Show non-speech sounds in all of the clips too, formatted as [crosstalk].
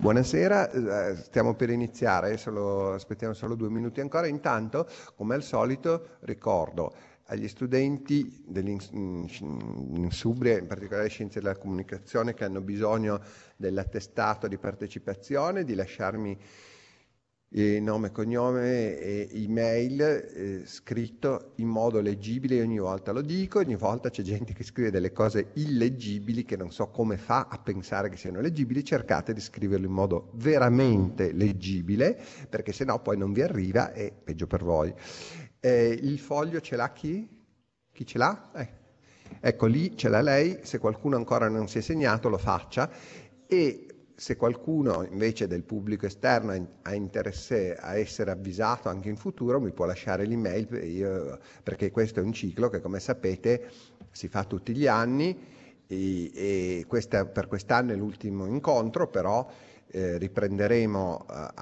Buonasera, eh, stiamo per iniziare, solo, aspettiamo solo due minuti ancora. Intanto, come al solito, ricordo agli studenti dell'Insubria, mm, in particolare le Scienze della Comunicazione, che hanno bisogno dell'attestato di partecipazione, di lasciarmi eh, nome e cognome e email eh, scritto in modo leggibile ogni volta lo dico, ogni volta c'è gente che scrive delle cose illeggibili che non so come fa a pensare che siano leggibili, cercate di scriverlo in modo veramente leggibile perché sennò poi non vi arriva e peggio per voi. Eh, il foglio ce l'ha chi? Chi ce l'ha? Eh. Ecco lì ce l'ha lei, se qualcuno ancora non si è segnato lo faccia e se qualcuno invece del pubblico esterno ha interesse a essere avvisato anche in futuro, mi può lasciare l'email io, perché questo è un ciclo che, come sapete, si fa tutti gli anni e, e questa, per quest'anno è l'ultimo incontro, però eh, riprenderemo a, eh,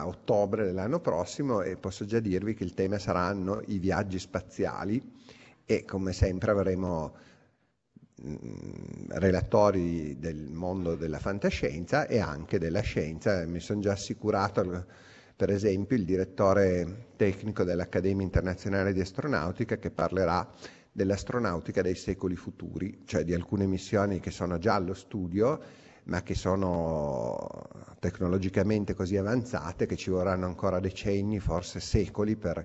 a ottobre dell'anno prossimo e posso già dirvi che il tema saranno i viaggi spaziali e come sempre avremo relatori del mondo della fantascienza e anche della scienza. Mi sono già assicurato, per esempio, il direttore tecnico dell'Accademia Internazionale di Astronautica che parlerà dell'astronautica dei secoli futuri, cioè di alcune missioni che sono già allo studio ma che sono tecnologicamente così avanzate che ci vorranno ancora decenni, forse secoli per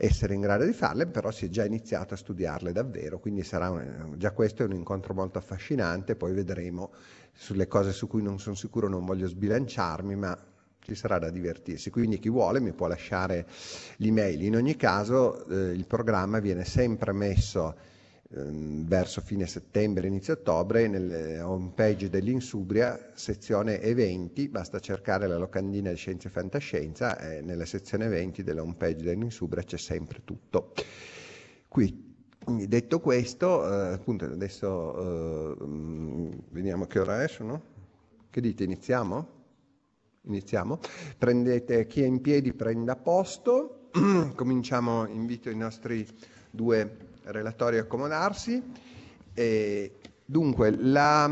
essere in grado di farle, però si è già iniziato a studiarle davvero, quindi sarà un, già questo è un incontro molto affascinante, poi vedremo sulle cose su cui non sono sicuro, non voglio sbilanciarmi, ma ci sarà da divertirsi. Quindi chi vuole mi può lasciare l'email. In ogni caso eh, il programma viene sempre messo Ehm, verso fine settembre, inizio ottobre, nella eh, home page dell'Insubria, sezione eventi, basta cercare la locandina di Scienze e Fantascienza e nella sezione eventi della home page dell'Insubria c'è sempre tutto. Qui, quindi detto questo, eh, appunto adesso eh, mm, vediamo che ora è, sono? Che dite, iniziamo? Iniziamo. Prendete, chi è in piedi prenda posto. [clears throat] Cominciamo, invito i nostri due relatori accomodarsi. E dunque, la,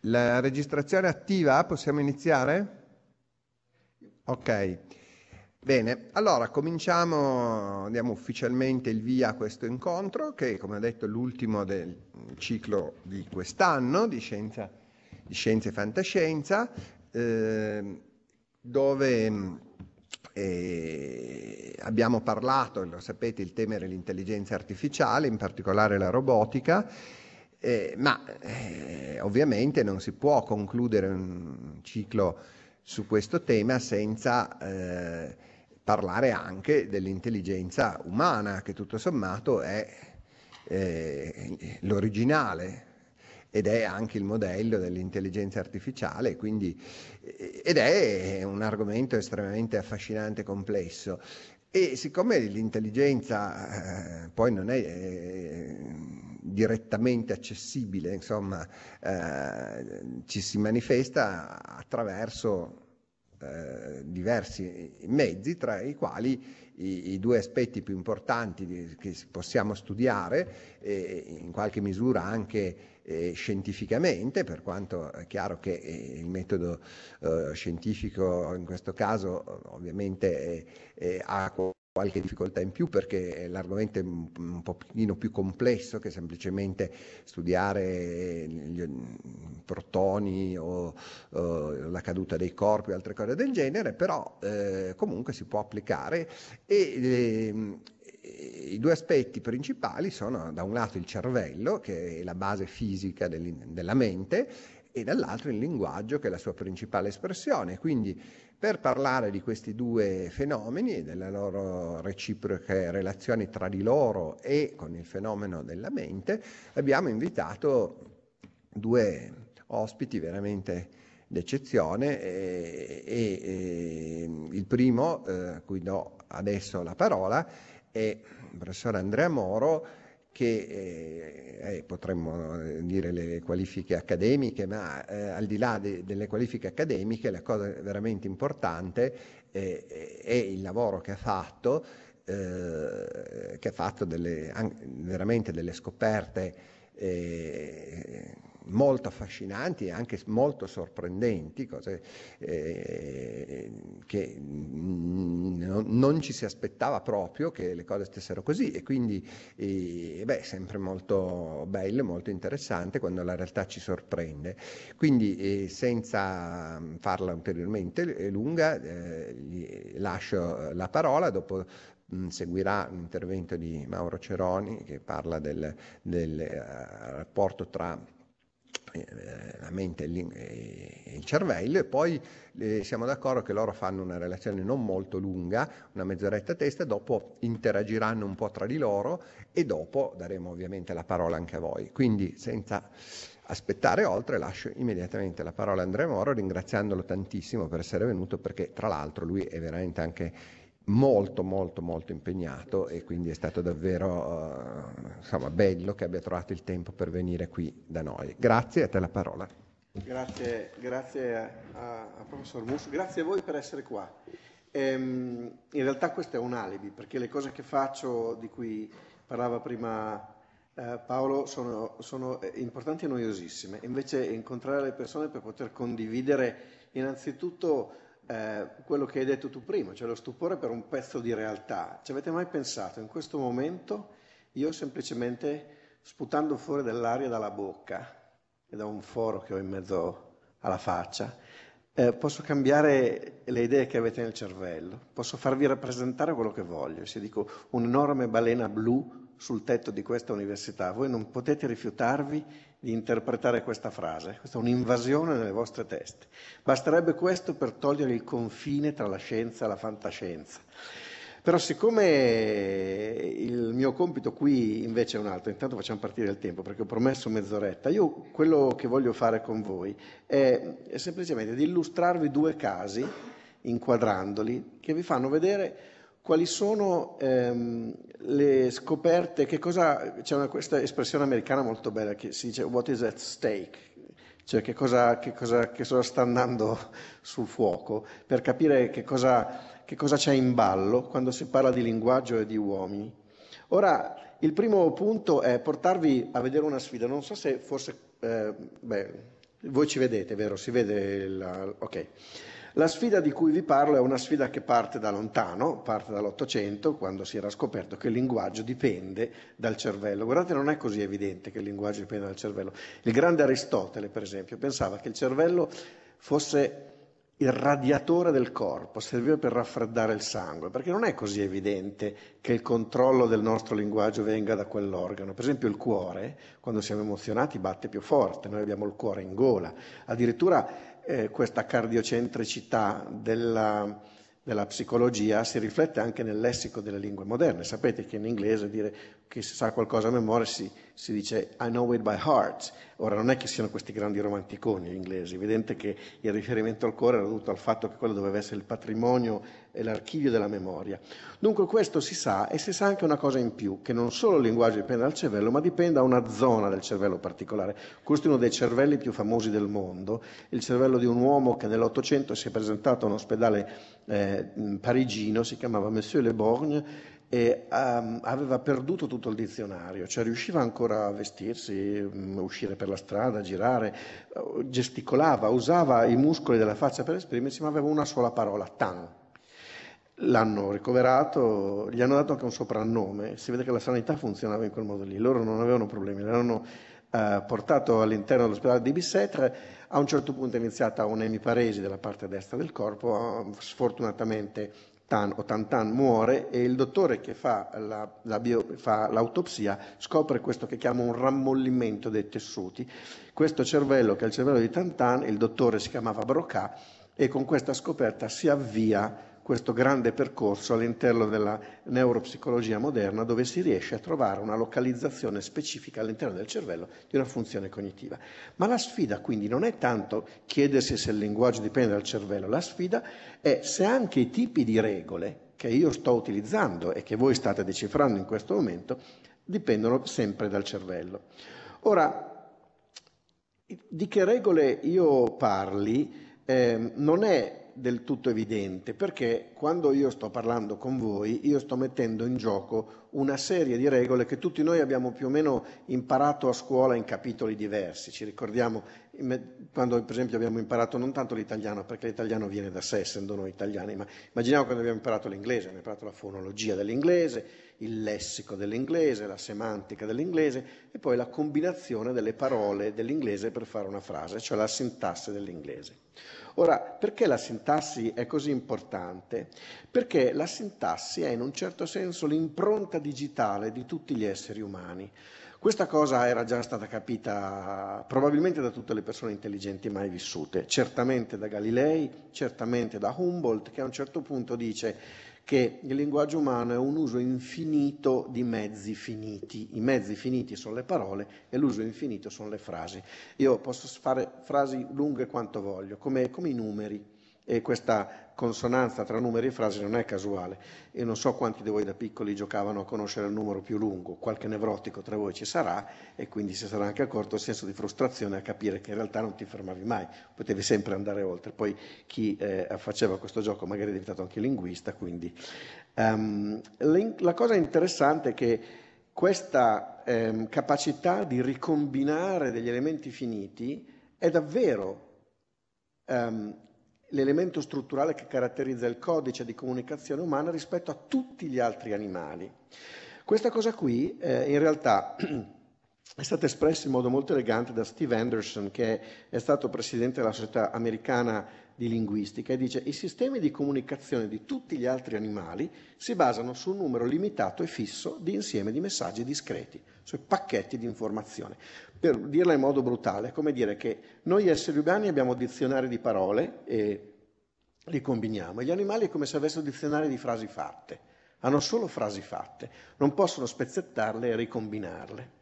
la registrazione attiva, possiamo iniziare? Ok, bene, allora cominciamo, diamo ufficialmente il via a questo incontro che come ho detto è l'ultimo del ciclo di quest'anno di scienza, di scienza e fantascienza, eh, dove e abbiamo parlato, lo sapete, il tema dell'intelligenza artificiale, in particolare la robotica, eh, ma eh, ovviamente non si può concludere un ciclo su questo tema senza eh, parlare anche dell'intelligenza umana, che tutto sommato è eh, l'originale ed è anche il modello dell'intelligenza artificiale, quindi ed è un argomento estremamente affascinante e complesso. E siccome l'intelligenza eh, poi non è eh, direttamente accessibile, insomma, eh, ci si manifesta attraverso eh, diversi mezzi, tra i quali i, i, due aspetti più importanti che possiamo studiare, e in qualche misura anche eh, scientificamente, per quanto è chiaro che eh, il metodo eh, scientifico in questo caso eh, ovviamente eh, ha qualche difficoltà in più perché l'argomento è un pochino più complesso che semplicemente studiare gli mm, protoni o, o la caduta dei corpi o altre cose del genere, però eh, comunque si può applicare e, ehm, i due aspetti principali sono da un lato il cervello, che è la base fisica della mente, e dall'altro il linguaggio che è la sua principale espressione. Quindi per parlare di questi due fenomeni e delle loro reciproche relazioni tra di loro e con il fenomeno della mente, abbiamo invitato due ospiti veramente d'eccezione e, e, e il primo, eh, a cui do adesso la parola, e il professor Andrea Moro che eh, eh potremmo eh, dire le qualifiche accademiche, ma eh, al di là de, delle qualifiche accademiche la cosa veramente importante eh, eh è il lavoro che ha fatto, che ha fatto delle, veramente delle scoperte molto affascinanti e anche molto sorprendenti, cose eh, che non, non ci si aspettava proprio che le cose stessero così e quindi eh, beh, sempre molto bello, molto interessante quando la realtà ci sorprende. Quindi eh, senza mm, farla ulteriormente eh, lunga eh, lascio eh, la parola dopo mm, seguirà l'intervento di Mauro Ceroni che parla del, del uh, rapporto tra eh, la mente e il eh, cervello e poi eh, siamo d'accordo che loro fanno una relazione non molto lunga, una mezz'oretta a testa, dopo interagiranno un po' tra di loro e dopo daremo ovviamente la parola anche a voi. Quindi senza aspettare oltre lascio immediatamente la parola a Andrea Moro ringraziandolo tantissimo per essere venuto perché tra l'altro lui è veramente anche molto molto molto impegnato e quindi è stato davvero eh, insomma, bello che abbia trovato il tempo per venire qui da noi. Grazie, a te la parola. Grazie, grazie al professor Mus, grazie a voi per essere qua. Ehm, in realtà questo è un alibi perché le cose che faccio di cui parlava prima eh, Paolo sono, sono eh, importanti e noiosissime, invece incontrare le persone per poter condividere innanzitutto eh, quello che hai detto tu prima, cioè lo stupore per un pezzo di realtà. Ci avete mai pensato? In questo momento io semplicemente sputando fuori dell'aria dalla bocca e da un foro che ho in mezzo alla faccia, eh, posso cambiare le idee che avete nel cervello, posso farvi rappresentare quello che voglio. Se dico un'enorme balena blu sul tetto di questa università, voi non potete rifiutarvi di interpretare questa frase, questa è un'invasione nelle vostre teste. Basterebbe questo per togliere il confine tra la scienza e la fantascienza. Però siccome il mio compito qui invece è un altro, intanto facciamo partire il tempo perché ho promesso mezz'oretta, io quello che voglio fare con voi è, è semplicemente di illustrarvi due casi, inquadrandoli, che vi fanno vedere quali sono ehm, le scoperte, che cosa, c'è una, questa espressione americana molto bella che si dice what is at stake, cioè che cosa, che cosa, che cosa sta andando sul fuoco, per capire che cosa, che cosa c'è in ballo quando si parla di linguaggio e di uomini. Ora, il primo punto è portarvi a vedere una sfida, non so se forse, eh, beh, voi ci vedete, vero? Si vede la, ok. La sfida di cui vi parlo è una sfida che parte da lontano, parte dall'Ottocento, quando si era scoperto che il linguaggio dipende dal cervello. Guardate, non è così evidente che il linguaggio dipende dal cervello. Il grande Aristotele, per esempio, pensava che il cervello fosse il radiatore del corpo, serviva per raffreddare il sangue, perché non è così evidente che il controllo del nostro linguaggio venga da quell'organo. Per esempio il cuore, quando siamo emozionati, batte più forte, noi abbiamo il cuore in gola. Addirittura eh, questa cardiocentricità della, della psicologia si riflette anche nel lessico delle lingue moderne. Sapete che in inglese dire che si sa qualcosa a memoria si, si, dice I know it by heart. Ora non è che siano questi grandi romanticoni gli inglesi, è evidente che il riferimento al cuore era dovuto al fatto che quello doveva essere il patrimonio e l'archivio della memoria. Dunque questo si sa e si sa anche una cosa in più, che non solo il linguaggio dipende dal cervello, ma dipende da una zona del cervello particolare. Questo è uno dei cervelli più famosi del mondo, il cervello di un uomo che nell'Ottocento si è presentato a un ospedale eh, parigino, si chiamava Monsieur Le Borgne, e um, aveva perduto tutto il dizionario, cioè riusciva ancora a vestirsi, um, uscire per la strada, girare, eh, gesticolava, usava i muscoli della faccia per esprimersi, ma aveva una sola parola, tan, l'hanno ricoverato, gli hanno dato anche un soprannome, si vede che la sanità funzionava in quel modo lì, loro non avevano problemi, l'hanno eh, portato all'interno dell'ospedale di Bissetre, a un certo punto è iniziata un'emiparesi della parte destra del corpo, sfortunatamente Tan o Tantan muore e il dottore che fa, la, la bio, fa l'autopsia scopre questo che chiama un rammollimento dei tessuti. Questo cervello, che è il cervello di Tantan, il dottore si chiamava Broca e con questa scoperta si avvia questo grande percorso all'interno della neuropsicologia moderna dove si riesce a trovare una localizzazione specifica all'interno del cervello di una funzione cognitiva. Ma la sfida quindi non è tanto chiedersi se il linguaggio dipende dal cervello, la sfida è se anche i tipi di regole che io sto utilizzando e che voi state decifrando in questo momento dipendono sempre dal cervello. Ora, di che regole io parli eh, non è del tutto evidente, perché quando io sto parlando con voi, io sto mettendo in gioco una serie di regole che tutti noi abbiamo più o meno imparato a scuola in capitoli diversi. Ci ricordiamo quando per esempio abbiamo imparato non tanto l'italiano, perché l'italiano viene da sé, essendo noi italiani, ma immaginiamo quando abbiamo imparato l'inglese, abbiamo imparato la fonologia dell'inglese, il lessico dell'inglese, la semantica dell'inglese e poi la combinazione delle parole dell'inglese per fare una frase, cioè la sintassi dell'inglese. Ora, perché la sintassi è così importante? Perché la sintassi è in un certo senso l'impronta digitale di tutti gli esseri umani. Questa cosa era già stata capita eh, probabilmente da tutte le persone intelligenti mai vissute, certamente da Galilei, certamente da Humboldt, che a un certo punto dice che il linguaggio umano è un uso infinito di mezzi finiti. I mezzi finiti sono le parole e l'uso infinito sono le frasi. Io posso fare frasi lunghe quanto voglio, come, come i numeri e questa consonanza tra numeri e frasi non è casuale e non so quanti di voi da piccoli giocavano a conoscere il numero più lungo, qualche nevrotico tra voi ci sarà e quindi si sarà anche accorto il senso di frustrazione a capire che in realtà non ti fermavi mai, potevi sempre andare oltre. Poi chi eh, faceva questo gioco magari è diventato anche linguista, quindi um, la cosa interessante è che questa ehm, capacità di ricombinare degli elementi finiti è davvero ehm, l'elemento strutturale che caratterizza il codice di comunicazione umana rispetto a tutti gli altri animali. Questa cosa qui eh, in realtà [clears throat] è stata espressa in modo molto elegante da Steve Anderson, che è stato presidente della società americana di linguistica, e dice i sistemi di comunicazione di tutti gli altri animali si basano su un numero limitato e fisso di insieme di messaggi discreti, cioè pacchetti di informazione. Per dirla in modo brutale, è come dire che noi esseri umani abbiamo dizionari di parole e li combiniamo, e gli animali è come se avessero dizionari di frasi fatte, hanno solo frasi fatte, non possono spezzettarle e ricombinarle.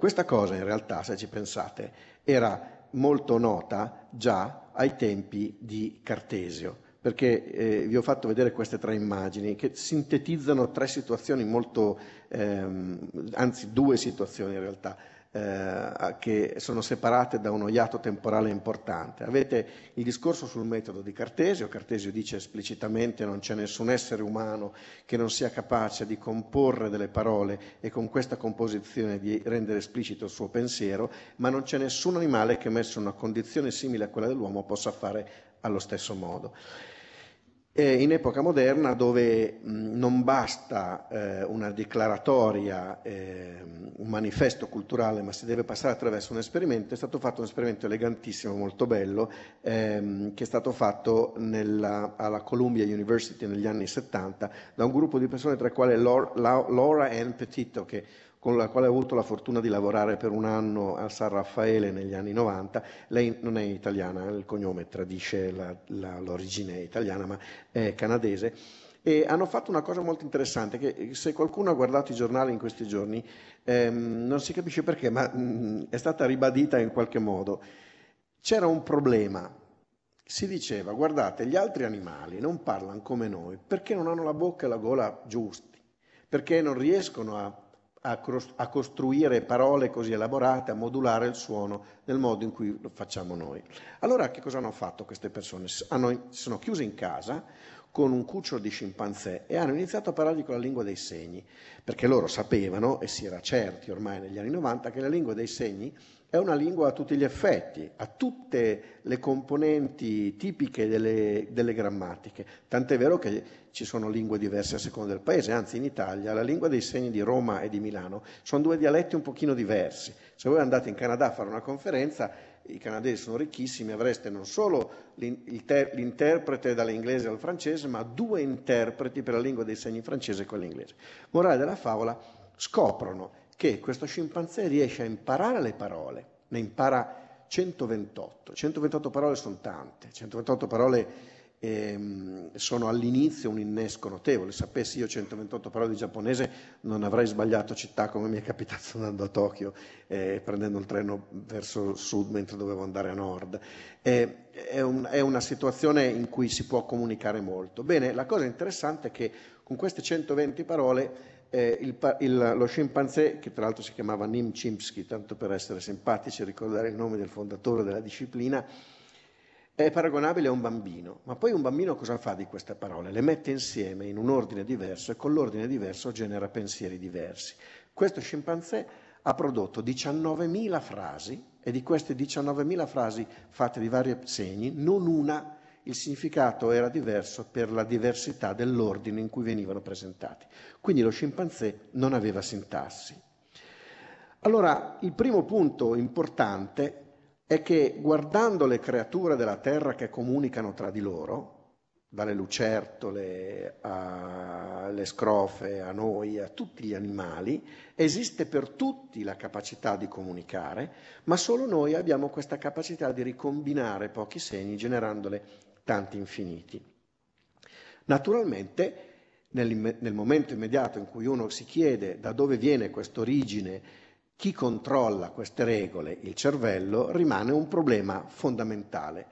Questa cosa in realtà, se ci pensate, era molto nota già ai tempi di Cartesio, perché eh, vi ho fatto vedere queste tre immagini che sintetizzano tre situazioni molto, ehm, anzi due situazioni in realtà, eh, che sono separate da uno iato temporale importante. Avete il discorso sul metodo di Cartesio, Cartesio dice esplicitamente non c'è nessun essere umano che non sia capace di comporre delle parole e con questa composizione di rendere esplicito il suo pensiero, ma non c'è nessun animale che messo in una condizione simile a quella dell'uomo possa fare allo stesso modo eh, in epoca moderna dove mh, non basta eh, una declaratoria, eh, un manifesto culturale, ma si deve passare attraverso un esperimento, è stato fatto un esperimento elegantissimo, molto bello, ehm, che è stato fatto nella, alla Columbia University negli anni 70 da un gruppo di persone tra cui Laura Ann Petito, che con la quale ho avuto la fortuna di lavorare per un anno a San Raffaele negli anni 90. Lei non è italiana, il cognome tradisce la, la, l'origine italiana, ma è canadese. E hanno fatto una cosa molto interessante che se qualcuno ha guardato i giornali in questi giorni ehm, non si capisce perché, ma mh, mm, è stata ribadita in qualche modo. C'era un problema. Si diceva, guardate, gli altri animali non parlano come noi perché non hanno la bocca e la gola giusti, perché non riescono a a, a costruire parole così elaborate, a modulare il suono nel modo in cui lo facciamo noi. Allora che cosa hanno fatto queste persone? Hanno, si sono chiuse in casa con un cucciolo di scimpanzé e hanno iniziato a parlargli con la lingua dei segni, perché loro sapevano e si era certi ormai negli anni 90 che la lingua dei segni è una lingua a tutti gli effetti, ha tutte le componenti tipiche delle, delle grammatiche, tant'è vero che ci sono lingue diverse a seconda del paese, anzi in Italia la lingua dei segni di Roma e di Milano sono due dialetti un pochino diversi. Se voi andate in Canada a fare una conferenza, i canadesi sono ricchissimi, avreste non solo l'inter- l'interprete dall'inglese al francese, ma due interpreti per la lingua dei segni francese e quella inglese. Morale della favola, scoprono che questo scimpanzé riesce a imparare le parole, ne impara 128. 128 parole sono tante, 128 parole ehm, sono all'inizio un innesco notevole. Sapessi io 128 parole di giapponese non avrei sbagliato città come mi è capitato [laughs] andando a Tokyo, eh, prendendo il treno verso sud mentre dovevo andare a nord. Eh, è, un, è una situazione in cui si può comunicare molto. Bene, la cosa interessante è che con queste 120 parole eh, il, il, lo scimpanzé, che tra l'altro si chiamava Nim Chimpsky, tanto per essere simpatici e ricordare il nome del fondatore della disciplina, è paragonabile a un bambino. Ma poi un bambino cosa fa di queste parole? Le mette insieme in un ordine diverso e con l'ordine diverso genera pensieri diversi. Questo scimpanzé ha prodotto 19.000 frasi e di queste 19.000 frasi fatte di vari segni, non una il significato era diverso per la diversità dell'ordine in cui venivano presentati. Quindi lo scimpanzé non aveva sintassi. Allora, il primo punto importante è che guardando le creature della terra che comunicano tra di loro, dalle lucertole alle scrofe, a noi, a tutti gli animali, esiste per tutti la capacità di comunicare, ma solo noi abbiamo questa capacità di ricombinare pochi segni generandole tanti infiniti. Naturalmente, nel, nel momento immediato in cui uno si chiede da dove viene questa origine, chi controlla queste regole, il cervello, rimane un problema fondamentale,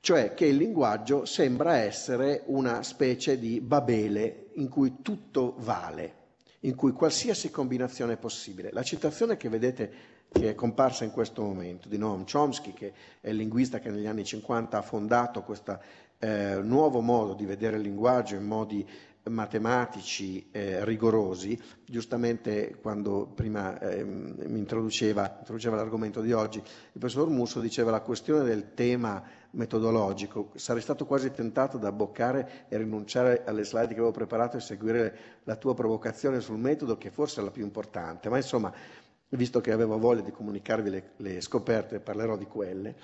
cioè che il linguaggio sembra essere una specie di Babele in cui tutto vale, in cui qualsiasi combinazione è possibile. La citazione che vedete che è comparsa in questo momento, di Noam Chomsky, che è il linguista che negli anni 50 ha fondato questo eh, nuovo modo di vedere il linguaggio in modi matematici eh, rigorosi, giustamente quando prima eh, mi introduceva, introduceva l'argomento di oggi, il professor Musso diceva la questione del tema metodologico, sarei stato quasi tentato da boccare e rinunciare alle slide che avevo preparato e seguire la tua provocazione sul metodo che forse è la più importante, ma insomma visto che avevo voglia di comunicarvi le, le scoperte, parlerò di quelle.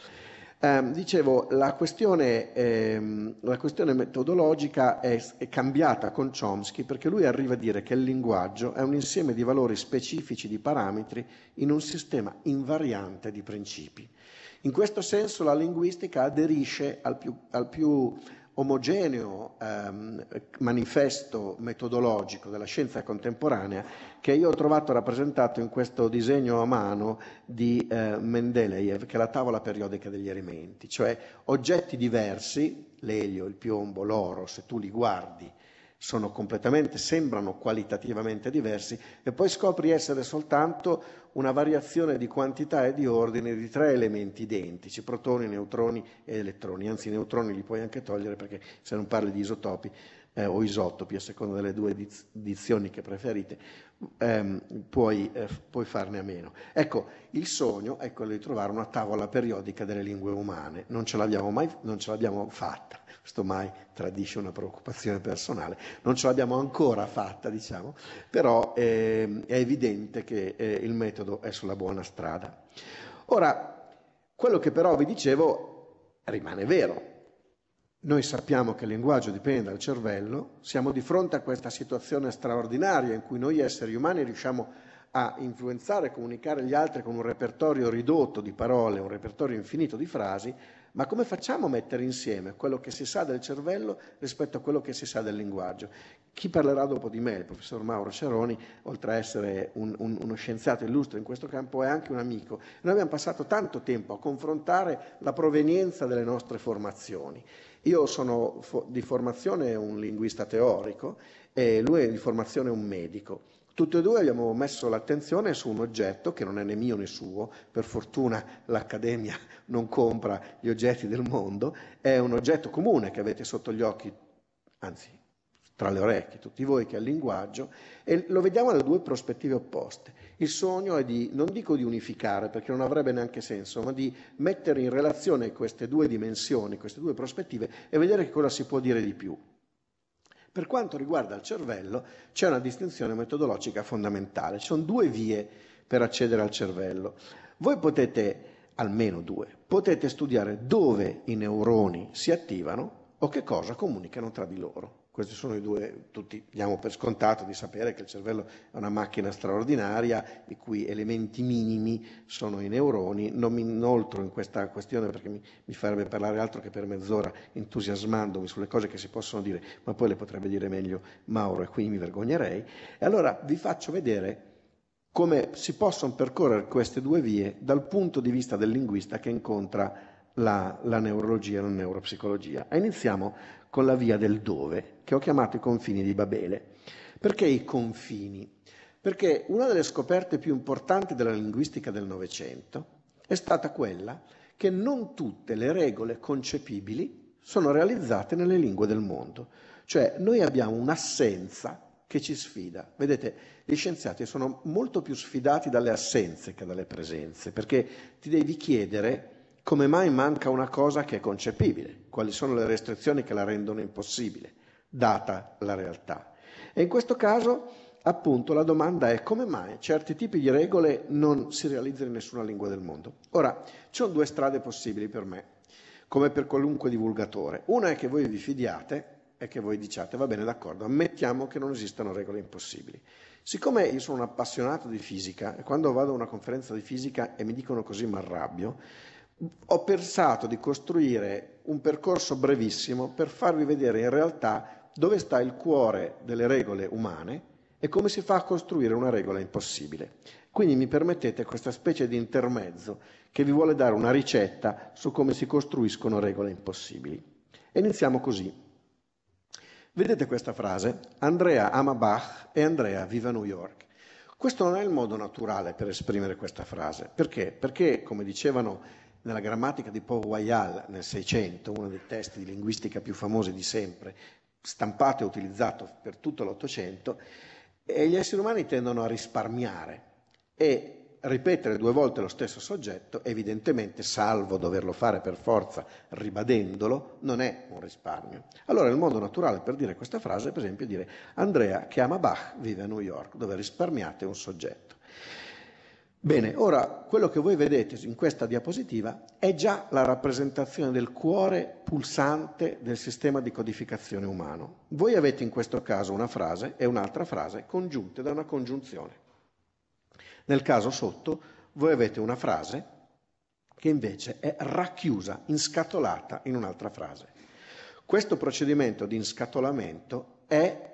Eh, dicevo, la questione, eh, la questione metodologica è, è, cambiata con Chomsky perché lui arriva a dire che il linguaggio è un insieme di valori specifici di parametri in un sistema invariante di principi. In questo senso la linguistica aderisce al più, al più omogeneo ehm, manifesto metodologico della scienza contemporanea che io ho trovato rappresentato in questo disegno a mano di eh, Mendeleev, che è la tavola periodica degli elementi, cioè oggetti diversi, l'elio, il piombo, l'oro, se tu li guardi sono completamente, sembrano qualitativamente diversi e poi scopri essere soltanto una variazione di quantità e di ordine di tre elementi identici, protoni, neutroni e elettroni, anzi i neutroni li puoi anche togliere perché se non parli di isotopi eh, o isotopi, a seconda delle due dizioni che preferite, ehm, puoi, eh, puoi, farne a meno. Ecco, il sogno è quello di trovare una tavola periodica delle lingue umane, non ce l'abbiamo mai non ce l'abbiamo fatta questo mai tradisce una preoccupazione personale. Non ce l'abbiamo ancora fatta, diciamo, però eh, è evidente che eh, il metodo è sulla buona strada. Ora, quello che però vi dicevo rimane vero. Noi sappiamo che il linguaggio dipende dal cervello, siamo di fronte a questa situazione straordinaria in cui noi esseri umani riusciamo a influenzare e comunicare gli altri con un repertorio ridotto di parole, un repertorio infinito di frasi, ma come facciamo a mettere insieme quello che si sa del cervello rispetto a quello che si sa del linguaggio? Chi parlerà dopo di me, il professor Mauro Ceroni, oltre a essere un, un, uno scienziato illustre in questo campo, è anche un amico. Noi abbiamo passato tanto tempo a confrontare la provenienza delle nostre formazioni. Io sono fo- di formazione un linguista teorico e lui è di formazione un medico. Tutti e due abbiamo messo l'attenzione su un oggetto che non è né mio né suo, per fortuna l'Accademia non compra gli oggetti del mondo, è un oggetto comune che avete sotto gli occhi, anzi tra le orecchie, tutti voi che ha il linguaggio, e lo vediamo da due prospettive opposte. Il sogno è di, non dico di unificare, perché non avrebbe neanche senso, ma di mettere in relazione queste due dimensioni, queste due prospettive e vedere che cosa si può dire di più. Per quanto riguarda il cervello, c'è una distinzione metodologica fondamentale. Ci sono due vie per accedere al cervello. Voi potete, almeno due, potete studiare dove i neuroni si attivano o che cosa comunicano tra di loro. Questi sono i due, tutti diamo per scontato di sapere che il cervello è una macchina straordinaria, i cui elementi minimi sono i neuroni. Non mi inoltro in questa questione perché mi, mi farebbe parlare altro che per mezz'ora entusiasmandomi sulle cose che si possono dire, ma poi le potrebbe dire meglio Mauro e quindi mi vergognerei. E allora vi faccio vedere come si possono percorrere queste due vie dal punto di vista del linguista che incontra la, la neurologia e la neuropsicologia. E iniziamo con la via del dove, che ho chiamato i confini di Babele. Perché i confini? Perché una delle scoperte più importanti della linguistica del Novecento è stata quella che non tutte le regole concepibili sono realizzate nelle lingue del mondo. Cioè noi abbiamo un'assenza che ci sfida. Vedete, gli scienziati sono molto più sfidati dalle assenze che dalle presenze, perché ti devi chiedere come mai manca una cosa che è concepibile, quali sono le restrizioni che la rendono impossibile, data la realtà. E in questo caso, appunto, la domanda è come mai certi tipi di regole non si realizzano in nessuna lingua del mondo. Ora, ci sono due strade possibili per me, come per qualunque divulgatore. Una è che voi vi fidiate e che voi diciate, va bene, d'accordo, ammettiamo che non esistano regole impossibili. Siccome io sono un appassionato di fisica e quando vado a una conferenza di fisica e mi dicono così mi arrabbio, ho pensato di costruire un percorso brevissimo per farvi vedere in realtà dove sta il cuore delle regole umane e come si fa a costruire una regola impossibile. Quindi mi permettete questa specie di intermezzo che vi vuole dare una ricetta su come si costruiscono regole impossibili. iniziamo così. Vedete questa frase? Andrea ama Bach e Andrea vive a New York. Questo non è il modo naturale per esprimere questa frase. Perché? Perché, come dicevano nella grammatica di Paul Royal nel 600, uno dei testi di linguistica più famosi di sempre, stampato e utilizzato per tutto l'Ottocento, gli esseri umani tendono a risparmiare e ripetere due volte lo stesso soggetto, evidentemente, salvo doverlo fare per forza ribadendolo, non è un risparmio. Allora il modo naturale per dire questa frase è per esempio dire Andrea che ama Bach vive a New York, dove risparmiate un soggetto. Bene, ora quello che voi vedete in questa diapositiva è già la rappresentazione del cuore pulsante del sistema di codificazione umano. Voi avete in questo caso una frase e un'altra frase congiunte da una congiunzione. Nel caso sotto voi avete una frase che invece è racchiusa, inscatolata in un'altra frase. Questo procedimento di inscatolamento è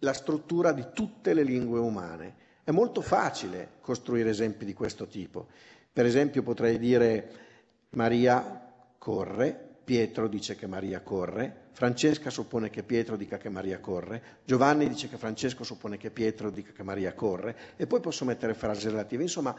la struttura di tutte le lingue umane è molto facile costruire esempi di questo tipo. Per esempio potrei dire Maria corre, Pietro dice che Maria corre, Francesca suppone che Pietro dica che Maria corre, Giovanni dice che Francesco suppone che Pietro dica che Maria corre, e poi posso mettere frasi relative. Insomma,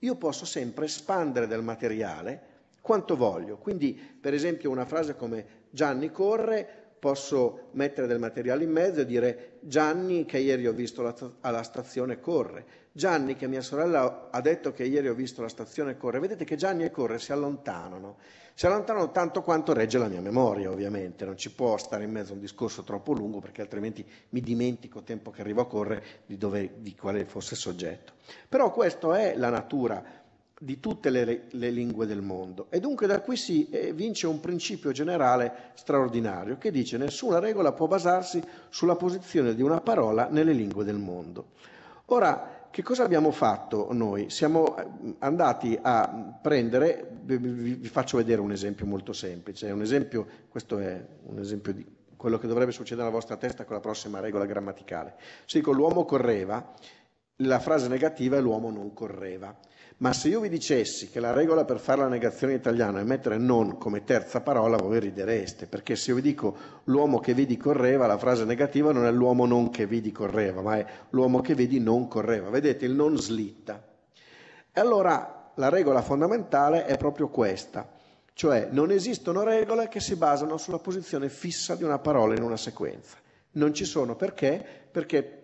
io posso sempre espandere del materiale quanto voglio. Quindi, per esempio, una frase come Gianni corre posso mettere del materiale in mezzo e dire Gianni che ieri ho visto alla stazione corre, Gianni che mia sorella ha detto che ieri ho visto la stazione corre, vedete che Gianni e corre si allontanano, si allontanano tanto quanto regge la mia memoria ovviamente, non ci può stare in mezzo a un discorso troppo lungo perché altrimenti mi dimentico tempo che arrivo a correre di, di quale fosse il soggetto. Però questa è la natura di tutte le, le, lingue del mondo. E dunque da qui si eh, vince un principio generale straordinario che dice nessuna regola può basarsi sulla posizione di una parola nelle lingue del mondo. Ora, che cosa abbiamo fatto noi? Siamo eh, andati a prendere, vi faccio vedere un esempio molto semplice, un esempio, questo è un esempio di quello che dovrebbe succedere alla vostra testa con la prossima regola grammaticale. Se dico l'uomo correva, la frase negativa è l'uomo non correva. Ma se io vi dicessi che la regola per fare la negazione italiana è mettere non come terza parola, voi ridereste, perché se io vi dico l'uomo che vidi correva, la frase negativa non è l'uomo non che vidi correva, ma è l'uomo che vedi non correva. Vedete, il non slitta. E allora la regola fondamentale è proprio questa, cioè non esistono regole che si basano sulla posizione fissa di una parola in una sequenza. Non ci sono perché? Perché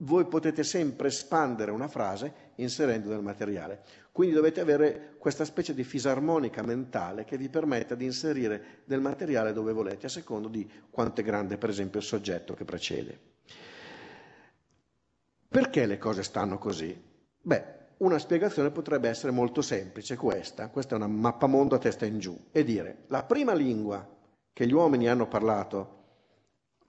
voi potete sempre espandere una frase inserendo del materiale. Quindi dovete avere questa specie di fisarmonica mentale che vi permetta di inserire del materiale dove volete, a secondo di quanto è grande, per esempio, il soggetto che precede. Perché le cose stanno così? Beh, una spiegazione potrebbe essere molto semplice, questa, questa è una mappamondo a testa in giù, e dire la prima lingua che gli uomini hanno parlato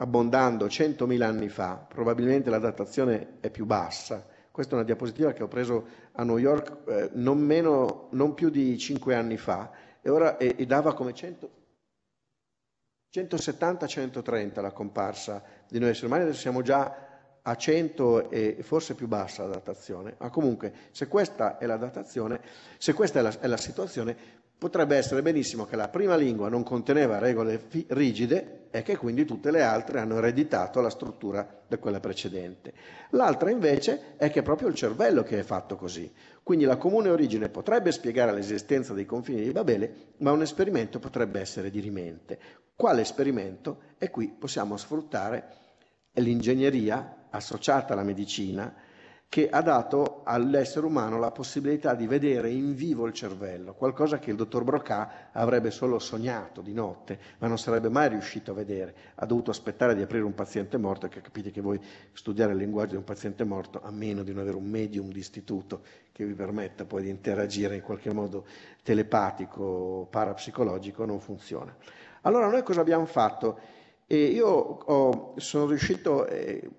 abbondando 100.000 anni fa, probabilmente la datazione è più bassa. Questa è una diapositiva che ho preso a New York eh, non, meno, non, più di 5 anni fa e, ora, e, e dava come 170-130 la comparsa di noi esseri umani, adesso siamo già a 100 e forse più bassa la datazione, ma comunque se questa è la datazione, se questa è la, è la situazione, potrebbe essere benissimo che la prima lingua non conteneva regole rigide e che quindi tutte le altre hanno ereditato la struttura da quella precedente. L'altra invece è che è proprio il cervello che è fatto così. Quindi la comune origine potrebbe spiegare l'esistenza dei confini di Babele, ma un esperimento potrebbe essere dirimente. Quale esperimento? E qui possiamo sfruttare l'ingegneria associata alla medicina, che ha dato all'essere umano la possibilità di vedere in vivo il cervello, qualcosa che il dottor Brocà avrebbe solo sognato di notte, ma non sarebbe mai riuscito a vedere. Ha dovuto aspettare di aprire un paziente morto, che capite che voi studiare il linguaggio di un paziente morto, a meno di non avere un medium di istituto che vi permetta poi di interagire in qualche modo telepatico o parapsicologico, non funziona. Allora noi cosa abbiamo fatto? E io ho, sono riuscito eh,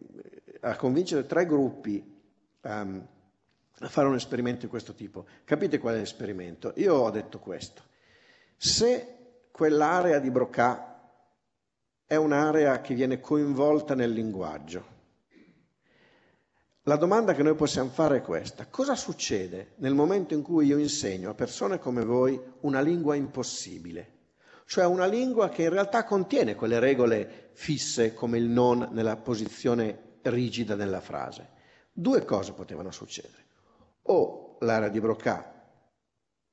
a convincere tre gruppi um, a fare un esperimento di questo tipo. Capite qual è l'esperimento? Io ho detto questo. Se quell'area di Broca è un'area che viene coinvolta nel linguaggio, la domanda che noi possiamo fare è questa. Cosa succede nel momento in cui io insegno a persone come voi una lingua impossibile? Cioè una lingua che in realtà contiene quelle regole fisse come il non nella posizione rigida della frase. Due cose potevano succedere. O l'area di Broca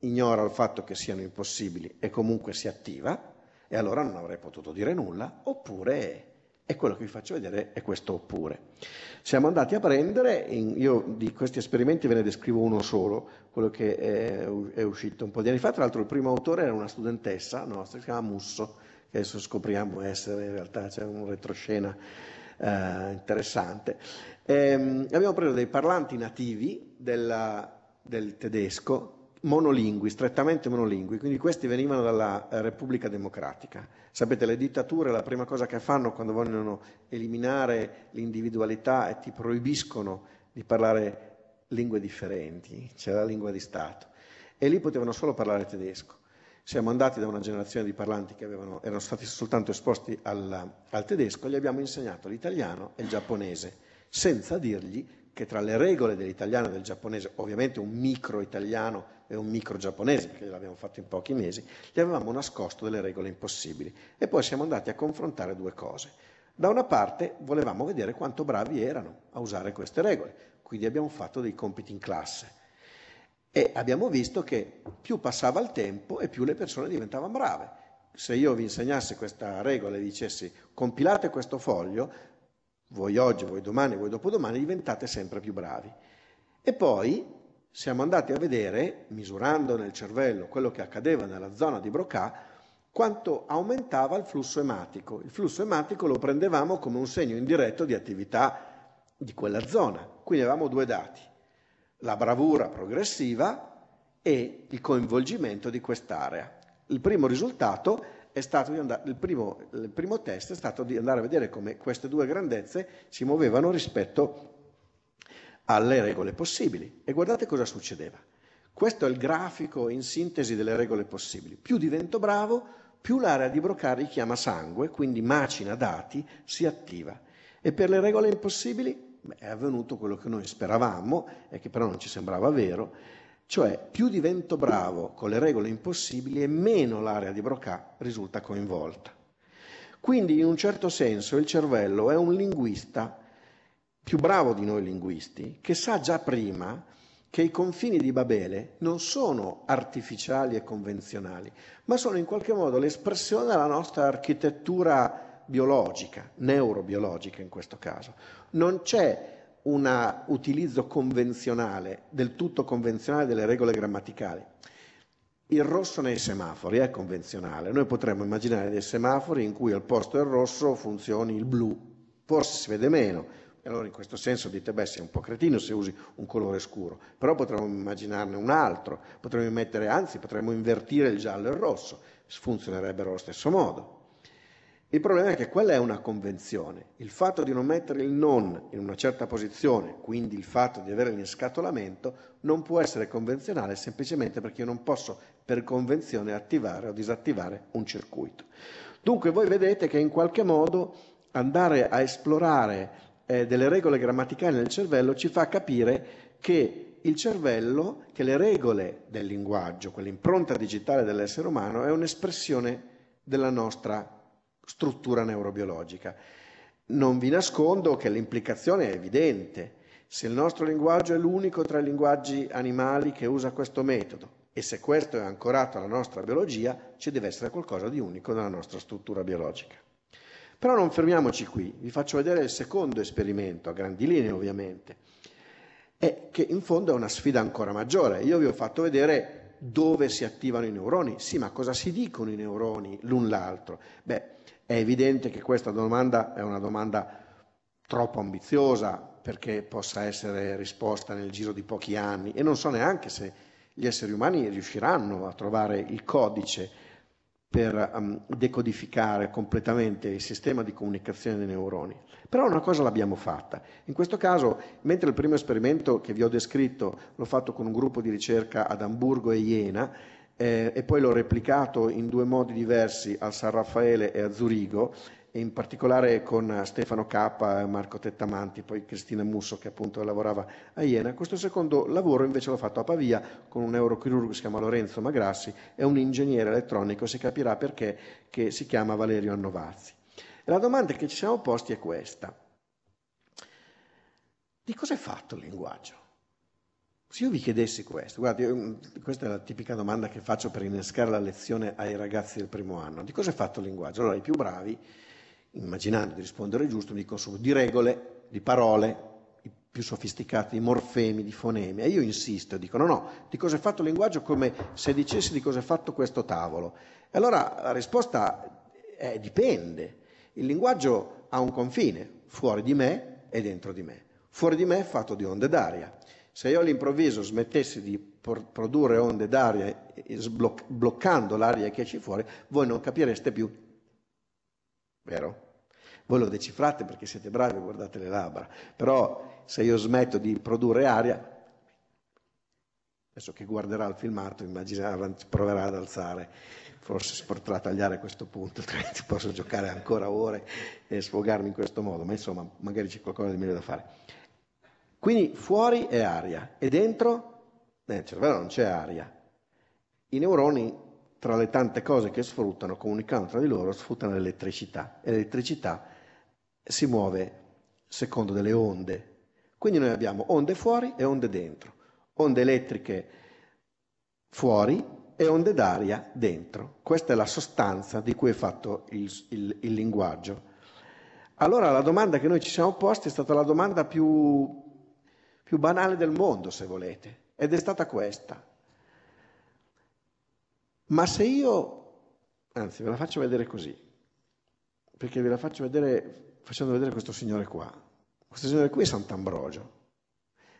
ignora il fatto che siano impossibili e comunque si attiva, e allora non avrei potuto dire nulla, oppure è quello che vi faccio vedere è questo oppure. Siamo andati a prendere, in, io di questi esperimenti ve ne descrivo uno solo, quello che è, è uscito un po' di anni fa, tra l'altro il primo autore era una studentessa nostra, si chiama Musso, che adesso scopriamo essere in realtà, c'è un retroscena eh, interessante. Ehm, abbiamo preso dei parlanti nativi della, del tedesco, monolingui, strettamente monolingui, quindi questi venivano dalla eh, Repubblica Democratica. Sapete, le dittature la prima cosa che fanno quando vogliono eliminare l'individualità è ti proibiscono di parlare lingue differenti, c'è la lingua di Stato. E lì potevano solo parlare tedesco. Siamo andati da una generazione di parlanti che avevano, erano stati soltanto esposti al, al tedesco, gli abbiamo insegnato l'italiano e il giapponese senza dirgli che tra le regole dell'italiano e del giapponese, ovviamente un micro italiano e un micro giapponese, perché l'abbiamo fatto in pochi mesi, gli avevamo nascosto delle regole impossibili. E poi siamo andati a confrontare due cose. Da una parte volevamo vedere quanto bravi erano a usare queste regole, quindi abbiamo fatto dei compiti in classe. E abbiamo visto che più passava il tempo e più le persone diventavano brave. Se io vi insegnasse questa regola e dicessi compilate questo foglio, voi oggi, voi domani, voi dopodomani, diventate sempre più bravi. E poi siamo andati a vedere, misurando nel cervello quello che accadeva nella zona di Broca, quanto aumentava il flusso ematico. Il flusso ematico lo prendevamo come un segno indiretto di attività di quella zona. Quindi avevamo due dati, la bravura progressiva e il coinvolgimento di quest'area. Il primo risultato è andare, il, primo, il primo test è stato di andare a vedere come queste due grandezze si muovevano rispetto alle regole possibili. E guardate cosa succedeva. Questo è il grafico in sintesi delle regole possibili. Più divento bravo, più l'area di Broca chiama sangue, quindi macina dati, si attiva. E per le regole impossibili beh, è avvenuto quello che noi speravamo e che però non ci sembrava vero, cioè più divento bravo con le regole impossibili e meno l'area di Broca risulta coinvolta. Quindi in un certo senso il cervello è un linguista più bravo di noi linguisti che sa già prima che i confini di Babele non sono artificiali e convenzionali, ma sono in qualche modo l'espressione della nostra architettura biologica, neurobiologica in questo caso. Non c'è un utilizzo convenzionale, del tutto convenzionale delle regole grammaticali. Il rosso nei semafori è convenzionale, noi potremmo immaginare dei semafori in cui al posto del rosso funzioni il blu, forse si vede meno, allora in questo senso dite, beh, sei un po' cretino se usi un colore scuro, però potremmo immaginarne un altro, potremmo mettere, anzi potremmo invertire il giallo e il rosso, funzionerebbero allo stesso modo. Il problema è che quella è una convenzione. Il fatto di non mettere il non in una certa posizione, quindi il fatto di avere l'inscatolamento, non può essere convenzionale semplicemente perché io non posso per convenzione attivare o disattivare un circuito. Dunque voi vedete che in qualche modo andare a esplorare eh, delle regole grammaticali nel cervello ci fa capire che il cervello, che le regole del linguaggio, quell'impronta digitale dell'essere umano, è un'espressione della nostra struttura neurobiologica. Non vi nascondo che l'implicazione è evidente. Se il nostro linguaggio è l'unico tra i linguaggi animali che usa questo metodo e se questo è ancorato alla nostra biologia, ci deve essere qualcosa di unico nella nostra struttura biologica. Però non fermiamoci qui, vi faccio vedere il secondo esperimento, a grandi linee ovviamente, è che in fondo è una sfida ancora maggiore. Io vi ho fatto vedere dove si attivano i neuroni, sì, ma cosa si dicono i neuroni l'un l'altro? Beh, è evidente che questa domanda è una domanda troppo ambiziosa perché possa essere risposta nel giro di pochi anni e non so neanche se gli esseri umani riusciranno a trovare il codice per um, decodificare completamente il sistema di comunicazione dei neuroni. Però una cosa l'abbiamo fatta. In questo caso, mentre il primo esperimento che vi ho descritto l'ho fatto con un gruppo di ricerca ad Amburgo e Iena, eh, e poi l'ho replicato in due modi diversi al San Raffaele e a Zurigo, e in particolare con eh, Stefano Cappa, Marco Tettamanti, poi Cristina Musso che appunto lavorava a Iena. Questo secondo lavoro invece l'ho fatto a Pavia con un neurochirurgo che si chiama Lorenzo Magrassi e un ingegnere elettronico, si capirà perché, che si chiama Valerio Annovazzi. E la domanda che ci siamo posti è questa. Di cosa è fatto il linguaggio? Se io vi chiedessi questo, guardate, questa è la tipica domanda che faccio per innescare la lezione ai ragazzi del primo anno, di cosa è fatto il linguaggio? Allora i più bravi, immaginando di rispondere giusto, mi dicono di regole, di parole, i più sofisticati, di morfemi, di fonemi. E io insisto, dicono no, no, di cosa è fatto il linguaggio come se dicessi di cosa è fatto questo tavolo. E allora la risposta è dipende. Il linguaggio ha un confine, fuori di me e dentro di me. Fuori di me è fatto di onde d'aria se io all'improvviso smettessi di produrre onde d'aria sbloc- bloccando l'aria che c'è fuori, voi non capireste più. Vero? Voi lo decifrate perché siete bravi, guardate le labbra. Però se io smetto di produrre aria, adesso che guarderà il filmato, immaginerà, proverà ad alzare, forse si potrà tagliare questo punto, [laughs] altrimenti posso giocare ancora ore e sfogarmi in questo modo, ma insomma magari c'è qualcosa di meglio da fare. Quindi fuori è aria e dentro nel cervello non c'è aria. I neuroni, tra le tante cose che sfruttano, comunicando tra di loro, sfruttano l'elettricità e l'elettricità si muove secondo delle onde. Quindi noi abbiamo onde fuori e onde dentro, onde elettriche fuori e onde d'aria dentro. Questa è la sostanza di cui è fatto il, il, il linguaggio. Allora la domanda che noi ci siamo posti è stata la domanda più più banale del mondo, se volete, ed è stata questa. Ma se io, anzi ve la faccio vedere così, perché ve la faccio vedere facendo vedere questo signore qua. Questo signore qui è Sant'Ambrogio,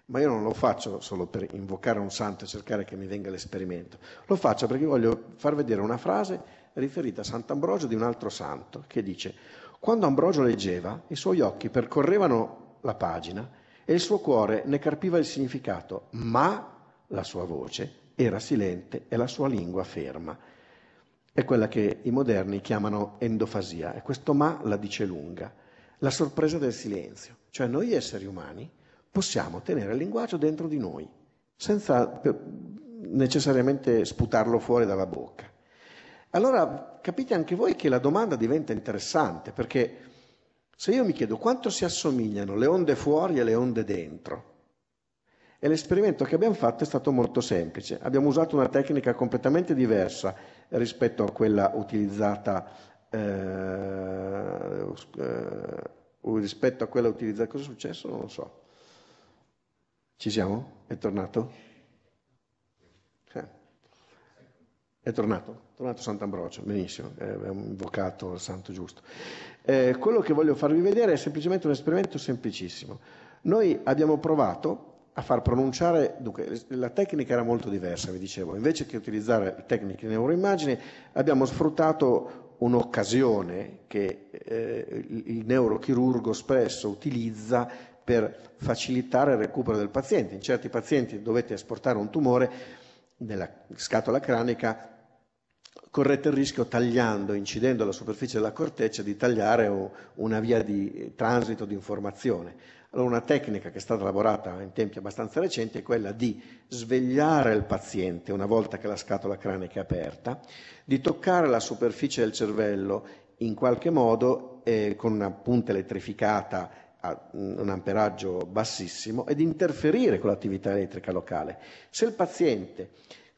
ma io non lo faccio solo per invocare un santo e cercare che mi venga l'esperimento, lo faccio perché voglio far vedere una frase riferita a Sant'Ambrogio di un altro santo che dice, quando Ambrogio leggeva, i suoi occhi percorrevano la pagina e il suo cuore ne carpiva il significato, ma la sua voce era silente e la sua lingua ferma. È quella che i moderni chiamano endofasia e questo ma la dice lunga, la sorpresa del silenzio, cioè noi esseri umani possiamo tenere il linguaggio dentro di noi senza necessariamente sputarlo fuori dalla bocca. Allora capite anche voi che la domanda diventa interessante perché se io mi chiedo quanto si assomigliano le onde fuori e le onde dentro, e l'esperimento che abbiamo fatto è stato molto semplice, abbiamo usato una tecnica completamente diversa rispetto a quella utilizzata, eh, eh, rispetto a quella utilizzata, cosa è successo? Non lo so. Ci siamo? È tornato? È tornato, è tornato Sant'Ambrogio, benissimo, abbiamo invocato il santo giusto. Eh, quello che voglio farvi vedere è semplicemente un esperimento semplicissimo. Noi abbiamo provato a far pronunciare, dunque la tecnica era molto diversa, vi dicevo, invece che utilizzare tecniche di neuroimmagine abbiamo sfruttato un'occasione che eh, il neurochirurgo spesso utilizza per facilitare il recupero del paziente. In certi pazienti dovete esportare un tumore, nella scatola cranica corrette il rischio tagliando, incidendo la superficie della corteccia, di tagliare una via di transito di informazione. Allora una tecnica che è stata lavorata in tempi abbastanza recenti è quella di svegliare il paziente una volta che la scatola cranica è aperta, di toccare la superficie del cervello in qualche modo eh, con una punta elettrificata a un amperaggio bassissimo ed interferire con l'attività elettrica locale. Se il paziente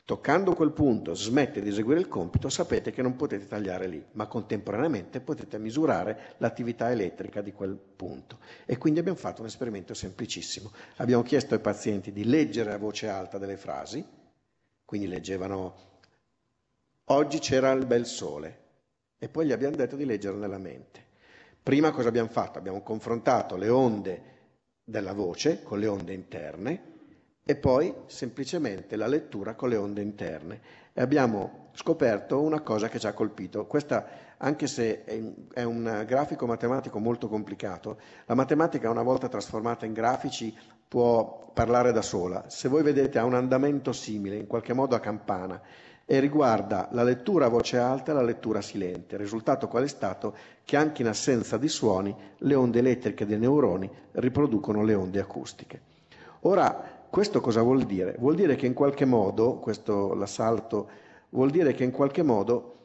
toccando quel punto smette di eseguire il compito, sapete che non potete tagliare lì, ma contemporaneamente potete misurare l'attività elettrica di quel punto. E quindi abbiamo fatto un esperimento semplicissimo. Abbiamo chiesto ai pazienti di leggere a voce alta delle frasi, quindi leggevano oggi c'era il bel sole e poi gli abbiamo detto di leggere nella mente. Prima cosa abbiamo fatto? Abbiamo confrontato le onde della voce con le onde interne e poi semplicemente la lettura con le onde interne e abbiamo scoperto una cosa che ci ha colpito. Questa, anche se è un grafico matematico molto complicato, la matematica una volta trasformata in grafici può parlare da sola. Se voi vedete ha un andamento simile, in qualche modo a campana e riguarda la lettura a voce alta e la lettura silente, risultato qual è stato che anche in assenza di suoni le onde elettriche dei neuroni riproducono le onde acustiche. Ora, questo cosa vuol dire? Vuol dire che in qualche modo, questo l'assalto, vuol dire che in qualche modo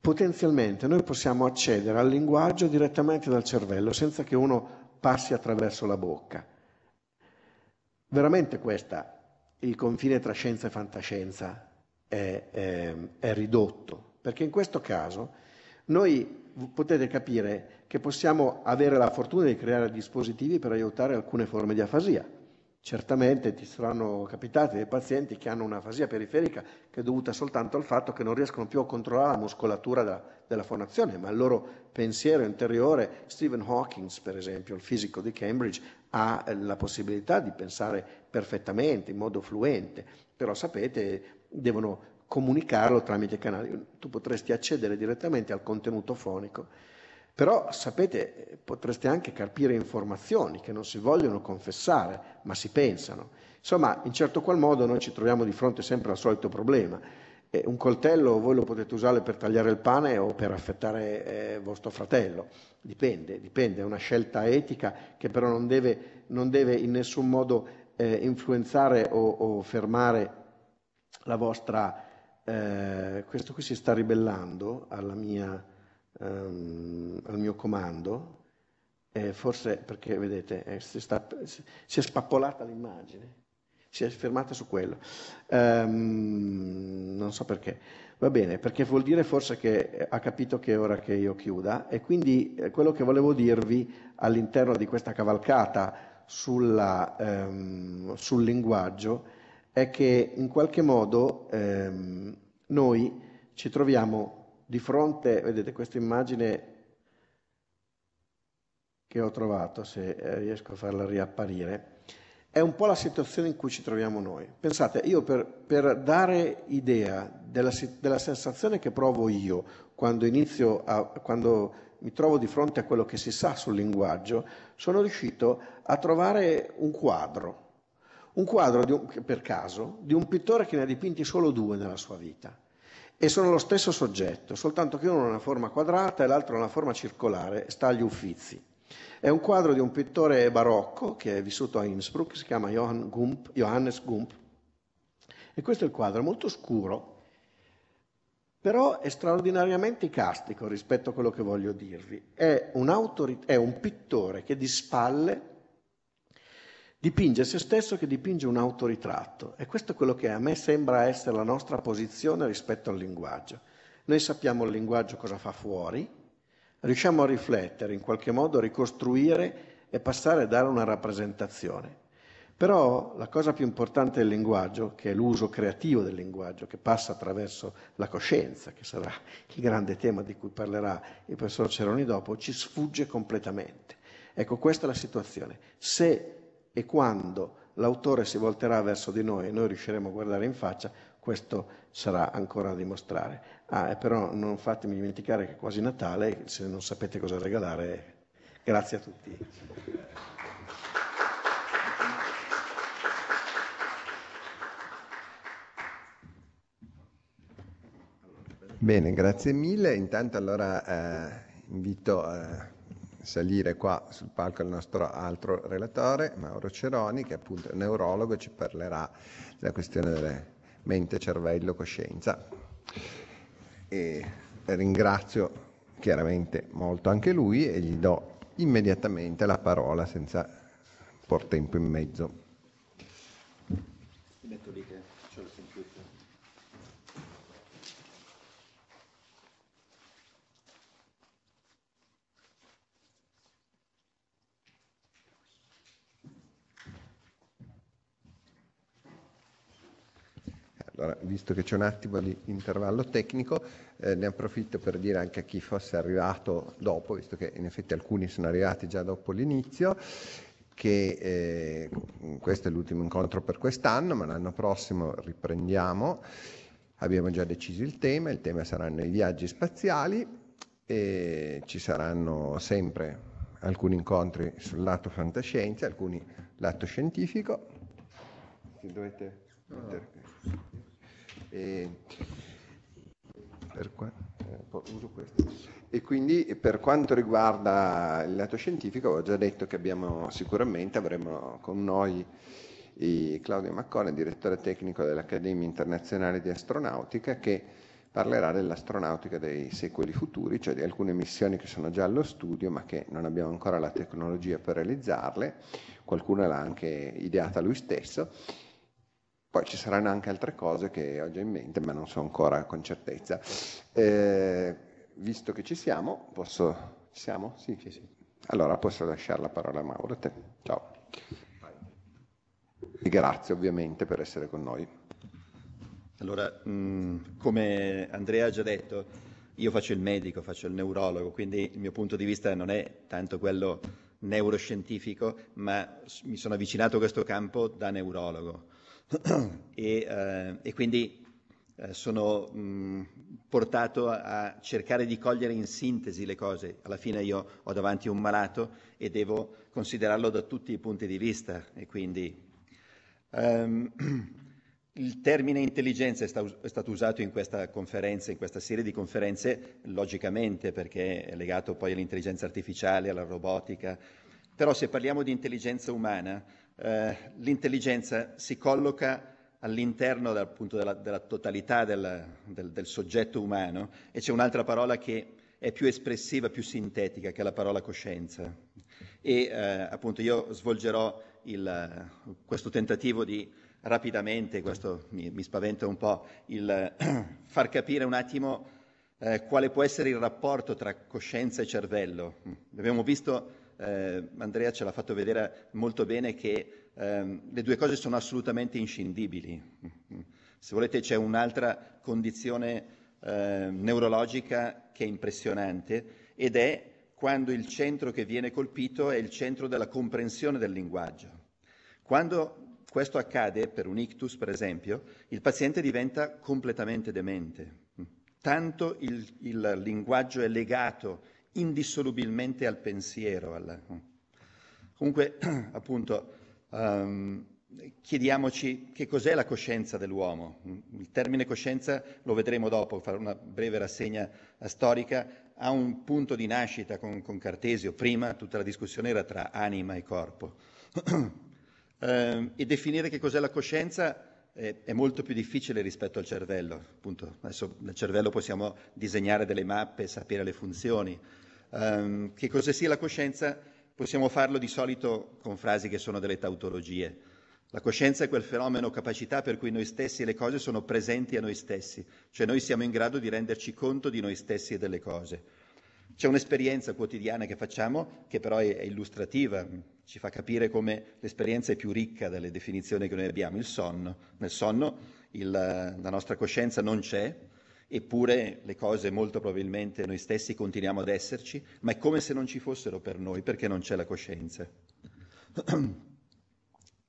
potenzialmente noi possiamo accedere al linguaggio direttamente dal cervello senza che uno passi attraverso la bocca. Veramente questo è il confine tra scienza e fantascienza, è, è, ehm, è ridotto, perché in questo caso noi potete capire che possiamo avere la fortuna di creare dispositivi per aiutare alcune forme di afasia. Certamente ti saranno capitati dei pazienti che hanno un'afasia periferica che è dovuta soltanto al fatto che non riescono più a controllare la muscolatura della, della fonazione, ma il loro pensiero interiore, Stephen Hawking per esempio, il fisico di Cambridge, ha eh, la possibilità di pensare perfettamente, in modo fluente, però sapete devono comunicarlo tramite canali. Tu potresti accedere direttamente al contenuto fonico, però sapete, potreste anche carpire informazioni che non si vogliono confessare, ma si pensano. Insomma, in certo qual modo noi ci troviamo di fronte sempre al solito problema. un coltello voi lo potete usare per tagliare il pane o per affettare eh, vostro fratello, dipende, dipende, è una scelta etica che però non deve, non deve in nessun modo eh, influenzare o, o fermare la vostra, eh, questo qui si sta ribellando mia, ehm, al mio comando, eh, forse perché vedete eh, si, sta, si, è spappolata l'immagine, si è fermata su quello, ehm, non so perché, va bene, perché vuol dire forse che eh, ha capito che è ora che io chiuda e quindi eh, quello che volevo dirvi all'interno di questa cavalcata sulla, ehm, sul linguaggio è che in qualche modo ehm, noi ci troviamo di fronte, vedete questa immagine che ho trovato, se eh, riesco a farla riapparire, è un po' la situazione in cui ci troviamo noi. Pensate, io per, per dare idea della, della, sensazione che provo io quando, a, quando mi trovo di fronte a quello che si sa sul linguaggio, sono riuscito a trovare un quadro un quadro, un, per caso, di un pittore che ne ha dipinti solo due nella sua vita e sono lo stesso soggetto, soltanto che uno ha una forma quadrata e l'altro ha una forma circolare, sta agli uffizi. È un quadro di un pittore barocco che è vissuto a Innsbruck, si chiama Johann Gump, Johannes Gump. E questo è il quadro, molto scuro, però è straordinariamente castico rispetto a quello che voglio dirvi. È un, è un pittore che di spalle dipinge se stesso che dipinge un autoritratto e questo è quello che a me sembra essere la nostra posizione rispetto al linguaggio. Noi sappiamo il linguaggio cosa fa fuori, riusciamo a riflettere, in qualche modo a ricostruire e passare a dare una rappresentazione. Però la cosa più importante del linguaggio, che è l'uso creativo del linguaggio, che passa attraverso la coscienza, che sarà il grande tema di cui parlerà il professor Ceroni dopo, ci sfugge completamente. Ecco, questa è la situazione. Se e quando l'autore si volterà verso di noi e noi riusciremo a guardare in faccia, questo sarà ancora da dimostrare. Ah, però non fatemi dimenticare che è quasi Natale, se non sapete cosa regalare, grazie a tutti. Bene, grazie mille. Intanto allora eh, invito a eh, salire qua sul palco il nostro altro relatore, Mauro Ceroni, che appunto è neurologo e ci parlerà della questione delle mente, cervello, coscienza. E ringrazio chiaramente molto anche lui e gli do immediatamente la parola senza por tempo in mezzo. Allora, visto che c'è un attimo di intervallo tecnico, eh, ne approfitto per dire anche a chi fosse arrivato dopo, visto che in effetti alcuni sono arrivati già dopo l'inizio, che eh, questo è l'ultimo incontro per quest'anno, ma l'anno prossimo riprendiamo. Abbiamo già deciso il tema, il tema saranno i viaggi spaziali e ci saranno sempre alcuni incontri sul lato fantascienza, alcuni lato scientifico. Se dovete Ah. E, eh, qua, eh, e quindi per quanto riguarda il lato scientifico, ho già detto che abbiamo sicuramente avremo con noi Claudio Maccone, direttore tecnico dell'Accademia Internazionale di Astronautica, che parlerà dell'astronautica dei secoli futuri, cioè di alcune missioni che sono già allo studio ma che non abbiamo ancora la tecnologia per realizzarle, qualcuno l'ha anche ideata lui stesso poi ci saranno anche altre cose che ho già in mente, ma non so ancora con certezza. Eh, visto che ci siamo, posso... Ci siamo? Sì. sì, sì. Allora posso lasciare la parola a Mauro. A te. Ciao. E grazie ovviamente per essere con noi. Allora, mh, come Andrea ha già detto, io faccio il medico, faccio il neurologo, quindi il mio punto di vista non è tanto quello neuroscientifico, ma mi sono avvicinato a questo campo da neurologo [clears throat] e, eh, e, quindi eh, sono mh, mm, portato a cercare di cogliere in sintesi le cose. Alla fine io ho davanti un malato e devo considerarlo da tutti i punti di vista e quindi... Um, [clears throat] il termine intelligenza è, sta, è, stato usato in questa conferenza, in questa serie di conferenze, logicamente perché è legato poi all'intelligenza artificiale, alla robotica, però se parliamo di intelligenza umana eh, l'intelligenza si colloca all'interno appunto della, della totalità del, del, del, soggetto umano e c'è un'altra parola che è più espressiva, più sintetica, che è la parola coscienza. E eh, appunto io svolgerò il, questo tentativo di rapidamente, questo mi, mi spaventa un po', il, [clears throat] far capire un attimo eh, quale può essere il rapporto tra coscienza e cervello. Abbiamo visto eh, Andrea ce l'ha fatto vedere molto bene che ehm, le due cose sono assolutamente inscindibili. Se volete c'è un'altra condizione eh, neurologica che è impressionante ed è quando il centro che viene colpito è il centro della comprensione del linguaggio. Quando questo accade, per un ictus per esempio, il paziente diventa completamente demente. Tanto il, il linguaggio è legato indissolubilmente al pensiero. Alla... Comunque, [clears throat] appunto, um, chiediamoci che cos'è la coscienza dell'uomo. Il termine coscienza lo vedremo dopo, farò una breve rassegna eh, storica, ha un punto di nascita con, con Cartesio. Prima tutta la discussione era tra anima e corpo. [clears throat] Ehm, e definire che cos'è la coscienza è, è molto più difficile rispetto al cervello. Appunto. Adesso nel cervello possiamo disegnare delle mappe, sapere le funzioni. Um, che cosa sia la coscienza possiamo farlo di solito con frasi che sono delle tautologie. La coscienza è quel fenomeno o capacità per cui noi stessi e le cose sono presenti a noi stessi, cioè noi siamo in grado di renderci conto di noi stessi e delle cose. C'è un'esperienza quotidiana che facciamo che però è, è illustrativa, ci fa capire come l'esperienza è più ricca delle definizioni che noi abbiamo, il sonno. Nel sonno il, la nostra coscienza non c'è, eppure le cose molto probabilmente noi stessi continuiamo ad esserci, ma è come se non ci fossero per noi perché non c'è la coscienza. uh,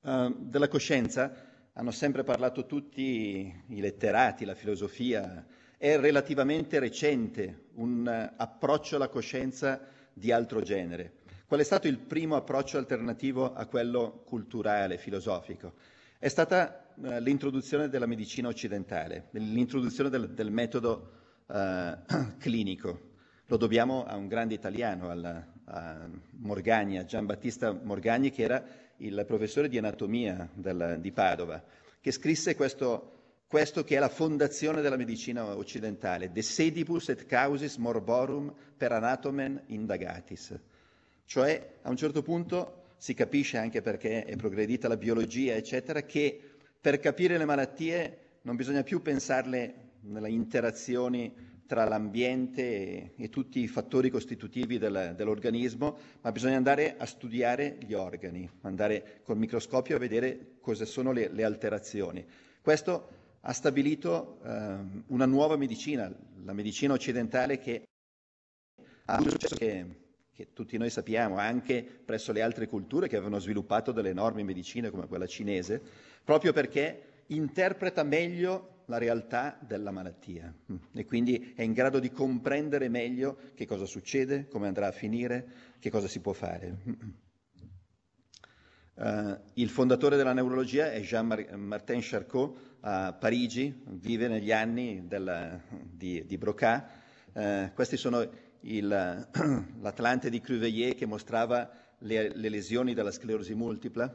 [clears throat] della coscienza hanno sempre parlato tutti i letterati, la filosofia, è relativamente recente un approccio alla coscienza di altro genere. Qual è stato il primo approccio alternativo a quello culturale, filosofico? È stata eh, l'introduzione della medicina occidentale, l'introduzione del, del metodo eh, [clears throat] clinico. Lo dobbiamo a un grande italiano, al, a Morgagna, Giambattista Morgagni, che era il professore di anatomia del, di Padova, che scrisse questo, questo che è la fondazione della medicina occidentale, De sedibus et causis morborum per anatomen indagatis cioè, a un certo punto si capisce anche perché è progredita la biologia, eccetera, che per capire le malattie non bisogna più pensarle nelle interazioni tra l'ambiente e, e tutti i fattori costitutivi del, dell'organismo, ma bisogna andare a studiare gli organi, andare col microscopio a vedere cosa sono le, le alterazioni. Questo ha stabilito eh, una nuova medicina, la medicina occidentale che ha un successo che che tutti noi sappiamo anche presso le altre culture che avevano sviluppato delle enormi medicine come quella cinese, proprio perché interpreta meglio la realtà della malattia e quindi è in grado di comprendere meglio che cosa succede, come andrà a finire, che cosa si può fare. Uh, il fondatore della neurologia è Jean-Martin Charcot a Parigi, vive negli anni della, di, di Broca. Uh, questi sono [clears throat] l'Atlante di Cruveillet che mostrava le, le, lesioni della sclerosi multipla.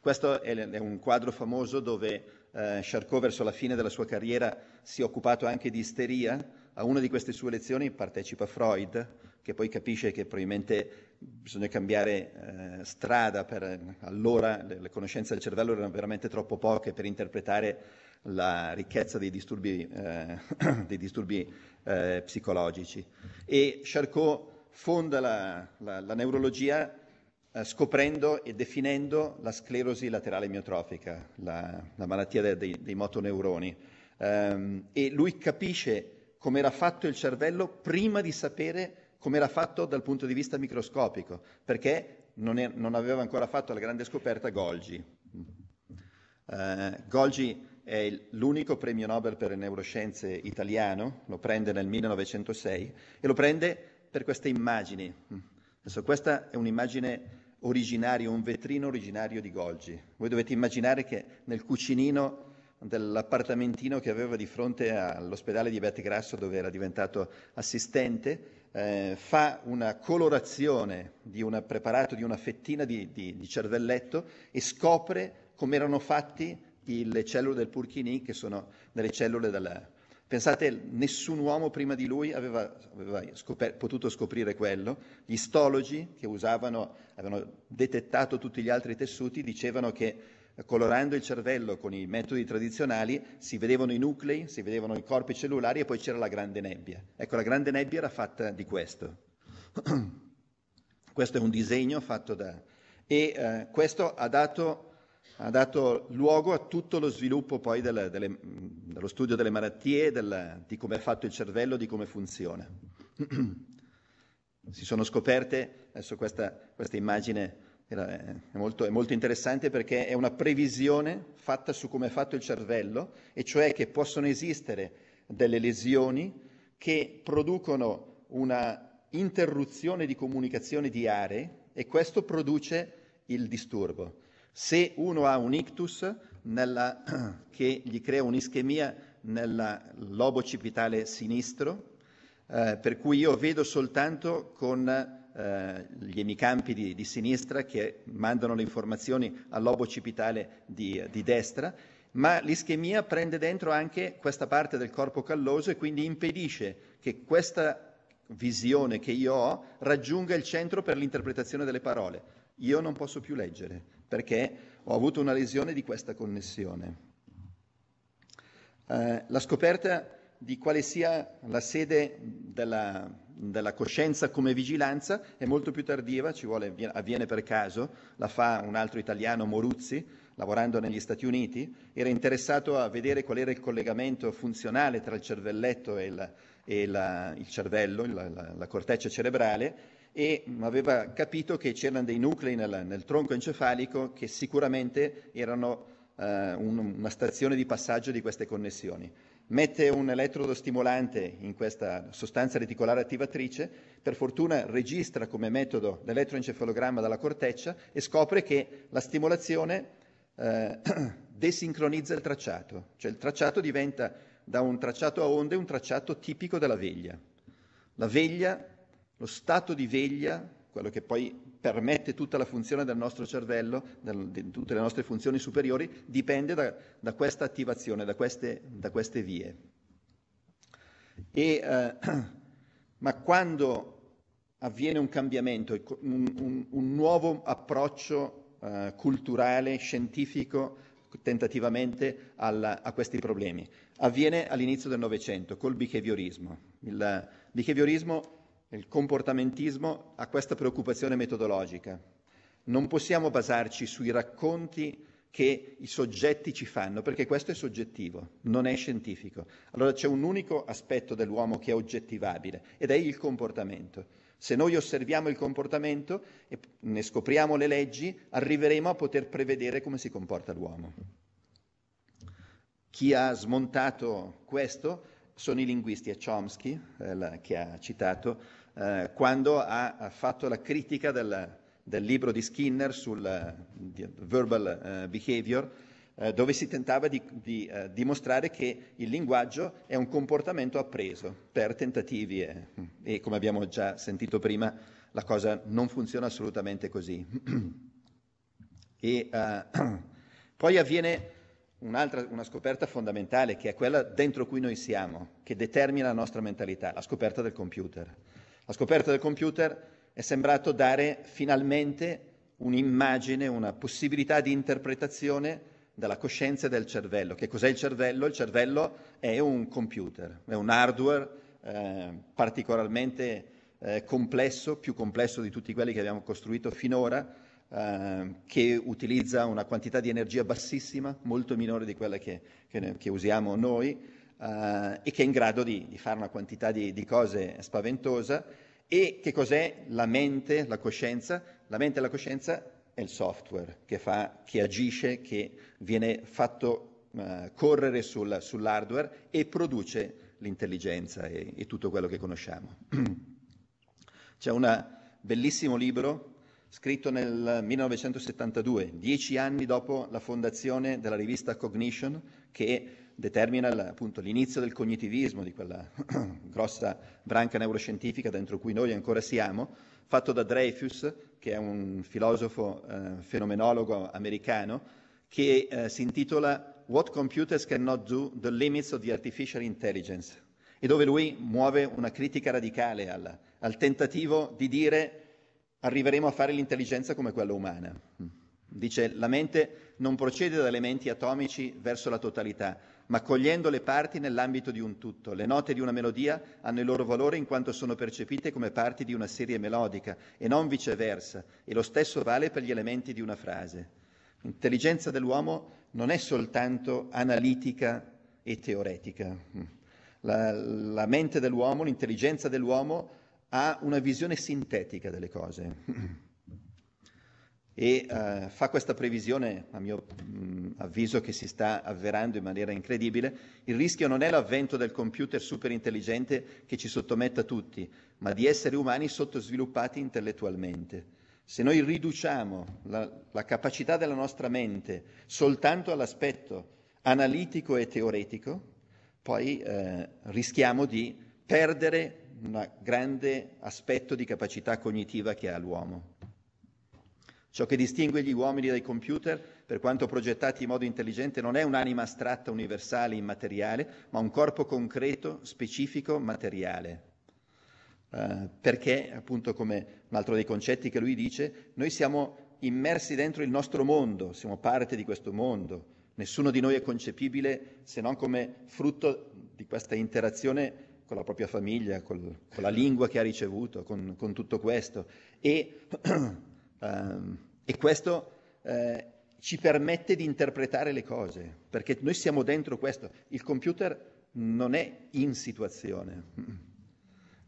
Questo è, è un quadro famoso dove eh, Charcot verso la fine della sua carriera si è occupato anche di isteria. A una di queste sue lezioni partecipa Freud, che poi capisce che probabilmente bisogna cambiare eh, strada per allora le, le conoscenze del cervello erano veramente troppo poche per interpretare la ricchezza dei disturbi, eh, [clears throat] dei disturbi eh, psicologici. E Charcot fonda la, la, la neurologia eh, scoprendo e definendo la sclerosi laterale miotrofica, la, la malattia de, de, dei, motoneuroni. Ehm, e lui capisce come era fatto il cervello prima di sapere come era fatto dal punto di vista microscopico, perché non, è, non aveva ancora fatto la grande scoperta Golgi. Eh, Golgi è l'unico premio Nobel per le neuroscienze italiano, lo prende nel 1906 e lo prende per queste immagini. Adesso questa è un'immagine originaria, un vetrino originario di Golgi. Voi dovete immaginare che nel cucinino dell'appartamentino che aveva di fronte all'ospedale di Bettegrasso dove era diventato assistente, eh, fa una colorazione di un preparato di una fettina di, di, di cervelletto e scopre come erano fatti il, le cellule del Purkinin, che sono delle cellule della... Pensate, nessun uomo prima di lui aveva, aveva scoper, potuto scoprire quello. Gli istologi che usavano, avevano detettato tutti gli altri tessuti, dicevano che colorando il cervello con i metodi tradizionali si vedevano i nuclei, si vedevano i corpi cellulari e poi c'era la grande nebbia. Ecco, la grande nebbia era fatta di questo. [clears throat] questo è un disegno fatto da... E eh, questo ha dato ha dato luogo a tutto lo sviluppo poi delle, delle, dello studio delle malattie, del, di come è fatto il cervello, di come funziona. [clears throat] si sono scoperte, adesso questa, questa immagine era, è, molto, è molto interessante perché è una previsione fatta su come è fatto il cervello, e cioè che possono esistere delle lesioni che producono una interruzione di comunicazione di aree e questo produce il disturbo. Se uno ha un ictus nella, [clears throat] che gli crea un'ischemia nel lobo occipitale sinistro, eh, per cui io vedo soltanto con eh, gli emicampi di, di, sinistra che mandano le informazioni al lobo occipitale di, di destra, ma l'ischemia prende dentro anche questa parte del corpo calloso e quindi impedisce che questa visione che io ho raggiunga il centro per l'interpretazione delle parole. Io non posso più leggere, perché ho avuto una lesione di questa connessione. Eh, la scoperta di quale sia la sede della, della, coscienza come vigilanza è molto più tardiva, ci vuole, avviene per caso, la fa un altro italiano, Moruzzi, lavorando negli Stati Uniti, era interessato a vedere qual era il collegamento funzionale tra il cervelletto e, la, e la, il cervello, la, la corteccia cerebrale, e aveva capito che c'erano dei nuclei nel, nel, tronco encefalico che sicuramente erano eh, un, una stazione di passaggio di queste connessioni. Mette un elettrodo stimolante in questa sostanza reticolare attivatrice, per fortuna registra come metodo l'elettroencefalogramma dalla corteccia e scopre che la stimolazione eh, [clears throat] desincronizza il tracciato, cioè il tracciato diventa da un tracciato a onde un tracciato tipico della veglia. La veglia lo stato di veglia, quello che poi permette tutta la funzione del nostro cervello, di tutte le nostre funzioni superiori, dipende da, da questa attivazione, da queste, da queste vie. E, eh, [clears throat] ma quando avviene un cambiamento, un, un, un nuovo approccio eh, culturale, scientifico, tentativamente alla, a questi problemi. Avviene all'inizio del Novecento col behaviorismo. Il behaviorismo il comportamentismo ha questa preoccupazione metodologica. Non possiamo basarci sui racconti che i soggetti ci fanno, perché questo è soggettivo, non è scientifico. Allora c'è un unico aspetto dell'uomo che è oggettivabile ed è il comportamento. Se noi osserviamo il comportamento e ne scopriamo le leggi, arriveremo a poter prevedere come si comporta l'uomo. Chi ha smontato questo sono i linguisti, è Chomsky eh, che ha citato eh, quando ha, ha, fatto la critica del, del libro di Skinner sul eh, di verbal uh, behavior, eh, dove si tentava di, di eh, dimostrare che il linguaggio è un comportamento appreso per tentativi e, e come abbiamo già sentito prima la cosa non funziona assolutamente così. [clears throat] e, [clears throat] poi avviene Un'altra, una scoperta fondamentale che è quella dentro cui noi siamo, che determina la nostra mentalità, la scoperta del computer. La scoperta del computer è sembrato dare finalmente un'immagine, una possibilità di interpretazione della coscienza e del cervello. Che cos'è il cervello? Il cervello è un computer, è un hardware eh, particolarmente eh, complesso, più complesso di tutti quelli che abbiamo costruito finora, eh, che utilizza una quantità di energia bassissima, molto minore di quella che, che, che usiamo noi, eh, e che è in grado di, di fare una quantità di, di, cose spaventosa. E che cos'è la mente, la coscienza? La mente e la coscienza è il software che, fa, che agisce, che viene fatto eh, correre sul, sull'hardware e produce l'intelligenza e, e tutto quello che conosciamo. [clears throat] C'è un bellissimo libro scritto nel 1972, dieci anni dopo la fondazione della rivista Cognition, che determina appunto l'inizio del cognitivismo, di quella [clears throat] grossa branca neuroscientifica dentro cui noi ancora siamo, fatto da Dreyfus, che è un filosofo eh, fenomenologo americano, che eh, si intitola What Computers Cannot Do, The Limits of the Artificial Intelligence, e dove lui muove una critica radicale alla, al tentativo di dire arriveremo a fare l'intelligenza come quella umana. Dice la mente non procede da elementi atomici verso la totalità, ma cogliendo le parti nell'ambito di un tutto. Le note di una melodia hanno il loro valore in quanto sono percepite come parti di una serie melodica e non viceversa, e lo stesso vale per gli elementi di una frase. L'intelligenza dell'uomo non è soltanto analitica e teoretica. La, la mente dell'uomo, l'intelligenza dell'uomo ha una visione sintetica delle cose e eh, fa questa previsione, a mio mh, mm, avviso, che si sta avverando in maniera incredibile. Il rischio non è l'avvento del computer superintelligente che ci sottometta tutti, ma di esseri umani sottosviluppati intellettualmente. Se noi riduciamo la, la capacità della nostra mente soltanto all'aspetto analitico e teoretico, poi eh, rischiamo di perdere un grande aspetto di capacità cognitiva che ha l'uomo. Ciò che distingue gli uomini dai computer, per quanto progettati in modo intelligente, non è un'anima astratta, universale, immateriale, ma un corpo concreto, specifico, materiale. Eh, perché, appunto, come un altro dei concetti che lui dice, noi siamo immersi dentro il nostro mondo, siamo parte di questo mondo. Nessuno di noi è concepibile se non come frutto di questa interazione con la propria famiglia, col, con la lingua che ha ricevuto, con, con tutto questo. E [clears throat] ehm, e questo eh, ci permette di interpretare le cose, perché noi siamo dentro questo. Il computer non è in situazione.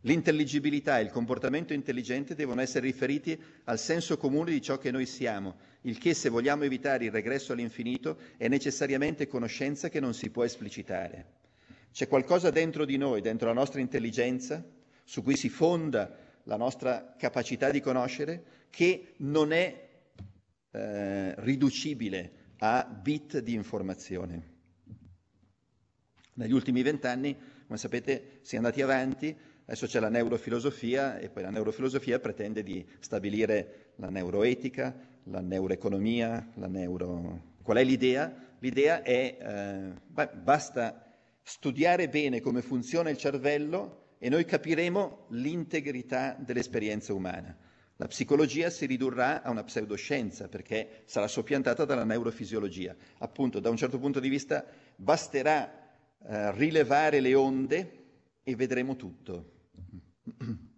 L'intelligibilità e il comportamento intelligente devono essere riferiti al senso comune di ciò che noi siamo, il che se vogliamo evitare il regresso all'infinito è necessariamente conoscenza che non si può esplicitare. C'è qualcosa dentro di noi, dentro la nostra intelligenza, su cui si fonda la nostra capacità di conoscere, che non è eh, riducibile a bit di informazione. Negli ultimi vent'anni, come sapete, si è andati avanti, adesso c'è la neurofilosofia e poi la neurofilosofia pretende di stabilire la neuroetica, la neuroeconomia, la neuro... Qual è l'idea? L'idea è, eh, basta studiare bene come funziona il cervello e noi capiremo l'integrità dell'esperienza umana. La psicologia si ridurrà a una pseudoscienza perché sarà soppiantata dalla neurofisiologia. Appunto, da un certo punto di vista basterà eh, rilevare le onde e vedremo tutto. [clears throat]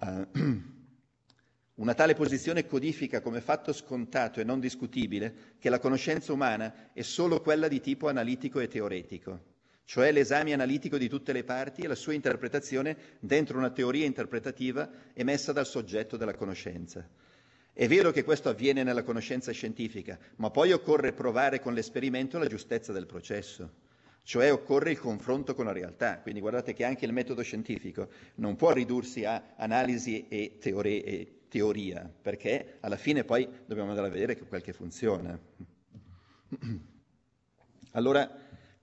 Ah, [clears throat] una tale posizione codifica come fatto scontato e non discutibile che la conoscenza umana è solo quella di tipo analitico e teoretico cioè l'esame analitico di tutte le parti e la sua interpretazione dentro una teoria interpretativa emessa dal soggetto della conoscenza. È vero che questo avviene nella conoscenza scientifica, ma poi occorre provare con l'esperimento la giustezza del processo, cioè occorre il confronto con la realtà. Quindi guardate che anche il metodo scientifico non può ridursi a analisi e, teore- e teoria, perché alla fine poi dobbiamo andare a vedere quel che funziona. [clears throat] Allora,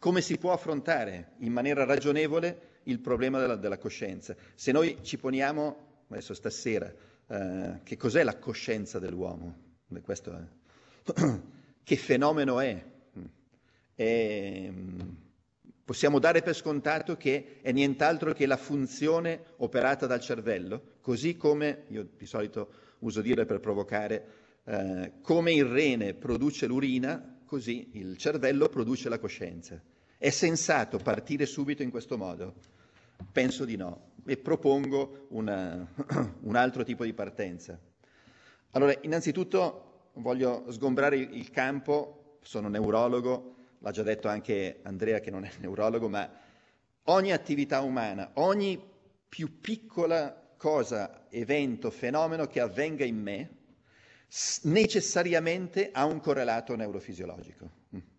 come si può affrontare in maniera ragionevole il problema della, della coscienza. Se noi ci poniamo, adesso stasera, eh, che cos'è la coscienza dell'uomo? [clears throat] che fenomeno è? E, mm. mm, possiamo dare per scontato che è nient'altro che la funzione operata dal cervello, così come, io di solito uso dire per provocare, eh, come il rene produce l'urina, così il cervello produce la coscienza. È sensato partire subito in questo modo? Penso di no e propongo una, [clears throat] un altro tipo di partenza. Allora, innanzitutto voglio sgombrare il campo, sono neurologo, l'ha già detto anche Andrea che non è [laughs] neurologo, ma ogni attività umana, ogni più piccola cosa, evento, fenomeno che avvenga in me, necessariamente ha un correlato neurofisiologico.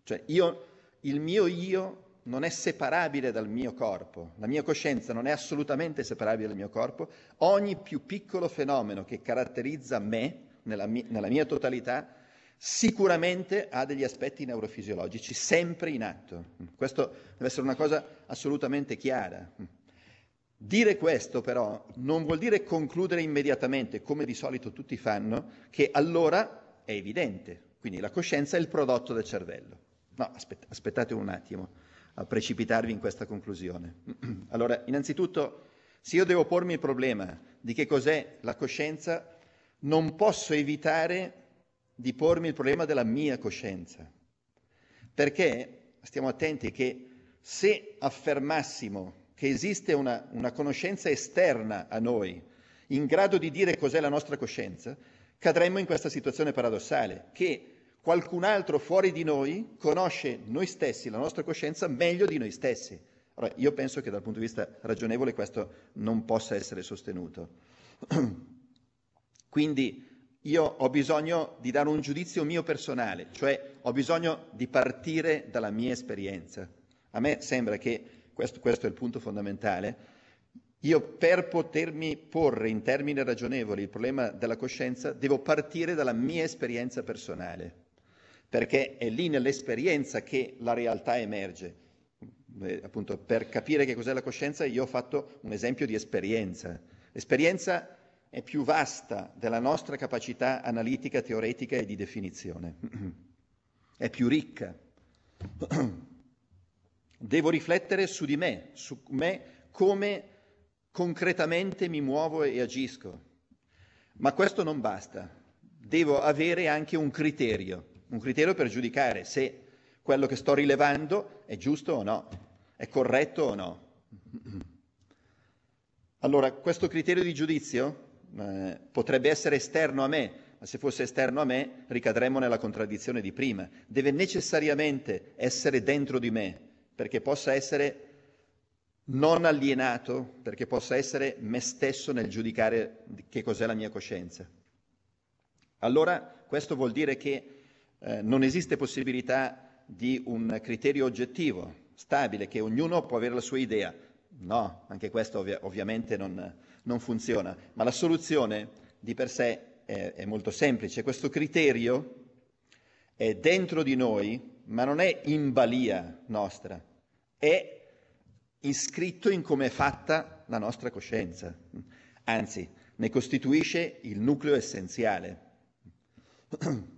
Cioè io il mio io non è separabile dal mio corpo, la mia coscienza non è assolutamente separabile dal mio corpo, ogni più piccolo fenomeno che caratterizza me nella, mia, nella mia totalità sicuramente ha degli aspetti neurofisiologici sempre in atto. Questo deve essere una cosa assolutamente chiara. Dire questo però non vuol dire concludere immediatamente, come di solito tutti fanno, che allora è evidente, quindi la coscienza è il prodotto del cervello. No, aspettate un attimo a precipitarvi in questa conclusione. [clears throat] Allora, innanzitutto, se io devo pormi il problema di che cos'è la coscienza, non posso evitare di pormi il problema della mia coscienza. Perché stiamo attenti che se affermassimo che esiste una, una, conoscenza esterna a noi, in grado di dire cos'è la nostra coscienza, cadremmo in questa situazione paradossale, che qualcun altro fuori di noi conosce noi stessi, la nostra coscienza, meglio di noi stessi. Allora, io penso che dal punto di vista ragionevole questo non possa essere sostenuto. [clears throat] Quindi io ho bisogno di dare un giudizio mio personale, cioè ho bisogno di partire dalla mia esperienza. A me sembra che, questo, questo è il punto fondamentale, io per potermi porre in termini ragionevoli il problema della coscienza devo partire dalla mia esperienza personale perché è lì nell'esperienza che la realtà emerge. Eh, appunto, per capire che cos'è la coscienza io ho fatto un esempio di esperienza. L'esperienza è più vasta della nostra capacità analitica, teoretica e di definizione. [clears throat] è più ricca. [clears throat] Devo riflettere su di me, su me come concretamente mi muovo e agisco. Ma questo non basta. Devo avere anche un criterio un criterio per giudicare se quello che sto rilevando è giusto o no, è corretto o no. Allora, questo criterio di giudizio eh, potrebbe essere esterno a me, ma se fosse esterno a me ricadremmo nella contraddizione di prima. Deve necessariamente essere dentro di me perché possa essere non alienato, perché possa essere me stesso nel giudicare che cos'è la mia coscienza. Allora questo vuol dire che eh, non esiste possibilità di un criterio oggettivo, stabile, che ognuno può avere la sua idea. No, anche questo ovvia- ovviamente non, non, funziona, ma la soluzione di per sé è, è molto semplice. Questo criterio è dentro di noi, ma non è in balia nostra, è iscritto in come è fatta la nostra coscienza, anzi ne costituisce il nucleo essenziale. [clears throat]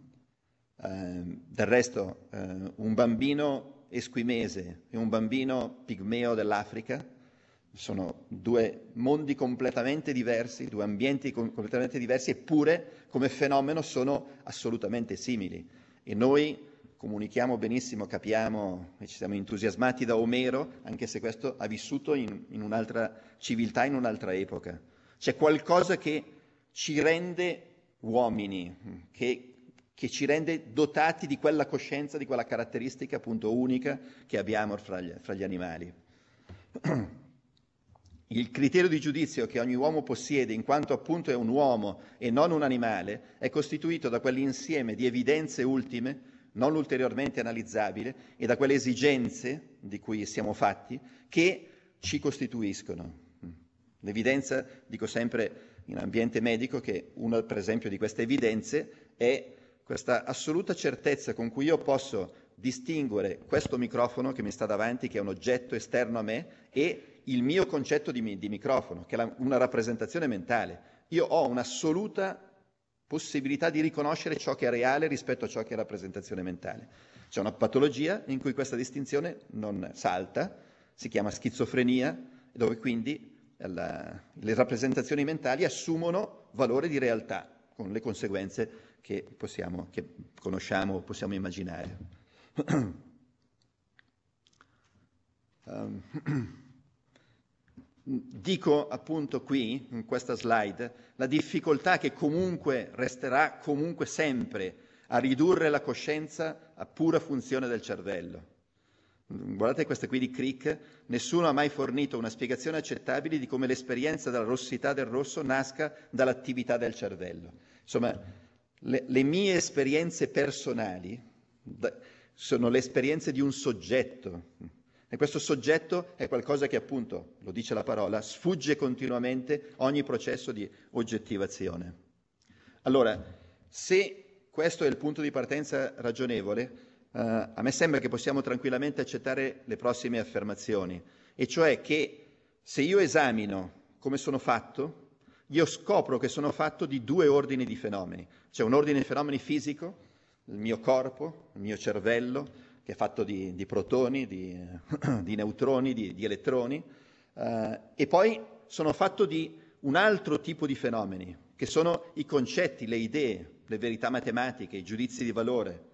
Ehm, del resto ehm, un bambino esquimese e un bambino pigmeo dell'Africa sono due mondi completamente diversi, due ambienti com- completamente diversi, eppure come fenomeno sono assolutamente simili. E noi comunichiamo benissimo, capiamo e ci siamo entusiasmati da Omero, anche se questo ha vissuto in, in un'altra civiltà, in un'altra epoca. C'è qualcosa che ci rende uomini, che che ci rende dotati di quella coscienza, di quella caratteristica appunto unica che abbiamo fra gli, fra gli animali. [clears throat] Il criterio di giudizio che ogni uomo possiede, in quanto appunto è un uomo e non un animale, è costituito da quell'insieme di evidenze ultime, non ulteriormente analizzabile, e da quelle esigenze di cui siamo fatti, che ci costituiscono. L'evidenza, dico sempre in ambiente medico, che una per esempio di queste evidenze è questa assoluta certezza con cui io posso distinguere questo microfono che mi sta davanti, che è un oggetto esterno a me, e il mio concetto di, di microfono, che è la- una rappresentazione mentale. Io ho un'assoluta possibilità di riconoscere ciò che è reale rispetto a ciò che è rappresentazione mentale. C'è una patologia in cui questa distinzione non salta, si chiama schizofrenia, dove quindi eh, la, le rappresentazioni mentali assumono valore di realtà, con le conseguenze che, possiamo, che conosciamo, possiamo immaginare. [clears throat] Um, [clears throat] dico appunto qui, in questa slide, la difficoltà che comunque resterà comunque sempre a ridurre la coscienza a pura funzione del cervello. Guardate questa qui di Crick, nessuno ha mai fornito una spiegazione accettabile di come l'esperienza della rossità del rosso nasca dall'attività del cervello. Insomma, le, le mie esperienze personali sono le esperienze di un soggetto e questo soggetto è qualcosa che appunto, lo dice la parola, sfugge continuamente ogni processo di oggettivazione. Allora, se questo è il punto di partenza ragionevole, Uh, a me sembra che possiamo tranquillamente accettare le prossime affermazioni, e cioè che se io esamino come sono fatto, io scopro che sono fatto di due ordini di fenomeni. C'è un ordine di fenomeni fisico, il mio corpo, il mio cervello, che è fatto di, di protoni, di, [clears throat] di, neutroni, di, di elettroni, eh, e poi sono fatto di un altro tipo di fenomeni, che sono i concetti, le idee, le verità matematiche, i giudizi di valore.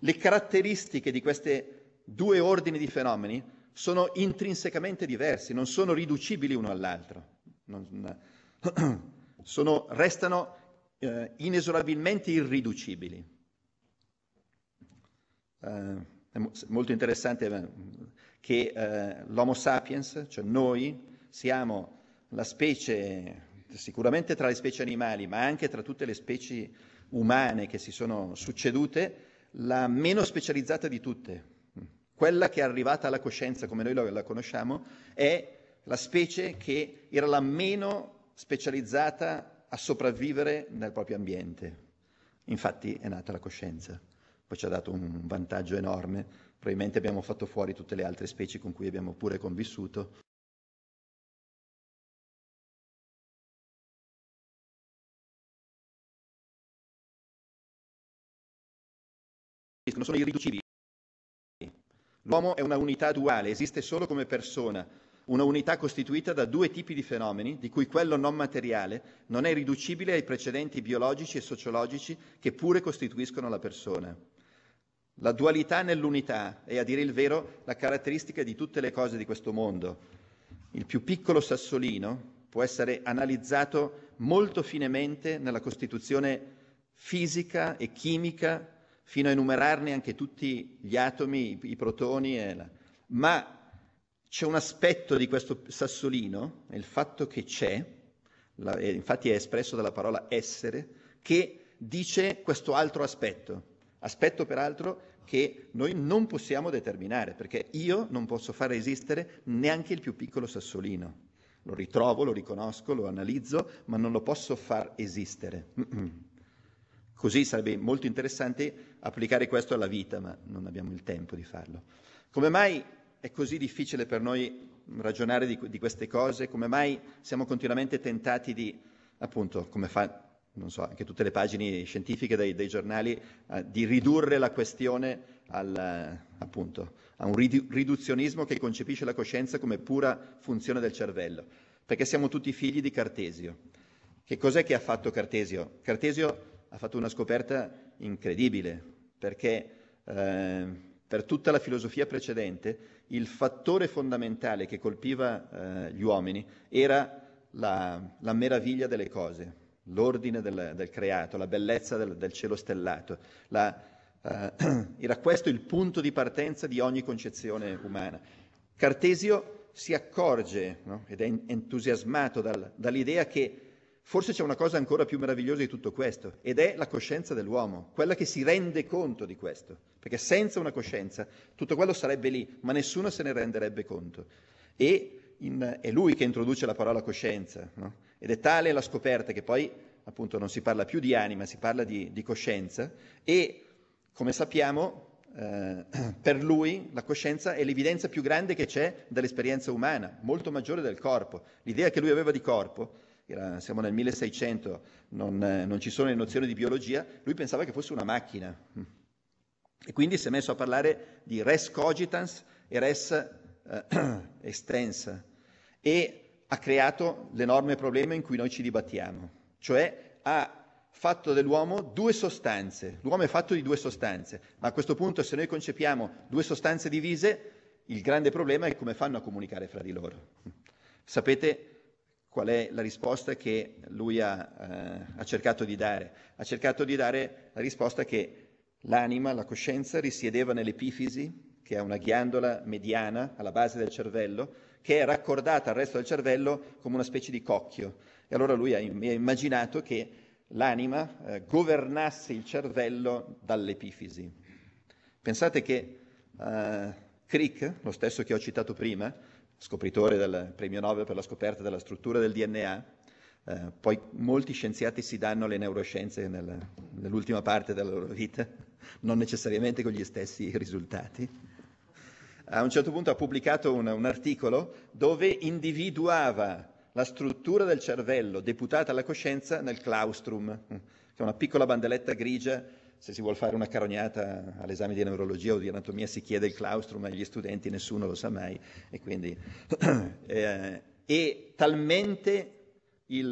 Le caratteristiche di questi due ordini di fenomeni sono intrinsecamente diversi, non sono riducibili uno all'altro. Non, [clears throat] sono, restano eh, inesorabilmente irriducibili. Eh, è molto interessante eh, che eh, l'Homo sapiens, cioè noi, siamo la specie, sicuramente tra le specie animali, ma anche tra tutte le specie umane che si sono succedute, la meno specializzata di tutte. Quella che è arrivata alla coscienza come noi la conosciamo è la specie che era la meno specializzata a sopravvivere nel proprio ambiente. Infatti è nata la coscienza, poi ci ha dato un vantaggio enorme, probabilmente abbiamo fatto fuori tutte le altre specie con cui abbiamo pure convissuto. Non sono irriducibili. L'uomo è una unità duale, esiste solo come persona, una unità costituita da due tipi di fenomeni, di cui quello non materiale non è riducibile ai precedenti biologici e sociologici che pure costituiscono la persona. La dualità nell'unità è, a dire il vero, la caratteristica di tutte le cose di questo mondo. Il più piccolo sassolino può essere analizzato molto finemente nella costituzione fisica e chimica, fino a enumerarne anche tutti gli atomi, i protoni, la... ma c'è un aspetto di questo sassolino, il fatto che c'è, la, eh, infatti è espresso dalla parola essere, che dice questo altro aspetto, aspetto peraltro che noi non possiamo determinare, perché io non posso far esistere neanche il più piccolo sassolino. Lo ritrovo, lo riconosco, lo analizzo, ma non lo posso far esistere. [clears throat] Così sarebbe molto interessante applicare questo alla vita, ma non abbiamo il tempo di farlo. Come mai è così difficile per noi ragionare di, di, queste cose, come mai siamo continuamente tentati di, appunto, come fa non so, anche tutte le pagine scientifiche dei, dei giornali, eh, di ridurre la questione al, eh, appunto, a un riduzionismo che concepisce la coscienza come pura funzione del cervello, perché siamo tutti figli di Cartesio. Che cos'è che ha fatto Cartesio? Cartesio ha fatto una scoperta incredibile, perché eh, per tutta la filosofia precedente il fattore fondamentale che colpiva eh, gli uomini era la, la, meraviglia delle cose, l'ordine del, del creato, la bellezza del, del cielo stellato. La, eh, [clears throat] era questo il punto di partenza di ogni concezione umana. Cartesio si accorge no? ed è entusiasmato dal, dall'idea che Forse c'è una cosa ancora più meravigliosa di tutto questo, ed è la coscienza dell'uomo, quella che si rende conto di questo, perché senza una coscienza tutto quello sarebbe lì, ma nessuno se ne renderebbe conto. E in, è lui che introduce la parola coscienza, no? ed è tale la scoperta che poi appunto non si parla più di anima, si parla di, di coscienza, e come sappiamo eh, [clears throat] per lui la coscienza è l'evidenza più grande che c'è dell'esperienza umana, molto maggiore del corpo. L'idea che lui aveva di corpo era, siamo nel 1600, non, non ci sono le nozioni di biologia, lui pensava che fosse una macchina. E quindi si è messo a parlare di res cogitans e res eh, [clears throat] extensa e ha creato l'enorme problema in cui noi ci dibattiamo, cioè ha fatto dell'uomo due sostanze, l'uomo è fatto di due sostanze, ma a questo punto se noi concepiamo due sostanze divise, il grande problema è come fanno a comunicare fra di loro. Sapete, qual è la risposta che lui ha, eh, ha cercato di dare? Ha cercato di dare la risposta che l'anima, la coscienza, risiedeva nell'epifisi, che è una ghiandola mediana alla base del cervello, che è raccordata al resto del cervello come una specie di cocchio. E allora lui ha, immaginato che l'anima eh, governasse il cervello dall'epifisi. Pensate che eh, Crick, lo stesso che ho citato prima, scopritore del premio Nobel per la scoperta della struttura del DNA, eh, poi molti scienziati si danno le neuroscienze nel, nell'ultima parte della loro vita, non necessariamente con gli stessi risultati. A un certo punto ha pubblicato un, un articolo dove individuava la struttura del cervello deputata alla coscienza nel claustrum, che è una piccola bandeletta grigia se si vuole fare una carognata all'esame di neurologia o di anatomia si chiede il claustrum agli studenti, nessuno lo sa mai, e quindi [clears throat] eh, e talmente il,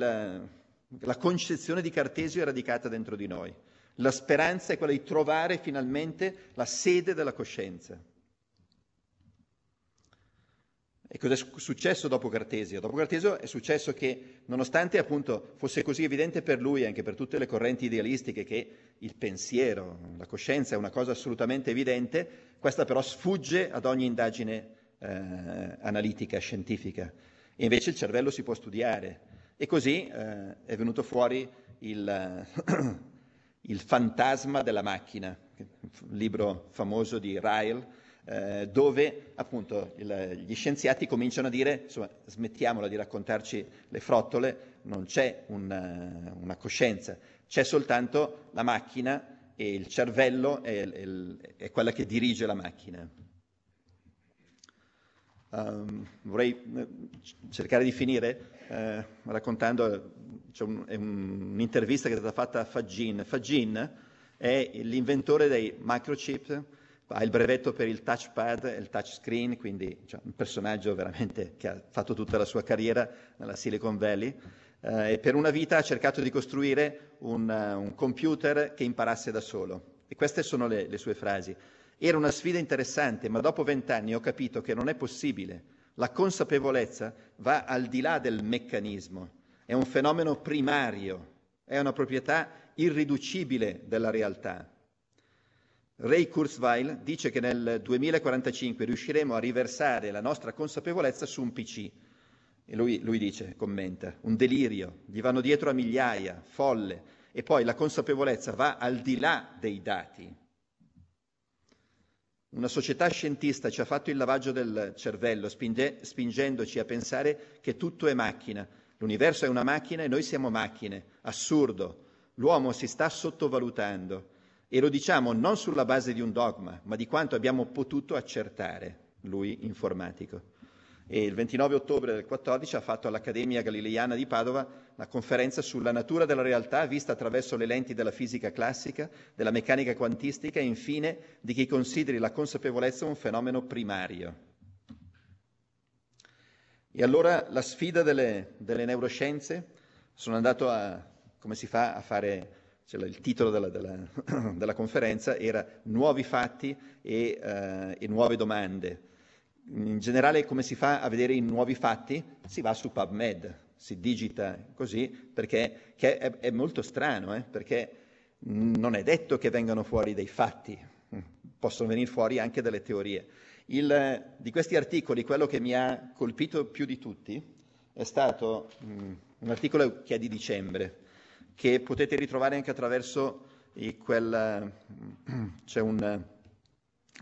la concezione di Cartesio è radicata dentro di noi. La speranza è quella di trovare finalmente la sede della coscienza. E cosa è successo dopo Cartesio? Dopo Cartesio è successo che, nonostante appunto fosse così evidente per lui, anche per tutte le correnti idealistiche, che il pensiero, la coscienza è una cosa assolutamente evidente, questa però sfugge ad ogni indagine eh, analitica, scientifica. invece il cervello si può studiare. E così eh, è venuto fuori il, [coughs] il, fantasma della macchina, un libro famoso di Ryle, eh, dove appunto il, gli scienziati cominciano a dire, insomma, smettiamola di raccontarci le frottole, non c'è una, una coscienza, c'è soltanto la macchina e il cervello è, è, è quella che dirige la macchina. Um, vorrei eh, cercare di finire eh, raccontando eh, un, un'intervista che è stata fatta a Fagin. Fagin è l'inventore dei microchip, ha il brevetto per il touchpad e il touchscreen, quindi cioè, un personaggio veramente che ha fatto tutta la sua carriera nella Silicon Valley eh, e per una vita ha cercato di costruire un, uh, un, computer che imparasse da solo. E queste sono le, le sue frasi. Era una sfida interessante, ma dopo vent'anni ho capito che non è possibile. La consapevolezza va al di là del meccanismo, è un fenomeno primario, è una proprietà irriducibile della realtà. Ray Kurzweil dice che nel 2045 riusciremo a riversare la nostra consapevolezza su un PC, e lui, lui dice, commenta, un delirio, gli vanno dietro a migliaia, folle, e poi la consapevolezza va al di là dei dati. Una società scientista ci ha fatto il lavaggio del cervello, spinge, spingendoci a pensare che tutto è macchina. L'universo è una macchina e noi siamo macchine. Assurdo. L'uomo si sta sottovalutando e lo diciamo non sulla base di un dogma, ma di quanto abbiamo potuto accertare, lui informatico e il 29 ottobre del 14 ha fatto all'Accademia Galileiana di Padova una conferenza sulla natura della realtà vista attraverso le lenti della fisica classica, della meccanica quantistica e infine di chi consideri la consapevolezza un fenomeno primario. E allora la sfida delle, delle neuroscienze, sono andato a, come si fa a fare cioè, il titolo della, della, [coughs] della, conferenza era Nuovi fatti e, uh, e nuove domande in generale come si fa a vedere i nuovi fatti? Si va su PubMed, si digita così, perché è, è, molto strano, eh? perché non è detto che vengano fuori dei fatti, possono venire fuori anche delle teorie. Il, di questi articoli, quello che mi ha colpito più di tutti è stato mh, mm, un articolo che è di dicembre, che potete ritrovare anche attraverso quel... c'è un,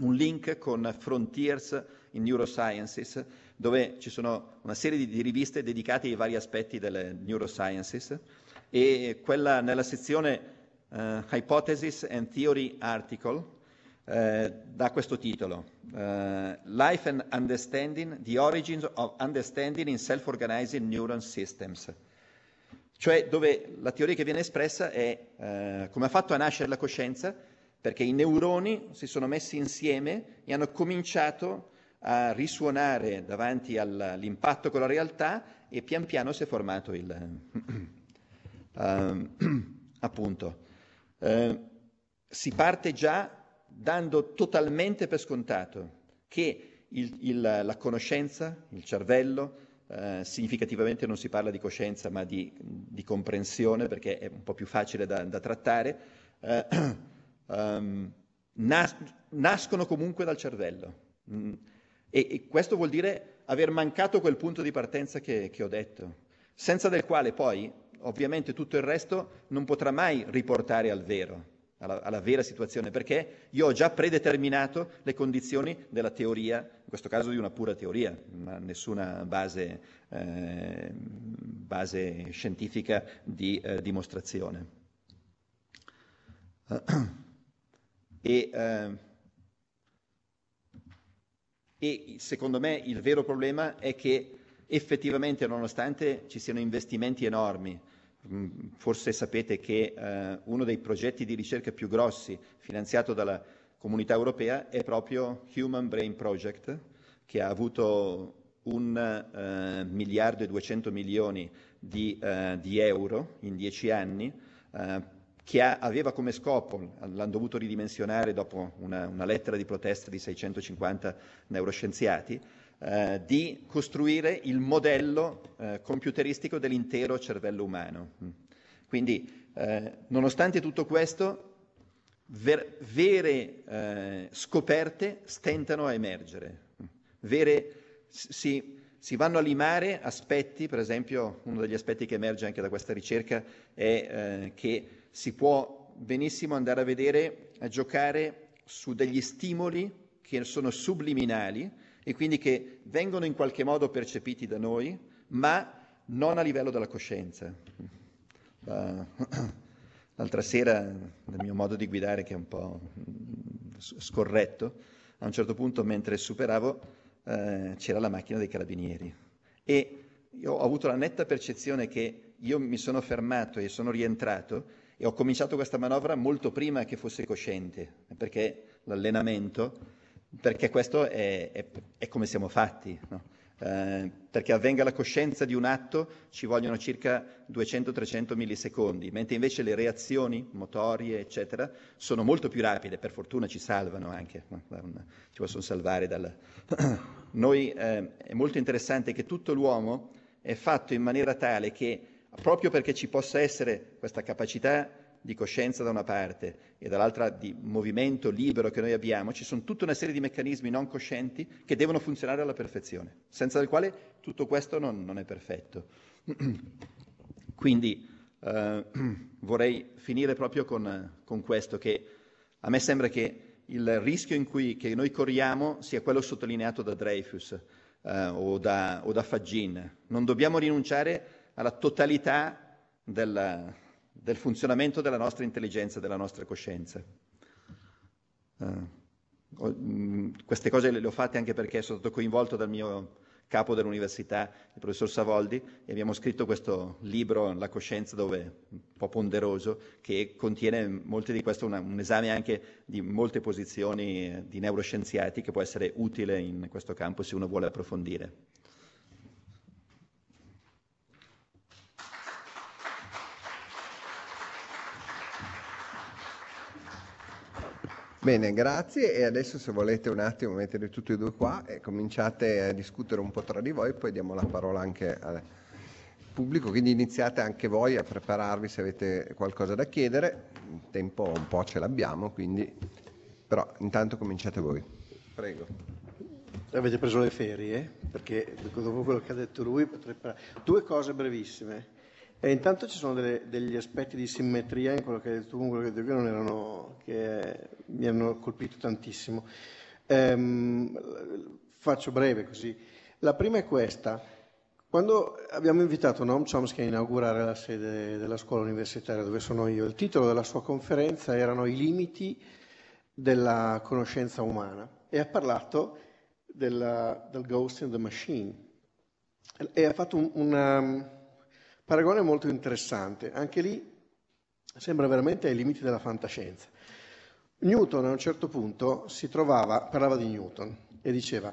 un link con Frontiers in Neurosciences, dove ci sono una serie di, riviste dedicate ai vari aspetti delle neurosciences e quella nella sezione uh, Hypothesis and Theory Article eh, dà questo titolo uh, Life and Understanding, The Origins of Understanding in Self-Organizing Neuron Systems cioè dove la teoria che viene espressa è eh, come ha fatto a nascere la coscienza, perché i neuroni si sono messi insieme e hanno cominciato a risuonare davanti all'impatto con la realtà e pian piano si è formato il... um, [clears throat] [clears throat] appunto. Eh, si parte già dando totalmente per scontato che il, il, la conoscenza, il cervello, eh, significativamente non si parla di coscienza ma di, di, comprensione perché è un po' più facile da, da trattare, eh, um, [clears throat] nas- nascono comunque dal cervello. Mm e, e questo vuol dire aver mancato quel punto di partenza che, che ho detto, senza del quale poi ovviamente tutto il resto non potrà mai riportare al vero, alla, alla, vera situazione, perché io ho già predeterminato le condizioni della teoria, in questo caso di una pura teoria, ma nessuna base, eh, base scientifica di eh, dimostrazione. [clears throat] E, eh, e secondo me il vero problema è che effettivamente, nonostante ci siano investimenti enormi, mm, forse sapete che eh, uno dei progetti di ricerca più grossi finanziato dalla comunità europea è proprio Human Brain Project, che ha avuto un eh, miliardo e 200 milioni di, eh, di euro in dieci anni eh, che ha, aveva come scopo, l'hanno dovuto ridimensionare dopo una, una lettera di protesta di 650 neuroscienziati, eh, di costruire il modello eh, computeristico dell'intero cervello umano. Mm. Quindi, eh, nonostante tutto questo, ver- vere eh, scoperte stentano a emergere, mm. vere, si, si vanno a limare aspetti, per esempio uno degli aspetti che emerge anche da questa ricerca è eh, che si può benissimo andare a vedere, a giocare su degli stimoli che sono subliminali e quindi che vengono in qualche modo percepiti da noi, ma non a livello della coscienza. [clears throat] l'altra sera, nel mio modo di guidare, che è un po' scorretto, a un certo punto mentre superavo eh, c'era la macchina dei carabinieri e io ho avuto la netta percezione che io mi sono fermato e sono rientrato e ho cominciato questa manovra molto prima che fosse cosciente, perché l'allenamento, perché questo è, è, è come siamo fatti, no? eh, perché avvenga la coscienza di un atto ci vogliono circa 200-300 millisecondi, mentre invece le reazioni motorie, eccetera, sono molto più rapide, per fortuna ci salvano anche, no? ci possono salvare dal... [coughs] Noi, eh, è molto interessante che tutto l'uomo è fatto in maniera tale che proprio perché ci possa essere questa capacità di coscienza da una parte e dall'altra di movimento libero che noi abbiamo, ci sono tutta una serie di meccanismi non coscienti che devono funzionare alla perfezione, senza il quale tutto questo non, non è perfetto. [clears throat] Quindi eh, [clears throat] vorrei finire proprio con, con, questo, che a me sembra che il rischio in cui che noi corriamo sia quello sottolineato da Dreyfus eh, o, da, o da Fagin. Non dobbiamo rinunciare a alla totalità della, del funzionamento della nostra intelligenza, della nostra coscienza. Uh, queste cose le ho fatte anche perché sono stato coinvolto dal mio capo dell'università, il professor Savoldi, e abbiamo scritto questo libro, La coscienza, dove, un po' ponderoso, che contiene molte di questo, una, un esame anche di molte posizioni eh, di neuroscienziati che può essere utile in questo campo se uno vuole approfondire. Bene, grazie e adesso se volete un attimo mettere tutti e due qua e cominciate a discutere un po' tra di voi, poi diamo la parola anche al pubblico, quindi iniziate anche voi a prepararvi se avete qualcosa da chiedere, il tempo un po' ce l'abbiamo, quindi però intanto cominciate voi. Prego. Avete preso le ferie? Perché dopo quello che ha detto lui, potrei... due cose brevissime. E intanto ci sono delle, degli aspetti di simmetria in quello che hai detto tu, in quello che hai detto io, che mi hanno colpito tantissimo. Ehm, faccio breve così. La prima è questa. Quando abbiamo invitato Noam Chomsky a inaugurare la sede della scuola universitaria dove sono io, il titolo della sua conferenza erano I limiti della conoscenza umana e ha parlato della, del Ghost in the Machine e ha fatto un, una, paragone molto interessante, anche lì sembra veramente ai limiti della fantascienza. Newton a un certo punto si trovava, parlava di Newton e diceva,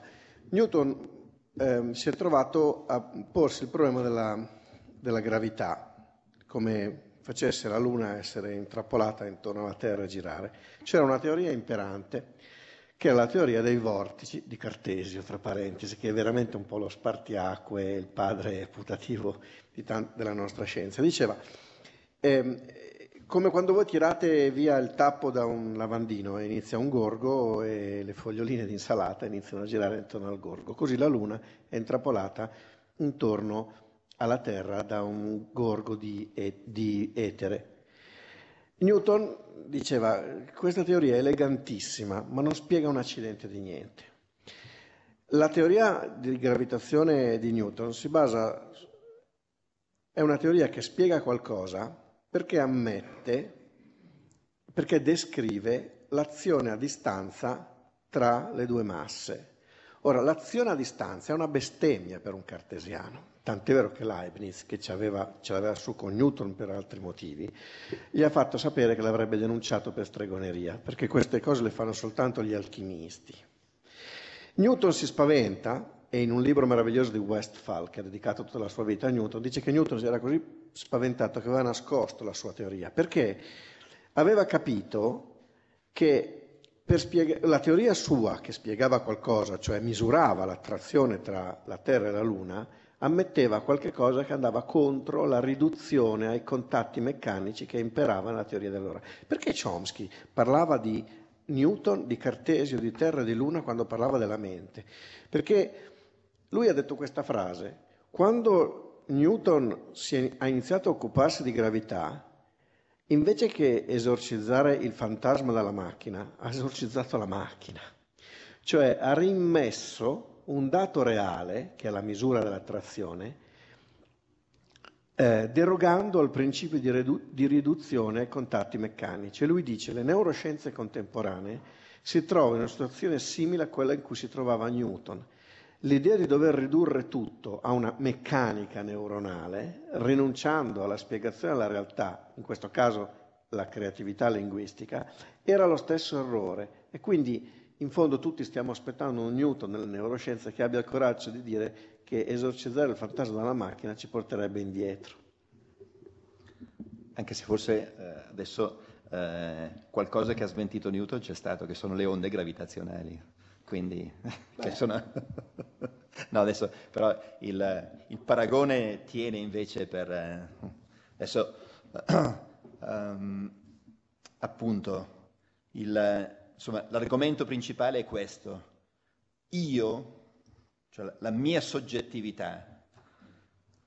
Newton eh, si è trovato a porsi il problema della, della gravità, come facesse la Luna essere intrappolata intorno alla Terra e girare. C'era una teoria imperante che è la teoria dei vortici di Cartesio, tra parentesi, che è veramente un po' lo spartiacque, il padre putativo t- della nostra scienza. Diceva, ehm, come quando voi tirate via il tappo da un lavandino e inizia un gorgo e le foglioline di insalata iniziano a girare intorno al gorgo, così la luna è intrappolata intorno alla terra da un gorgo di, e- di etere Newton diceva questa teoria è elegantissima, ma non spiega un accidente di niente. La teoria di gravitazione di Newton si basa, è una teoria che spiega qualcosa perché ammette, perché descrive l'azione a distanza tra le due masse. Ora, l'azione a distanza è una bestemmia per un cartesiano Tant'è vero che Leibniz, che ce l'aveva su con Newton per altri motivi, gli ha fatto sapere che l'avrebbe denunciato per stregoneria, perché queste cose le fanno soltanto gli alchimisti. Newton si spaventa e in un libro meraviglioso di Westphal, che ha dedicato tutta la sua vita a Newton, dice che Newton si era così spaventato che aveva nascosto la sua teoria, perché aveva capito che spiega- la teoria sua, che spiegava qualcosa, cioè misurava l'attrazione tra la Terra e la Luna, ammetteva qualche cosa che andava contro la riduzione ai contatti meccanici che imperava nella teoria dell'ora. Perché Chomsky parlava di Newton, di Cartesio, di Terra e di Luna quando parlava della mente? Perché lui ha detto questa frase, quando Newton è, ha iniziato a occuparsi di gravità, invece che esorcizzare il fantasma dalla macchina, ha esorcizzato la macchina, cioè ha rimesso un dato reale, che è la misura dell'attrazione, eh, derogando al principio di, ridu- di riduzione ai contatti meccanici. lui dice le neuroscienze contemporanee si trovano in una situazione simile a quella in cui si trovava Newton. L'idea di dover ridurre tutto a una meccanica neuronale, rinunciando alla spiegazione della realtà, in questo caso la creatività linguistica, era lo stesso errore. E quindi in fondo tutti stiamo aspettando un Newton nella neuroscienza che abbia il coraggio di dire che esorcizzare il fantasma della macchina ci porterebbe indietro. Anche se forse eh, adesso eh, qualcosa che ha smentito Newton c'è stato, che sono le onde gravitazionali. Quindi, [laughs] sono... [laughs] no, adesso però il, il, paragone tiene invece per... Eh, adesso, um, [clears throat] appunto, il insomma, l'argomento principale è questo. Io, cioè la mia soggettività,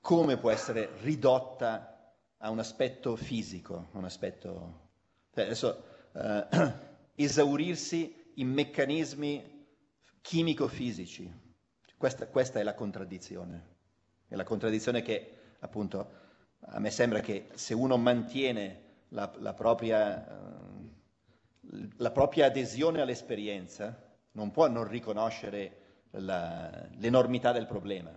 come può essere ridotta a un aspetto fisico, a un aspetto... Cioè, adesso, eh, [clears throat] esaurirsi in meccanismi chimico-fisici. Questa, questa è la contraddizione. È la contraddizione che, appunto, a me sembra che se uno mantiene la, la propria... Eh, la propria adesione all'esperienza non può non riconoscere la, l'enormità del problema.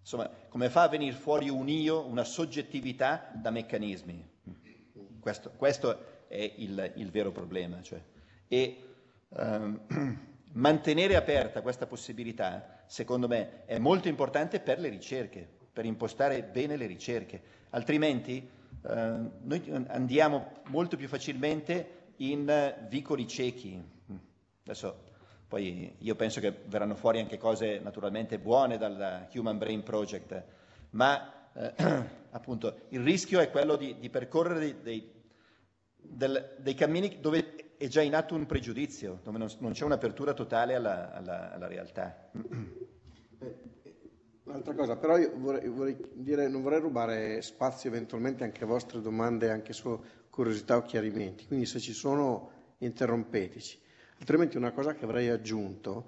Insomma, come fa a venire fuori un io, una soggettività da meccanismi? Questo, questo è il, il, vero problema. Cioè. E um, [clears throat] mantenere aperta questa possibilità, secondo me, è molto importante per le ricerche, per impostare bene le ricerche. Altrimenti eh, noi andiamo molto più facilmente in vicoli ciechi. Adesso poi io penso che verranno fuori anche cose naturalmente buone dal Human Brain Project, ma eh, [clears throat] appunto il rischio è quello di, di percorrere dei, dei, del, dei, cammini dove è già in atto un pregiudizio, dove non, non c'è un'apertura totale alla, alla, alla realtà. [clears throat] Eh, eh, un'altra cosa, però io vorrei, vorrei dire, non vorrei rubare spazio eventualmente anche a vostre domande, anche su curiosità o chiarimenti, quindi se ci sono interrompeteci. Altrimenti una cosa che avrei aggiunto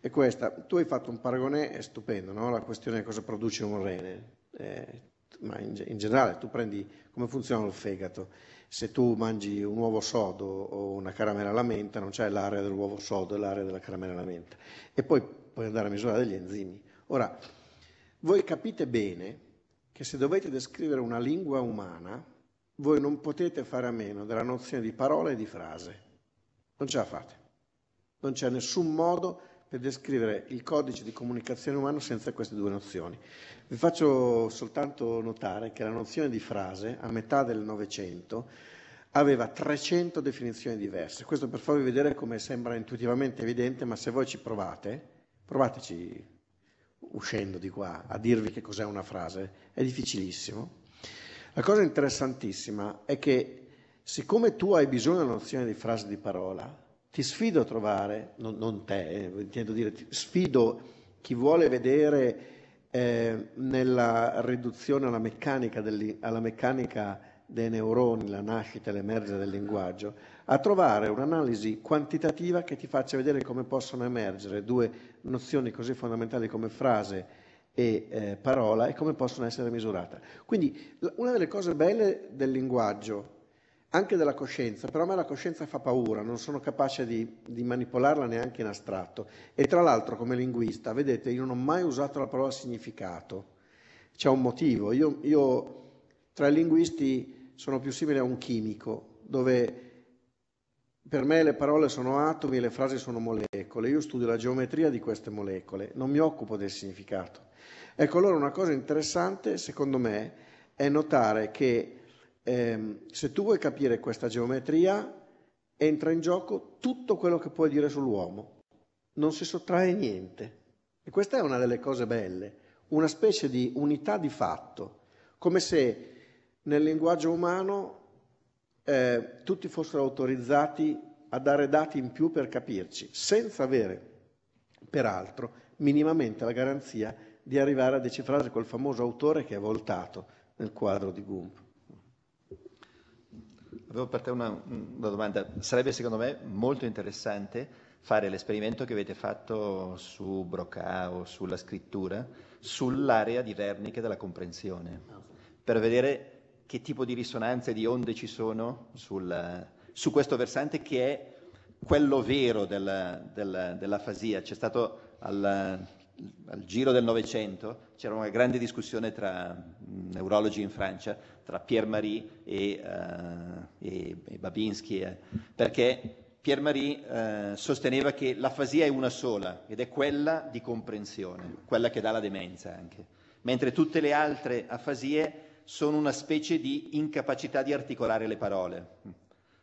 è questa, tu hai fatto un paragone stupendo, no? la questione di cosa produce un rene, eh, ma in, in, generale tu prendi come funziona il fegato, se tu mangi un uovo sodo o una caramella alla menta non c'è l'area dell'uovo sodo e l'area della caramella alla menta e poi puoi andare a misurare degli enzimi. Ora, voi capite bene che se dovete descrivere una lingua umana, voi non potete fare a meno della nozione di parola e di frase. Non ce la fate. Non c'è nessun modo per descrivere il codice di comunicazione umano senza queste due nozioni. Vi faccio soltanto notare che la nozione di frase, a metà del Novecento, aveva 300 definizioni diverse. Questo per farvi vedere come sembra intuitivamente evidente, ma se voi ci provate, provateci uscendo di qua a dirvi che cos'è una frase, è difficilissimo. La cosa interessantissima è che siccome tu hai bisogno di una nozione di frase di parola, ti sfido a trovare, non, non te, eh, intendo dire, ti sfido chi vuole vedere eh, nella riduzione alla meccanica, alla meccanica, dei neuroni, la nascita e l'emergere del linguaggio, a trovare un'analisi quantitativa che ti faccia vedere come possono emergere due nozioni così fondamentali come frase e eh, parola e come possono essere misurate. Quindi una delle cose belle del linguaggio, anche della coscienza, però a me la coscienza fa paura, non sono capace di, di manipolarla neanche in astratto. E tra l'altro come linguista, vedete, io non ho mai usato la parola significato, c'è un motivo. Io, io tra i linguisti sono più simile a un chimico, dove per me le parole sono atomi e le frasi sono molecole. Io studio la geometria di queste molecole, non mi occupo del significato. Ecco, allora una cosa interessante, secondo me, è notare che ehm, se tu vuoi capire questa geometria, entra in gioco tutto quello che puoi dire sull'uomo, non si sottrae niente. E questa è una delle cose belle, una specie di unità di fatto, come se nel linguaggio umano eh, tutti fossero autorizzati a dare dati in più per capirci, senza avere peraltro minimamente la garanzia di arrivare a decifrare quel famoso autore che è voltato nel quadro di Gump. Avevo per te una, una domanda. Sarebbe secondo me molto interessante fare l'esperimento che avete fatto su Broca o sulla scrittura sull'area di Wernicke della comprensione, per vedere che tipo di risonanze, di onde ci sono sul, su questo versante che è quello vero della, della, dell'afasia. C'è stato al al giro del Novecento c'era una grande discussione tra mm, neurologi in Francia, tra Pierre Marie e, uh, e, e Babinski, eh, perché Pierre Marie eh, sosteneva che l'afasia è una sola ed è quella di comprensione, quella che dà la demenza anche, mentre tutte le altre afasie sono una specie di incapacità di articolare le parole.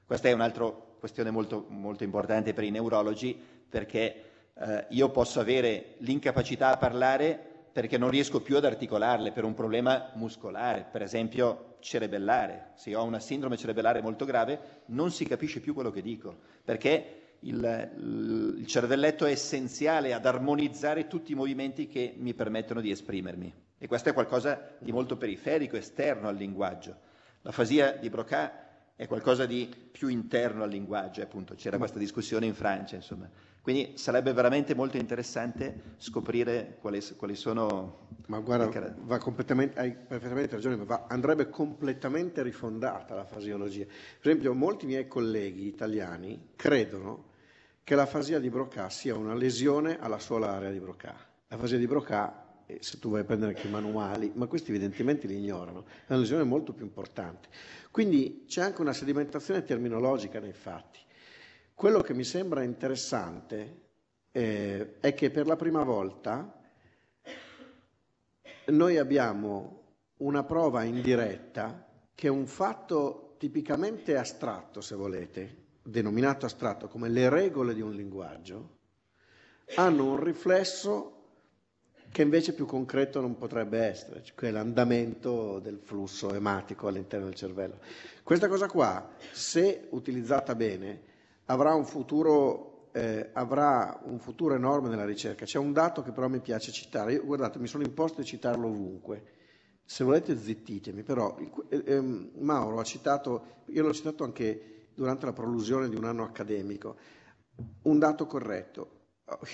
Questa è un'altra questione molto, molto importante per i neurologi perché eh, io posso avere l'incapacità a parlare perché non riesco più ad articolarle per un problema muscolare, per esempio cerebellare. Se io ho una sindrome cerebellare molto grave, non si capisce più quello che dico, perché il, il cervelletto è essenziale ad armonizzare tutti i movimenti che mi permettono di esprimermi. E questo è qualcosa di molto periferico, esterno al linguaggio. La fasia di Broca è qualcosa di più interno al linguaggio, appunto. C'era questa discussione in Francia, insomma. Quindi sarebbe veramente molto interessante scoprire quali, quali sono... Ma guarda, le... hai perfettamente ragione, ma andrebbe completamente rifondata la fasiologia. Per esempio, molti miei colleghi italiani credono che la fasia di Broca sia una lesione alla sola area di Broca. La fasia di Broca eh, se tu vai a prendere anche i manuali, ma questi evidentemente li ignorano, è una lesione molto più importante. Quindi c'è anche una sedimentazione terminologica nei fatti. Quello che mi sembra interessante eh, è che per la prima volta noi abbiamo una prova indiretta che un fatto tipicamente astratto, se volete, denominato astratto come le regole di un linguaggio, hanno un riflesso che invece più concreto non potrebbe essere, cioè l'andamento del flusso ematico all'interno del cervello. Questa cosa qua, se utilizzata bene, avrà un futuro, eh, avrà un futuro enorme nella ricerca. C'è un dato che però mi piace citare. Io, guardate, mi sono imposto di citarlo ovunque. Se volete zittitemi, però eh, eh, Mauro ha citato, io l'ho citato anche durante la prolusione di un anno accademico, un dato corretto.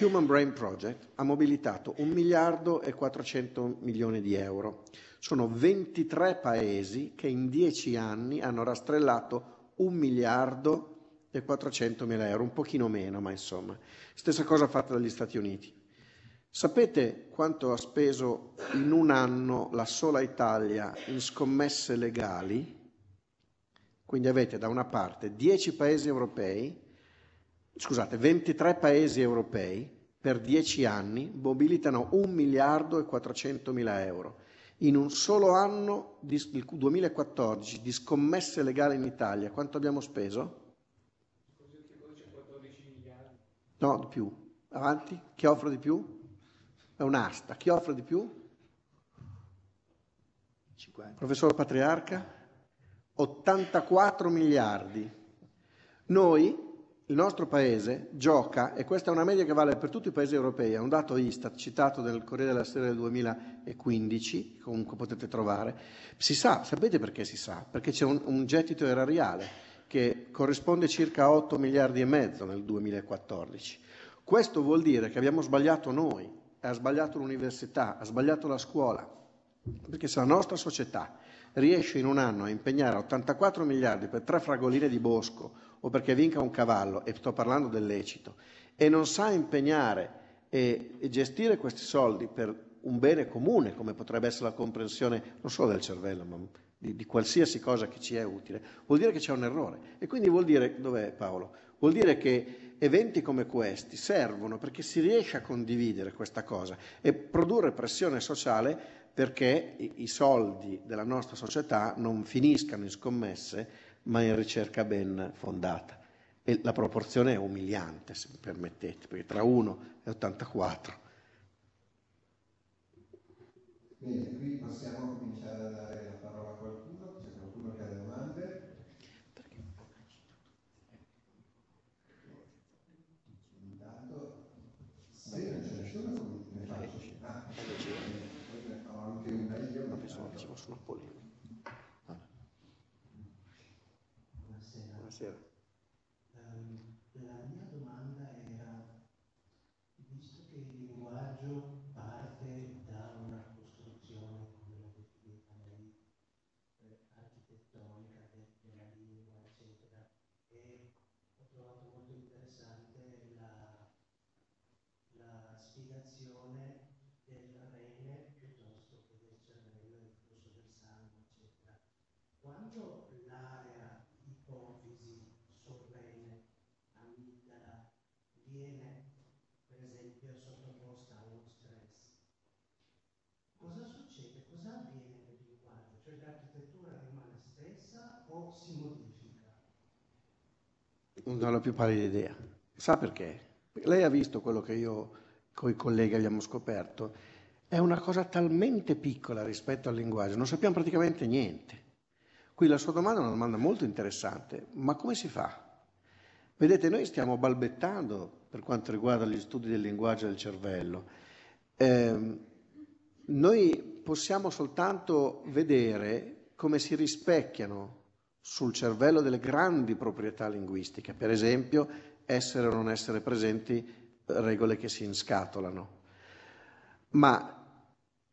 Human Brain Project ha mobilitato 1 miliardo e 400 milioni di euro. Sono 23 paesi che in 10 anni hanno rastrellato 1 miliardo e 400.000 euro, un pochino meno, ma insomma. Stessa cosa fatta dagli Stati Uniti. Sapete quanto ha speso in un anno la sola Italia in scommesse legali? Quindi avete da una parte 10 paesi europei, scusate, 23 paesi europei per 10 anni mobilitano 1 miliardo e 400 mila euro. In un solo anno, il 2014, di scommesse legali in Italia, quanto abbiamo speso? No, di più. Avanti. Chi offre di più? È un'asta. Chi offre di più? 50. Professor Patriarca? 84 miliardi. Noi, il nostro paese, gioca, e questa è una media che vale per tutti i paesi europei, è un dato Istat citato nel Corriere della Sera del 2015, comunque potete trovare. Si sa, sapete perché si sa? Perché c'è un, un gettito erariale corrisponde circa a 8 miliardi e mezzo nel 2014. Questo vuol dire che abbiamo sbagliato noi, ha sbagliato l'università, ha sbagliato la scuola, perché se la nostra società riesce in un anno a impegnare 84 miliardi per tre fragoline di bosco o perché vinca un cavallo, e sto parlando del lecito, e non sa impegnare e, e gestire questi soldi per un bene comune come potrebbe essere la comprensione non solo del cervello ma di, di qualsiasi cosa che ci è utile, vuol dire che c'è un errore. E quindi vuol dire, dov'è Paolo? Vuol dire che eventi come questi servono perché si riesce a condividere questa cosa e produrre pressione sociale perché i, soldi della nostra società non finiscano in scommesse, ma in ricerca ben fondata. E la proporzione è umiliante, se mi permettete, perché tra 1 e 84. Bene, qui possiamo cominciare a Non ho la più pari idea. Sa perché? Lei ha visto quello che io con i colleghi abbiamo scoperto. È una cosa talmente piccola rispetto al linguaggio, non sappiamo praticamente niente. Qui la sua domanda è una domanda molto interessante, ma come si fa? Vedete, noi stiamo balbettando per quanto riguarda gli studi del linguaggio del cervello. Eh, noi possiamo soltanto vedere come si rispecchiano sul cervello delle grandi proprietà linguistiche, per esempio essere o non essere presenti eh, regole che si inscatolano. Ma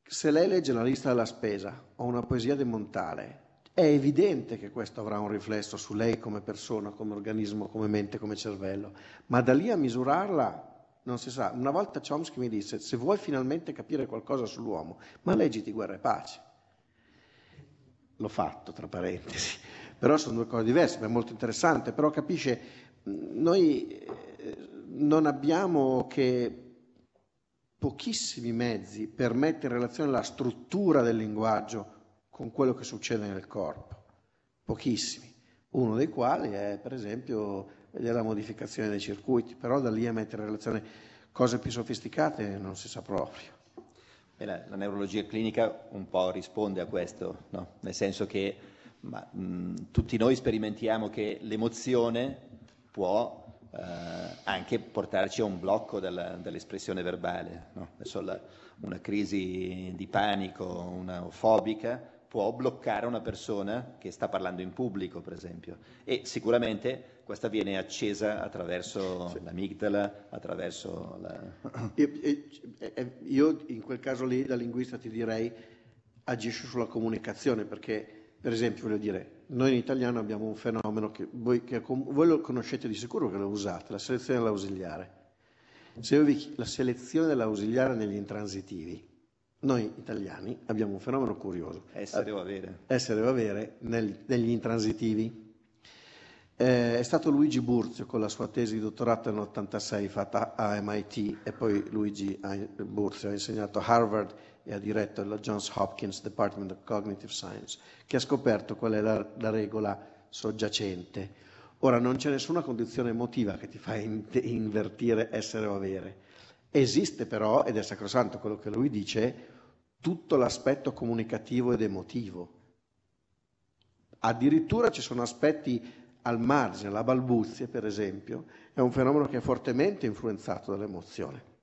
se lei legge la lista della spesa o una poesia di Montale, è evidente che questo avrà un riflesso su lei come persona, come organismo, come mente, come cervello, ma da lì a misurarla non si sa. Una volta Chomsky mi disse, se vuoi finalmente capire qualcosa sull'uomo, ma leggiti Guerra e Pace. L'ho fatto, tra parentesi però sono due cose diverse, ma è molto interessante, però capisce, noi eh, non abbiamo che pochissimi mezzi per mettere in relazione la struttura del linguaggio con quello che succede nel corpo, pochissimi, uno dei quali è per esempio della eh, modificazione dei circuiti, però da lì a mettere in relazione cose più sofisticate non si sa proprio. la, la, neurologia clinica un po' risponde a questo, no? nel senso che ma mh, mm, tutti noi sperimentiamo che l'emozione può eh, anche portarci a un blocco della, dell'espressione verbale. No? La, una crisi di panico, una fobica, può bloccare una persona che sta parlando in pubblico, per esempio. E sicuramente questa viene accesa attraverso sì. l'amigdala, attraverso la... Io, io eh, in quel caso lì da linguista ti direi agisce sulla comunicazione perché per esempio, voglio dire, noi in italiano abbiamo un fenomeno che voi, che voi lo conoscete di sicuro perché lo usate, la selezione dell'ausiliare. Se io vi, la selezione dell'ausiliare negli intransitivi, noi italiani abbiamo un fenomeno curioso. Essere o avere. Essere o avere negli intransitivi. Eh, è stato Luigi Burzio con la sua tesi di dottorato nel 86 fatta a MIT e poi Luigi Burzio ha insegnato a Harvard e ha diretto la Johns Hopkins Department of Cognitive Science che ha scoperto qual è la, la regola soggiacente. Ora non c'è nessuna condizione emotiva che ti fa in, invertire essere o avere. Esiste però, ed è sacrosanto quello che lui dice, tutto l'aspetto comunicativo ed emotivo. Addirittura ci sono aspetti al margine, la balbuzia per esempio, è un fenomeno che è fortemente influenzato dall'emozione.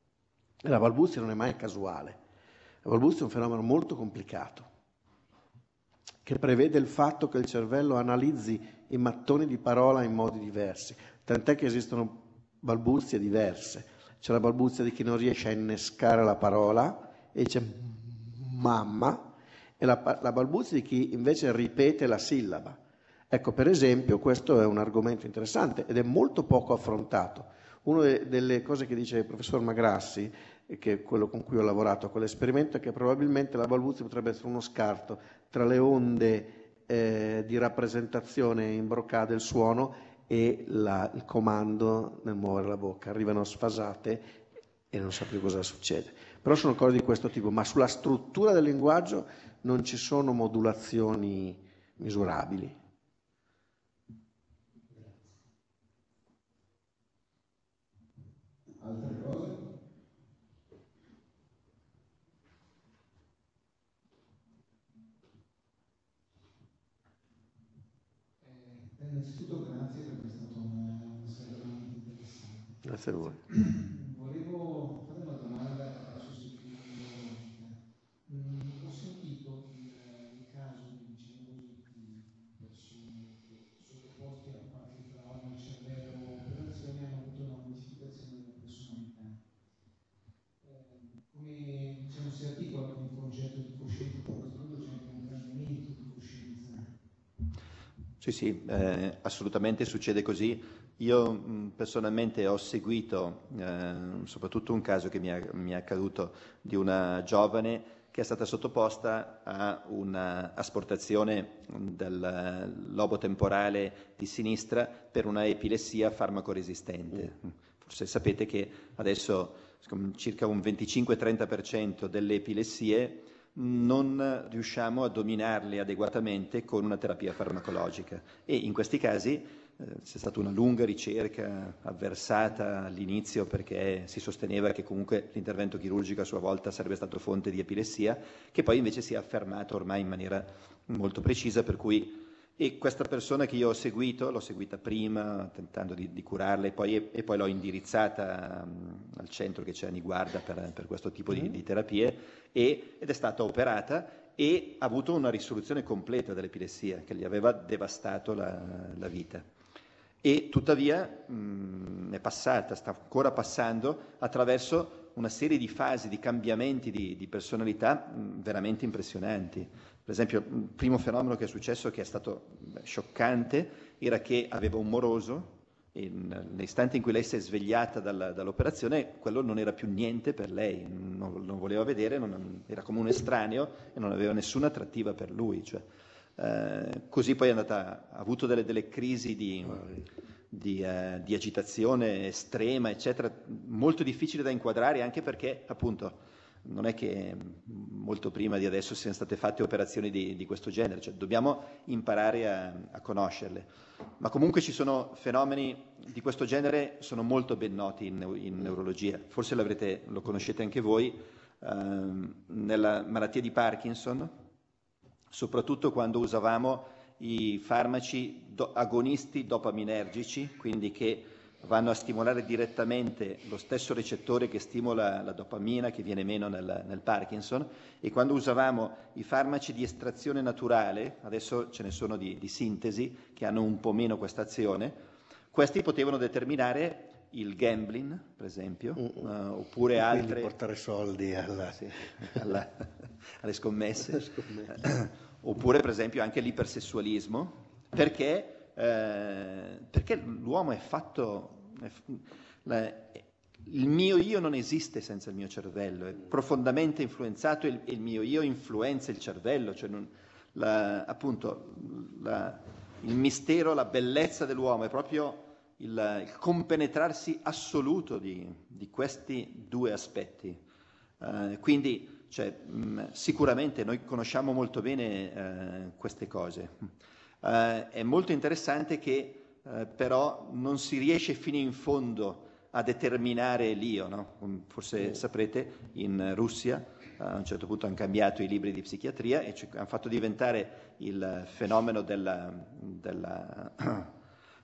E la balbuzia non è mai casuale. La balbuzia è un fenomeno molto complicato, che prevede il fatto che il cervello analizzi i mattoni di parola in modi diversi, tant'è che esistono balbuzie diverse. C'è la balbuzia di chi non riesce a innescare la parola e dice mamma, e la, la balbuzia di chi invece ripete la sillaba. Ecco, per esempio, questo è un argomento interessante ed è molto poco affrontato. Una delle cose che dice il professor Magrassi, che è quello con cui ho lavorato a quell'esperimento, è che probabilmente la balbuzia potrebbe essere uno scarto tra le onde eh, di rappresentazione in brocca del suono e la, il comando nel muovere la bocca. Arrivano sfasate e non sa più cosa succede. Però sono cose di questo tipo, ma sulla struttura del linguaggio non ci sono modulazioni misurabili. innanzitutto grazie perché è stato un, un interessante. Grazie a voi. [clears throat] Sì, sì, eh, assolutamente succede così. Io mh, mm, personalmente ho seguito eh, soprattutto un caso che mi è, mi è, accaduto di una giovane che è stata sottoposta a un'asportazione del lobo temporale di sinistra per una epilessia farmacoresistente. Mm. Forse sapete che adesso circa un 25-30% delle epilessie non riusciamo a dominarli adeguatamente con una terapia farmacologica e in questi casi eh, c'è stata una lunga ricerca avversata all'inizio perché si sosteneva che comunque l'intervento chirurgico a sua volta sarebbe stato fonte di epilessia, che poi invece si è affermato ormai in maniera molto precisa, per cui e questa persona che io ho seguito, l'ho seguita prima tentando di, di curarla e poi, e poi, l'ho indirizzata um, al centro che c'è a Niguarda per, per questo tipo mm. di, mm-hmm. di, terapie e, ed è stata operata e ha avuto una risoluzione completa dell'epilessia che gli aveva devastato la, la vita. E tuttavia mh, mm, è passata, sta ancora passando attraverso una serie di fasi, di cambiamenti di, di personalità mh, mm, veramente impressionanti. Per esempio, il primo fenomeno che è successo, che è stato scioccante, era che aveva un moroso, nell'istante in cui lei si è svegliata dalla, dall'operazione, quello non era più niente per lei, non, non voleva vedere, non, era come un estraneo e non aveva nessuna attrattiva per lui. Cioè, eh, così poi andata, ha avuto delle, delle crisi di, di, eh, di agitazione estrema, eccetera, molto difficile da inquadrare anche perché appunto non è che molto prima di adesso siano state fatte operazioni di, di questo genere, cioè dobbiamo imparare a, a, conoscerle. Ma comunque ci sono fenomeni di questo genere, sono molto ben noti in, in neurologia, forse lo conoscete anche voi, ehm, nella malattia di Parkinson, soprattutto quando usavamo i farmaci do, agonisti dopaminergici, quindi che vanno a stimolare direttamente lo stesso recettore che stimola la dopamina che viene meno nel, nel, Parkinson e quando usavamo i farmaci di estrazione naturale, adesso ce ne sono di, di sintesi che hanno un po' meno questa azione, questi potevano determinare il gambling, per esempio, uh, uh, oppure altre... portare soldi alla... [laughs] Sì, alla, [laughs] alle scommesse, scommesse. [clears throat] oppure per esempio anche l'ipersessualismo, perché eh, perché l'uomo è fatto la, il mio io non esiste senza il mio cervello, è profondamente influenzato e il, mio io influenza il cervello, cioè non, la, appunto la, il mistero, la bellezza dell'uomo è proprio il, il compenetrarsi assoluto di, di, questi due aspetti. Uh, quindi cioè, mh, mm, sicuramente noi conosciamo molto bene uh, queste cose. Uh, è molto interessante che eh, però non si riesce fino in fondo a determinare l'io, no? forse mm. saprete in Russia eh, a un certo punto hanno cambiato i libri di psichiatria e hanno fatto diventare il fenomeno della, della, [clears throat]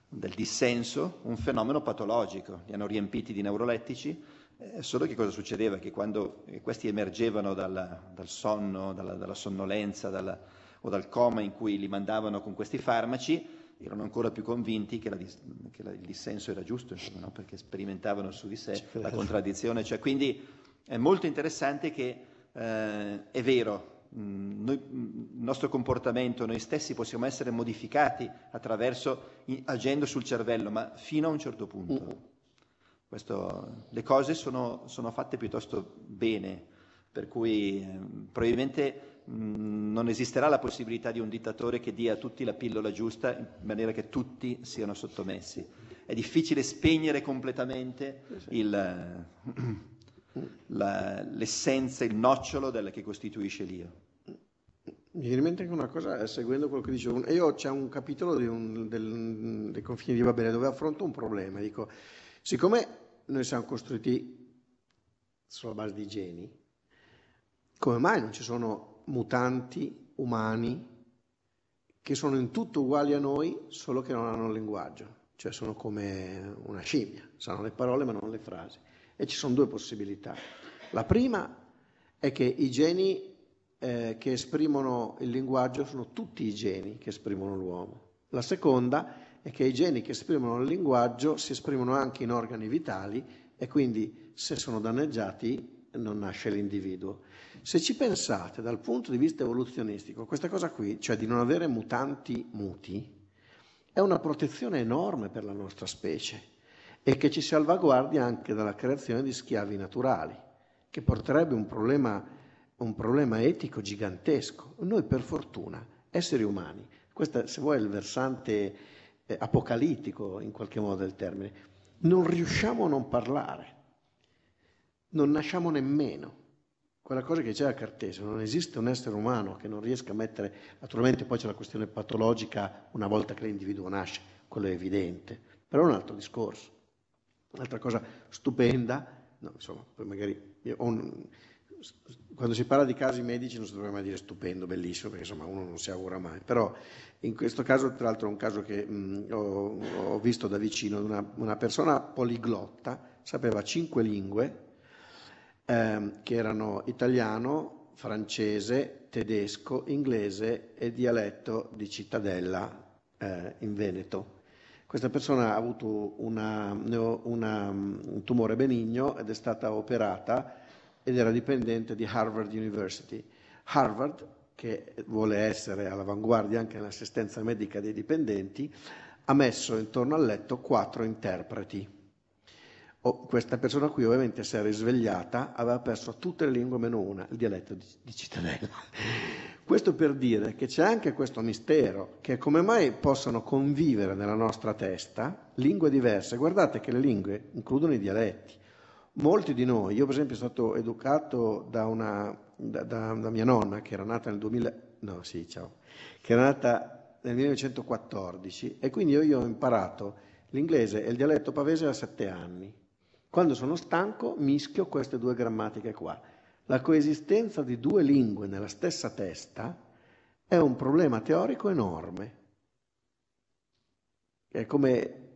del dissenso un fenomeno patologico, li hanno riempiti di neurolettici, eh, solo che cosa succedeva? Che quando questi emergevano dalla, dal sonno, dalla, dalla sonnolenza dalla, o dal coma in cui li mandavano con questi farmaci, erano ancora più convinti che, la, che la, il dissenso era giusto, insomma, no? perché sperimentavano su di sé la certo. contraddizione. Cioè, quindi è molto interessante che eh, è vero, il nostro comportamento, noi stessi possiamo essere modificati attraverso, in, agendo sul cervello, ma fino a un certo punto. Uh. Questo, le cose sono, sono fatte piuttosto bene, per cui eh, probabilmente Mm, non esisterà la possibilità di un dittatore che dia a tutti la pillola giusta in maniera che tutti siano sottomessi. È difficile spegnere completamente il, [clears throat] la, l'essenza, il nocciolo del, che costituisce l'io. Mi viene in mente anche una cosa, eh, seguendo quello che dicevo, io c'è un capitolo un, del, dei confini di Babele dove affronto un problema, dico, siccome noi siamo costruiti sulla base di geni, come mai non ci sono mutanti, umani, che sono in tutto uguali a noi, solo che non hanno linguaggio, cioè sono come una scimmia, sanno le parole ma non le frasi. E ci sono due possibilità. La prima è che i geni eh, che esprimono il linguaggio sono tutti i geni che esprimono l'uomo. La seconda è che i geni che esprimono il linguaggio si esprimono anche in organi vitali e quindi se sono danneggiati non nasce l'individuo. Se ci pensate dal punto di vista evoluzionistico, questa cosa qui, cioè di non avere mutanti muti, è una protezione enorme per la nostra specie e che ci salvaguardia anche dalla creazione di schiavi naturali, che porterebbe un problema, un problema etico gigantesco. Noi per fortuna, esseri umani, questo se vuoi è il versante eh, apocalittico in qualche modo del termine, non riusciamo a non parlare non nasciamo nemmeno. Quella cosa che diceva Cartesio, non esiste un essere umano che non riesca a mettere, naturalmente poi c'è la questione patologica una volta che l'individuo nasce, quello è evidente, però è un altro discorso. Un'altra cosa stupenda, no, insomma, poi magari un, quando si parla di casi medici non si dovrebbe mai dire stupendo, bellissimo, perché insomma uno non si augura mai, però in questo caso tra l'altro è un caso che mh, ho, ho, visto da vicino, una, una persona poliglotta, sapeva cinque lingue, ehm, che erano italiano, francese, tedesco, inglese e dialetto di cittadella eh, in Veneto. Questa persona ha avuto una, una, mm, un tumore benigno ed è stata operata ed era dipendente di Harvard University. Harvard, che vuole essere all'avanguardia anche nell'assistenza medica dei dipendenti, ha messo intorno al letto quattro interpreti oh, questa persona qui ovviamente si era risvegliata, aveva perso tutte le lingue meno una, il dialetto di, di Cittadella. [laughs] Questo per dire che c'è anche questo mistero, che come mai possono convivere nella nostra testa lingue diverse. Guardate che le lingue includono i dialetti. Molti di noi, io per esempio sono stato educato da, una, da, da, da mia nonna che era nata nel 2000, no sì ciao, che era nata nel 1914 e quindi io, io ho imparato l'inglese e il dialetto pavese da sette anni quando sono stanco mischio queste due grammatiche qua. La coesistenza di due lingue nella stessa testa è un problema teorico enorme. È come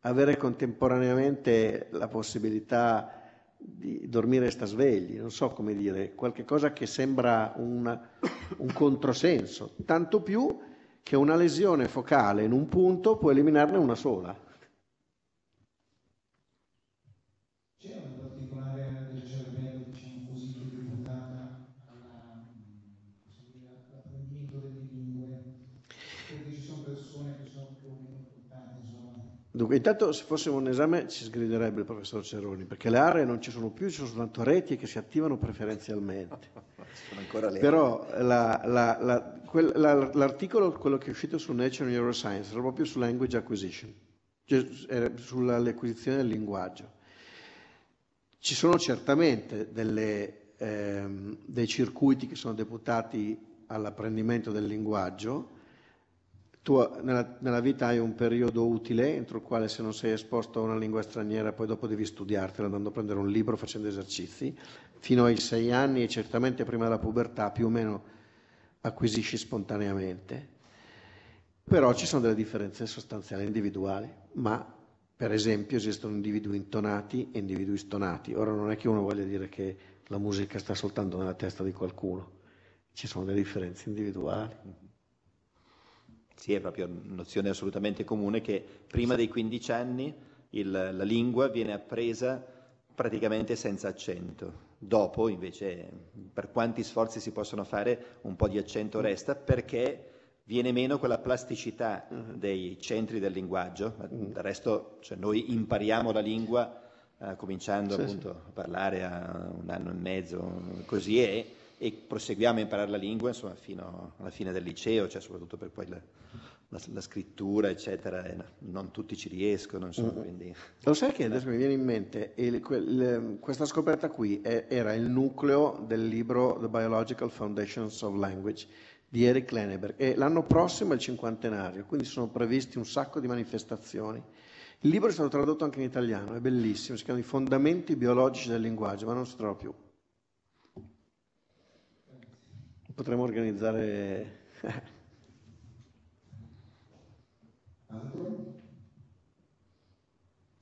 avere contemporaneamente la possibilità di dormire e sta svegli, non so come dire, qualcosa che sembra una, un controsenso, tanto più che una lesione focale in un punto può eliminarne una sola. Dunque, intanto se fossimo un esame ci sgriderebbe il professor Ceroni, perché le aree non ci sono più, ci sono soltanto reti che si attivano preferenzialmente. Però la, la, la, quel, l'articolo, quello che è uscito su Nature Neuroscience, era proprio su language acquisition, cioè sull'acquisizione del linguaggio. Ci sono certamente delle, ehm, dei circuiti che sono deputati all'apprendimento del linguaggio, tu nella, nella, vita hai un periodo utile entro il quale se non sei esposto a una lingua straniera poi dopo devi studiartela andando a prendere un libro facendo esercizi fino ai sei anni e certamente prima della pubertà più o meno acquisisci spontaneamente però ci sono delle differenze sostanziali individuali ma per esempio esistono individui intonati e individui stonati ora non è che uno voglia dire che la musica sta soltanto nella testa di qualcuno ci sono delle differenze individuali sì, è proprio nozione assolutamente comune che prima dei 15 anni il, la lingua viene appresa praticamente senza accento. Dopo, invece, per quanti sforzi si possono fare, un po' di accento mm. resta perché viene meno quella plasticità mm-hmm. dei centri del linguaggio. Mm. Del resto, cioè, noi impariamo la lingua eh, cominciando sì, appunto sì. a parlare a un anno e mezzo, così è e proseguiamo a imparare la lingua insomma, fino alla fine del liceo, cioè soprattutto per poi la, la, la scrittura, eccetera, non tutti ci riescono. Insomma, mm. quindi... Lo sai che adesso mi viene in mente, il, quel, questa scoperta qui è, era il nucleo del libro The Biological Foundations of Language di Eric Lenneberg e l'anno prossimo è il cinquantenario, quindi sono previsti un sacco di manifestazioni. Il libro è stato tradotto anche in italiano, è bellissimo, si chiama I fondamenti biologici del linguaggio, ma non si trova più. potremmo organizzare... Altro?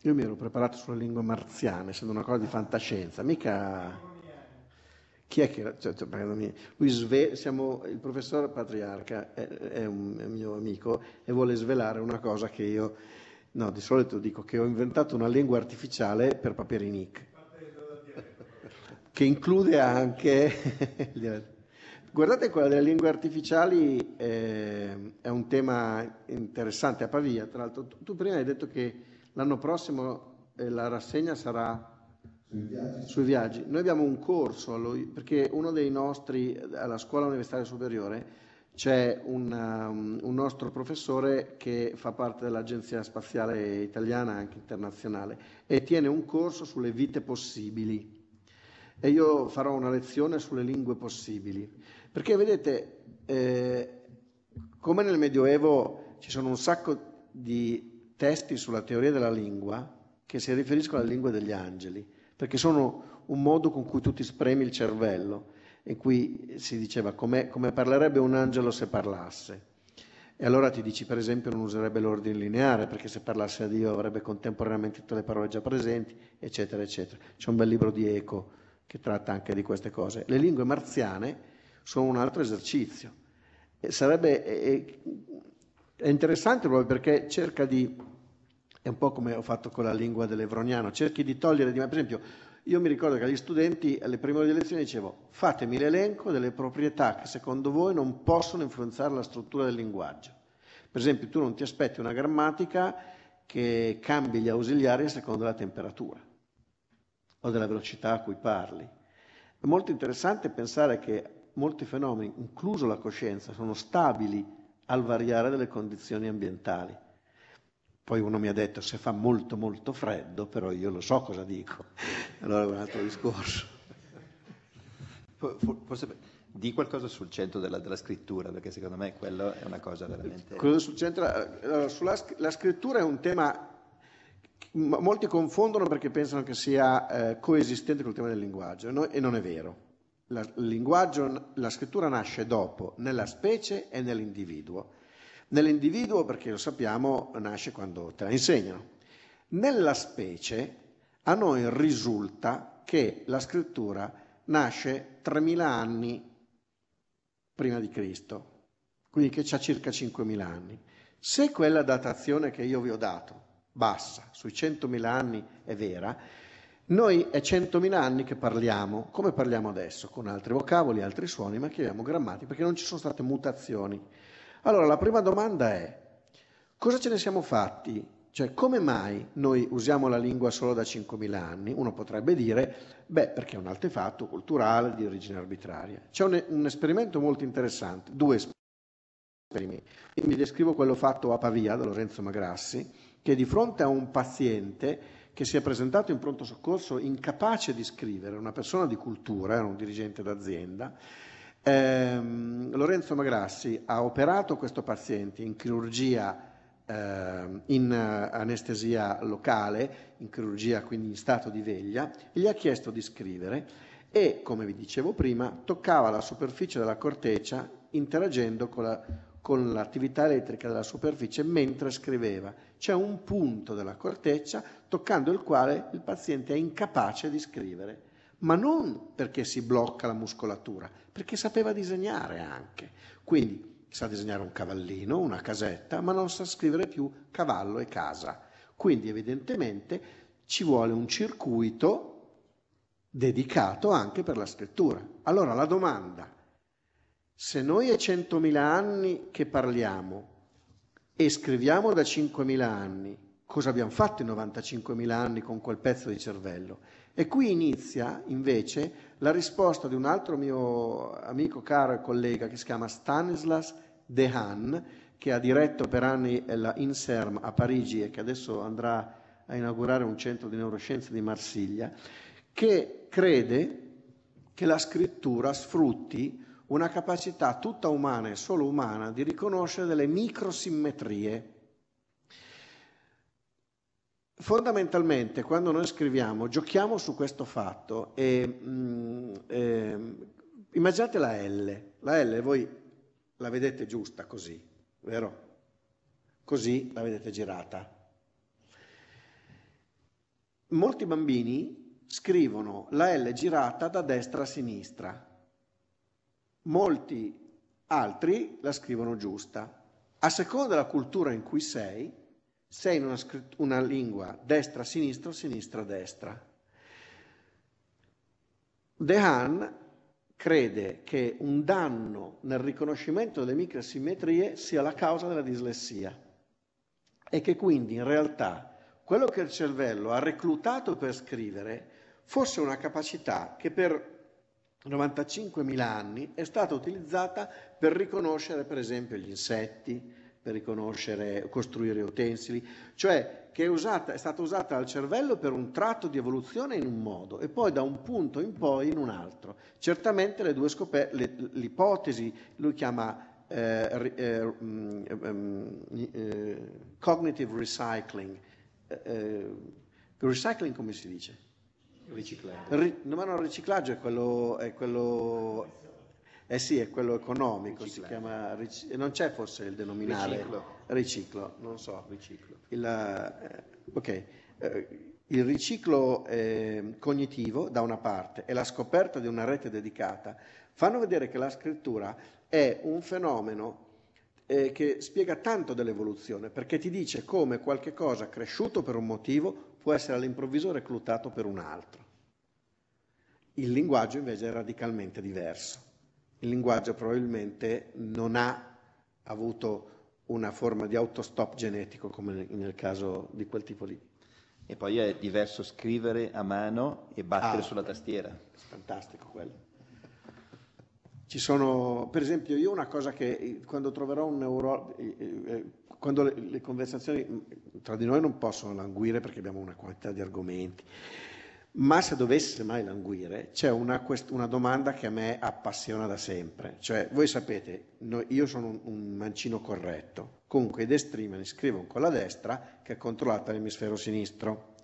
Io mi ero preparato sulle lingue marziane, essendo una cosa di fantascienza, mica... Chi è che era? Cioè, cioè lui sve... Siamo... Il professor Patriarca è, è, un, è un mio amico e vuole svelare una cosa che io... No, di solito dico che ho inventato una lingua artificiale per Paperinic, che include anche... [laughs] Guardate quella delle lingue artificiali eh, è un tema interessante a Pavia, tra l'altro tu, tu prima hai detto che l'anno prossimo eh, la rassegna sarà sui viaggi. sui viaggi. Noi abbiamo un corso, allo, perché uno dei nostri, alla scuola universitaria superiore, c'è un, um, un nostro professore che fa parte dell'Agenzia Spaziale Italiana, anche internazionale, e tiene un corso sulle vite possibili e io farò una lezione sulle lingue possibili. Perché vedete, eh, come nel Medioevo ci sono un sacco di testi sulla teoria della lingua che si riferiscono alla lingua degli angeli, perché sono un modo con cui tu ti spremi il cervello, in cui si diceva come, come parlerebbe un angelo se parlasse. E allora ti dici, per esempio, non userebbe l'ordine lineare, perché se parlasse a Dio avrebbe contemporaneamente tutte le parole già presenti, eccetera, eccetera. C'è un bel libro di Eco che tratta anche di queste cose. Le lingue marziane sono un altro esercizio. E sarebbe è, è interessante proprio perché cerca di, è un po' come ho fatto con la lingua dell'evroniano, cerchi di togliere di me, per esempio, io mi ricordo che agli studenti alle prime ore di lezione dicevo fatemi l'elenco delle proprietà che secondo voi non possono influenzare la struttura del linguaggio. Per esempio tu non ti aspetti una grammatica che cambi gli ausiliari a seconda della temperatura o della velocità a cui parli. È molto interessante pensare che molti fenomeni, incluso la coscienza, sono stabili al variare delle condizioni ambientali. Poi uno mi ha detto se fa molto molto freddo, però io lo so cosa dico, [laughs] allora è un altro discorso. Forse di qualcosa sul centro della, della, scrittura, perché secondo me quello è una cosa veramente... Cosa sul centro? Allora, sulla, la scrittura è un tema molti confondono perché pensano che sia eh, coesistente col tema del linguaggio, no, e non è vero. La, il linguaggio, la scrittura nasce dopo, nella specie e nell'individuo. Nell'individuo, perché lo sappiamo, nasce quando te la insegnano. Nella specie, a noi risulta che la scrittura nasce 3000 anni prima di Cristo, quindi che c'ha circa 5.000 anni. Se quella datazione che io vi ho dato, bassa, sui 100.000 anni è vera, noi è 100.000 anni che parliamo, come parliamo adesso, con altri vocaboli, altri suoni, ma chiamiamo grammatici perché non ci sono state mutazioni. Allora, la prima domanda è, cosa ce ne siamo fatti? Cioè, come mai noi usiamo la lingua solo da 5.000 anni? Uno potrebbe dire, beh, perché è un artefatto culturale di origine arbitraria. C'è un, un esperimento molto interessante, due esperimenti. Io vi descrivo quello fatto a Pavia da Lorenzo Magrassi, che di fronte a un paziente che si è presentato in pronto soccorso incapace di scrivere, una persona di cultura, era un dirigente d'azienda. Eh, Lorenzo Magrassi ha operato questo paziente in chirurgia ehm, in anestesia locale, in chirurgia, quindi in stato di veglia, e gli ha chiesto di scrivere e, come vi dicevo prima, toccava la superficie della corteccia interagendo con la con l'attività elettrica della superficie mentre scriveva. C'è un punto della corteccia toccando il quale il paziente è incapace di scrivere, ma non perché si blocca la muscolatura, perché sapeva disegnare anche. Quindi sa disegnare un cavallino, una casetta, ma non sa scrivere più cavallo e casa. Quindi evidentemente ci vuole un circuito dedicato anche per la scrittura. Allora la domanda se noi è 100.000 anni che parliamo e scriviamo da 5.000 anni, cosa abbiamo fatto in 95.000 anni con quel pezzo di cervello? E qui inizia invece la risposta di un altro mio amico caro e collega che si chiama Stanislas Dehan, che ha diretto per anni la INSERM a Parigi e che adesso andrà a inaugurare un centro di neuroscienze di Marsiglia, che crede che la scrittura sfrutti una capacità tutta umana e solo umana di riconoscere delle microsimmetrie. Fondamentalmente quando noi scriviamo giochiamo su questo fatto e, mh, mm, eh, immaginate la L, la L voi la vedete giusta così, vero? Così la vedete girata. Molti bambini scrivono la L girata da destra a sinistra, molti altri la scrivono giusta. A seconda della cultura in cui sei, sei in una, una lingua destra-sinistra o sinistra-destra. De Han crede che un danno nel riconoscimento delle microsimmetrie sia la causa della dislessia e che quindi in realtà quello che il cervello ha reclutato per scrivere fosse una capacità che per 95.000 anni, è stata utilizzata per riconoscere per esempio gli insetti, per riconoscere, costruire utensili, cioè che è, usata, è stata usata dal cervello per un tratto di evoluzione in un modo e poi da un punto in poi in un altro. Certamente le due scoperte, l'ipotesi, lui chiama eh, eh, um, eh, cognitive recycling, eh, eh, recycling come si dice? Riciclaggio. Ri, ma no, il riciclaggio è quello, è quello, eh sì, è quello economico, chiama, ric, non c'è forse il denominale. Riciclo. riciclo non so. Riciclo. Il, eh, eh il riciclo ehm, cognitivo, da una parte, e la scoperta di una rete dedicata fanno vedere che la scrittura è un fenomeno eh, che spiega tanto dell'evoluzione, perché ti dice come qualche cosa cresciuto per un motivo può essere all'improvviso reclutato per un altro. Il linguaggio invece è radicalmente diverso. Il linguaggio probabilmente non ha avuto una forma di autostop genetico come nel caso di quel tipo lì. E poi è diverso scrivere a mano e battere ah, sulla tastiera. Fantastico quello. Ci sono, per esempio, io una cosa che eh, quando troverò un neurologo, eh, eh, quando le, le conversazioni mm, tra di noi non possono languire perché abbiamo una quantità di argomenti, ma se dovesse mai languire, c'è una, quest- una, domanda che a me appassiona da sempre. Cioè, voi sapete, no, io sono un, un, mancino corretto, comunque i destri me scrivono con la destra che è controllata l'emisfero sinistro.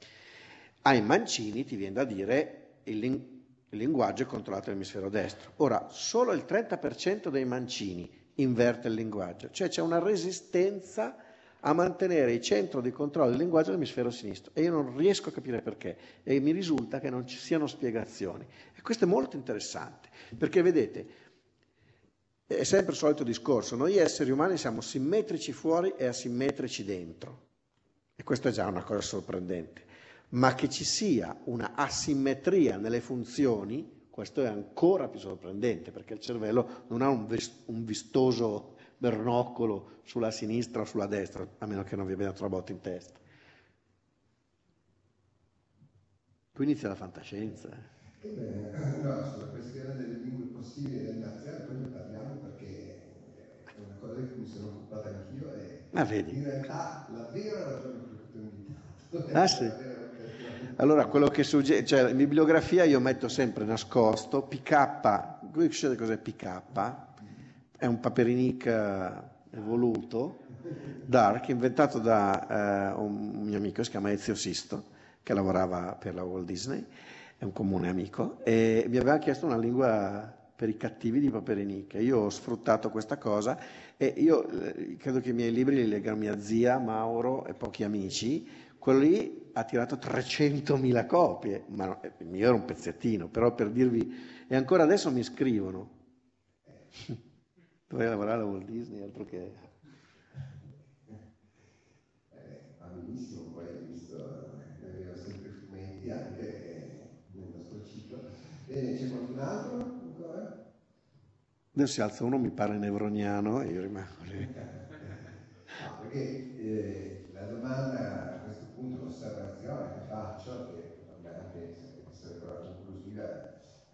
Ai mancini ti viene da dire il, lin- il linguaggio è controllato l'emisfero destro. Ora, solo il 30% dei mancini inverte il linguaggio, cioè c'è una resistenza a mantenere il centro di controllo del linguaggio dell'emisfero sinistro e io non riesco a capire perché e mi risulta che non ci siano spiegazioni e questo è molto interessante perché vedete è sempre il solito discorso noi esseri umani siamo simmetrici fuori e asimmetrici dentro e questa è già una cosa sorprendente ma che ci sia una asimmetria nelle funzioni questo è ancora più sorprendente perché il cervello non ha un, vis- un vistoso bernoccolo sulla sinistra o sulla destra, a meno che non vi abbia dato la botta in testa. Qui inizia la fantascienza. Eh, no, sulla questione delle lingue possibili del nazionale, poi ne parliamo perché è una cosa di cui mi sono occupata anch'io e Ma vedi. in realtà la vera ragione per cui ho invitato ah, sì. Allora, quello che suggerisco, cioè in bibliografia io metto sempre nascosto, PK, conoscete cos'è PK? È un paperinic eh, evoluto, dark, inventato da uh, un mio amico, si chiama Ezio Sisto, che lavorava per la Walt Disney, è un comune amico, e mi aveva chiesto una lingua per i cattivi di Paperinic. Io ho sfruttato questa cosa e io eh, credo che i miei libri li legano mia zia, Mauro e pochi amici, quello lì ha tirato 300.000 copie, ma il mio era un pezzettino, però per dirvi, e ancora adesso mi scrivono. Dovrei lavorare a Walt Disney, altro che... Eh, bellissimo, poi hai visto, eh, aveva sempre fumetti anche eh, nel nostro ciclo. E c'è qualcun altro ancora? Adesso si alza uno, mi pare nevroniano, e io rimango lì. [laughs] no, perché eh, la domanda osservazione che faccio, che ovviamente deve essere quella conclusiva,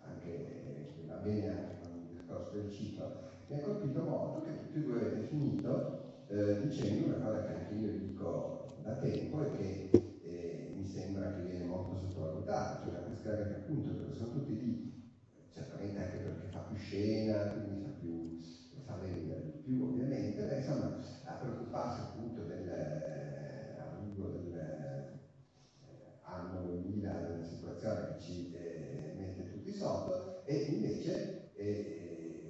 anche eh, va bene anche con il discorso del ciclo, mi ha colpito molto che tutti voi avete finito eh, dicendo una cosa che anche io dico da tempo e che eh, mi sembra che viene molto sottovalutata, cioè la questione che appunto dove sono tutti lì, certamente anche perché fa più scena, quindi fa più, sa vendere di più ovviamente, ma insomma a preoccuparsi situazione che ci eh, mette tutti sotto e invece eh,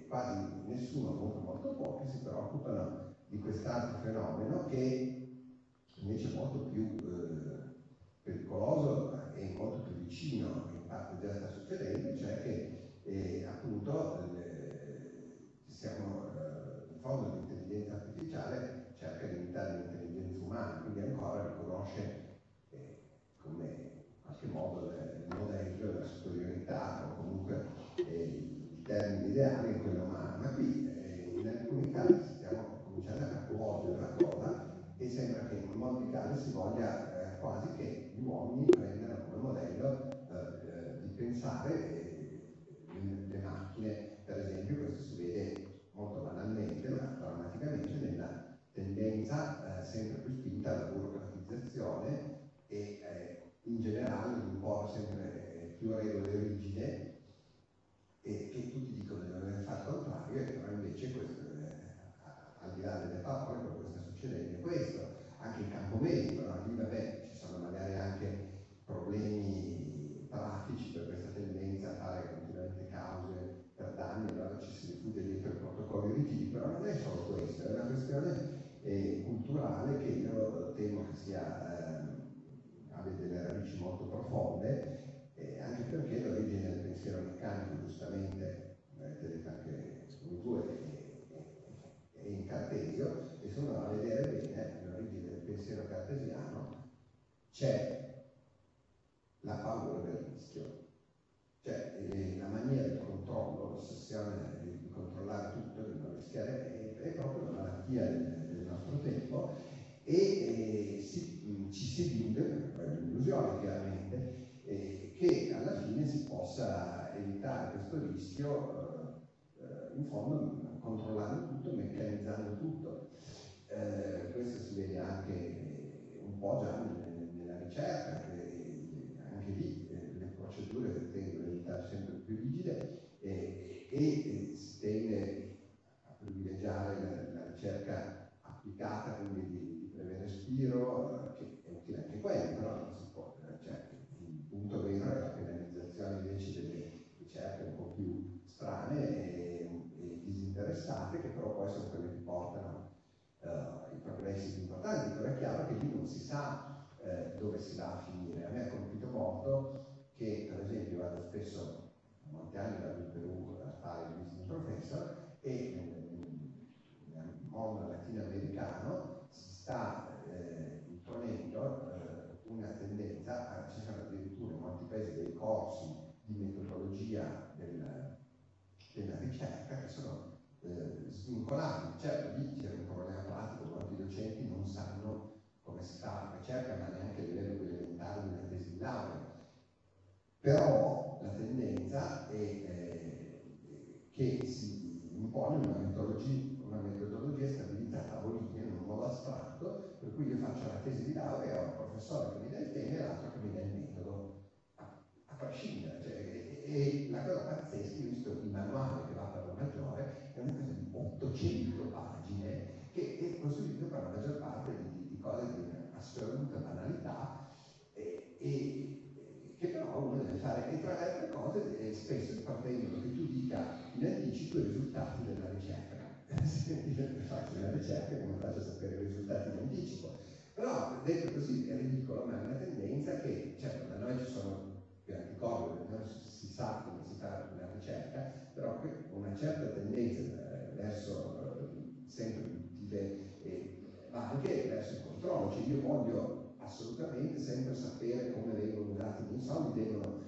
eh, quasi nessuno, molto molto pochi, si preoccupano di quest'altro fenomeno che invece è molto più eh, pericoloso e molto più vicino, in parte già sta succedendo, cioè che eh, appunto eh, siamo in fondo l'intelligenza artificiale cerca di imitare l'intelligenza umana, quindi ancora riconosce qualche modo il modello della superiorità o comunque i termini ideali in quella umana, qui eh, in alcuni casi stiamo cominciando a cuocere la cosa e sembra che in molti casi si voglia eh, quasi che gli uomini prendano come modello eh, eh di pensare eh, le macchine, per esempio questo si vede molto banalmente ma drammaticamente nella tendenza eh, sempre più spinta alla burocratizzazione e in generale un po' sempre più regole rigide e che tutti dicono di aver fatto il contrario, però invece questo, è, al di là delle parole quello che sta succedendo è questo, anche in campo medico, no? lì vabbè ci sono magari anche problemi pratici per questa tendenza a fare continuamente cause per danni, allora ci si rifugge dietro i protocolli rigidi, però non è solo questo, è una questione eh, culturale che io temo che sia eh, abbia delle radici molto profonde, eh, anche perché l'origine del pensiero meccanico, giustamente, eh, anche Spurgeon è in Cartesio, e se uno va a vedere bene l'origine del pensiero cartesiano, c'è la paura del rischio, cioè eh, la mania del controllo, l'ossessione di controllare tutto, di non rischiare, è, è proprio la malattia del, del nostro tempo e eh, si, mh, ci si vive conclusione chiaramente, eh, che alla fine si possa evitare questo rischio eh, eh, in fondo controllando tutto, meccanizzando tutto. Eh, questo si vede anche un po' già nella ricerca, che anche lì eh, le procedure tendono a diventare sempre più rigide e, e si tende a privilegiare la, la ricerca applicata, quindi di, di breve respiro, eh, che è utile anche quello, però appunto questa la penalizzazione invece delle ricerche un po' più strane e, e disinteressate che però poi sono quelle che portano uh, i progressi più importanti, però è chiaro che lì non si sa uh, dove si va a finire. A me ha colpito molto che per esempio vado spesso a molti anni vado in Perù a fare il business professor e nel mondo latinoamericano si sta eh, imponendo eh, una tendenza a paese dei corsi di metodologia della, della ricerca che sono eh, svincolati. Certo, lì c'è un problema pratico, molti docenti non sanno come si fa la ricerca, ma neanche a livello elementare della tesi di laurea. Però la tendenza è eh, che si impone una metodologia, una metodologia stabilizzata a Bologna in un modo astratto, per cui io faccio la tesi di laurea, ho un professore che mi dà il tema e l'altro faccina, cioè, e, la cosa pazzesca, io ho visto il manuale che va per la maggiore, è una cosa di 800 pagine che è costruito per la maggior parte di, di cose di assoluta banalità e, e che però uno deve fare e tra le altre cose spesso pretendono che tu dica in anticipo i risultati della ricerca se faccio una ricerca come faccio a sapere i risultati in anticipo però detto così è ridicolo ma è una tendenza che certo da noi ci sono ricordo, non si sa come si fa la ricerca, però che una certa tendenza eh, verso eh, sempre utile, eh, ma anche verso il controllo, cioè io voglio assolutamente sempre sapere come vengono usati i miei soldi, devono,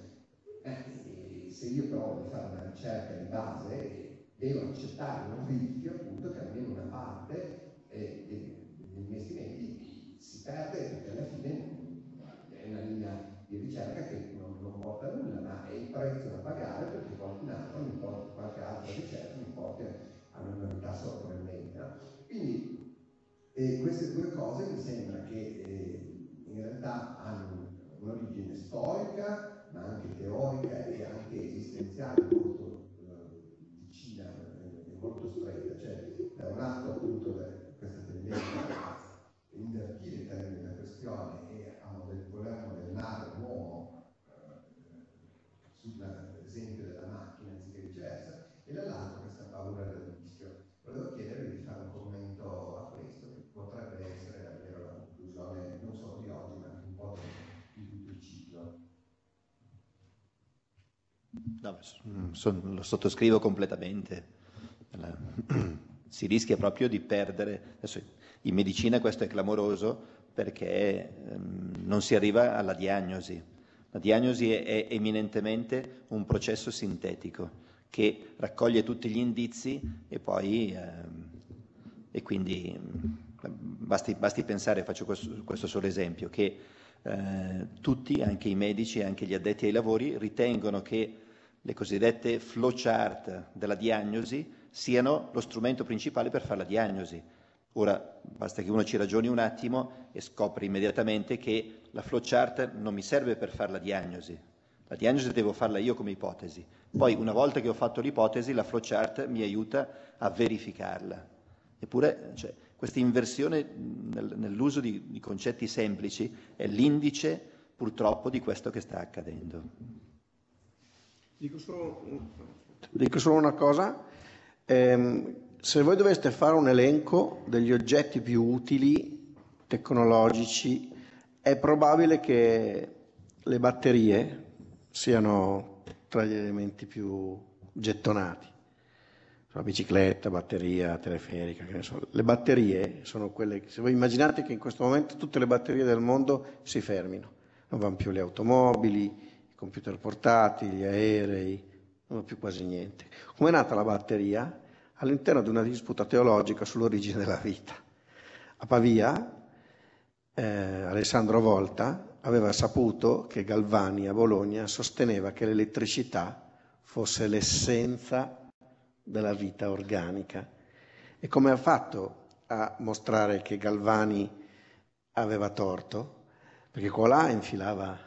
eh, se io provo a fare una ricerca di base devo accettare un rischio appunto che almeno una parte eh, degli investimenti si perde perché alla fine è una linea di ricerca che porta nulla, ma è il prezzo da pagare perché qualcun altro mi porta, qualche altro altra certo, mi porta a un'unità sorprendente. Quindi eh, queste due cose mi sembra che eh, in realtà hanno un'origine storica, ma anche teorica e anche esistenziale molto eh, vicina eh, e molto stretta, cioè da un lato appunto questa tendenza a invertire i termini della questione e a voler modellare No, mm, son, lo sottoscrivo completamente. [clears throat] Si rischia proprio di perdere. Adesso, in medicina questo è clamoroso perché ehm, non si arriva alla diagnosi. La diagnosi è, è eminentemente un processo sintetico che raccoglie tutti gli indizi e poi ehm, e quindi mm, basti, basti, pensare, faccio questo, questo solo esempio, che eh, tutti, anche i medici, anche gli addetti ai lavori, ritengono che le cosiddette flowchart della diagnosi, siano lo strumento principale per fare la diagnosi. Ora basta che uno ci ragioni un attimo e scopre immediatamente che la flowchart non mi serve per fare la diagnosi. La diagnosi devo farla io come ipotesi. Poi una volta che ho fatto l'ipotesi, la flowchart mi aiuta a verificarla. Eppure cioè, questa inversione nell'uso di, di concetti semplici è l'indice purtroppo di questo che sta accadendo. Dico solo, dico solo una cosa. Eh, se voi doveste fare un elenco degli oggetti più utili tecnologici, è probabile che le batterie siano tra gli elementi più gettonati. La bicicletta, batteria, teleferica, che ne so. Le batterie sono quelle che, se voi immaginate che in questo momento tutte le batterie del mondo si fermino, non vanno più le automobili, computer portatili, aerei, non ho più quasi niente. Come è nata la batteria? All'interno di una disputa teologica sull'origine della vita. A Pavia, eh, Alessandro Volta aveva saputo che Galvani a Bologna sosteneva che l'elettricità fosse l'essenza della vita organica. E come ha fatto a mostrare che Galvani aveva torto? Perché qua là infilava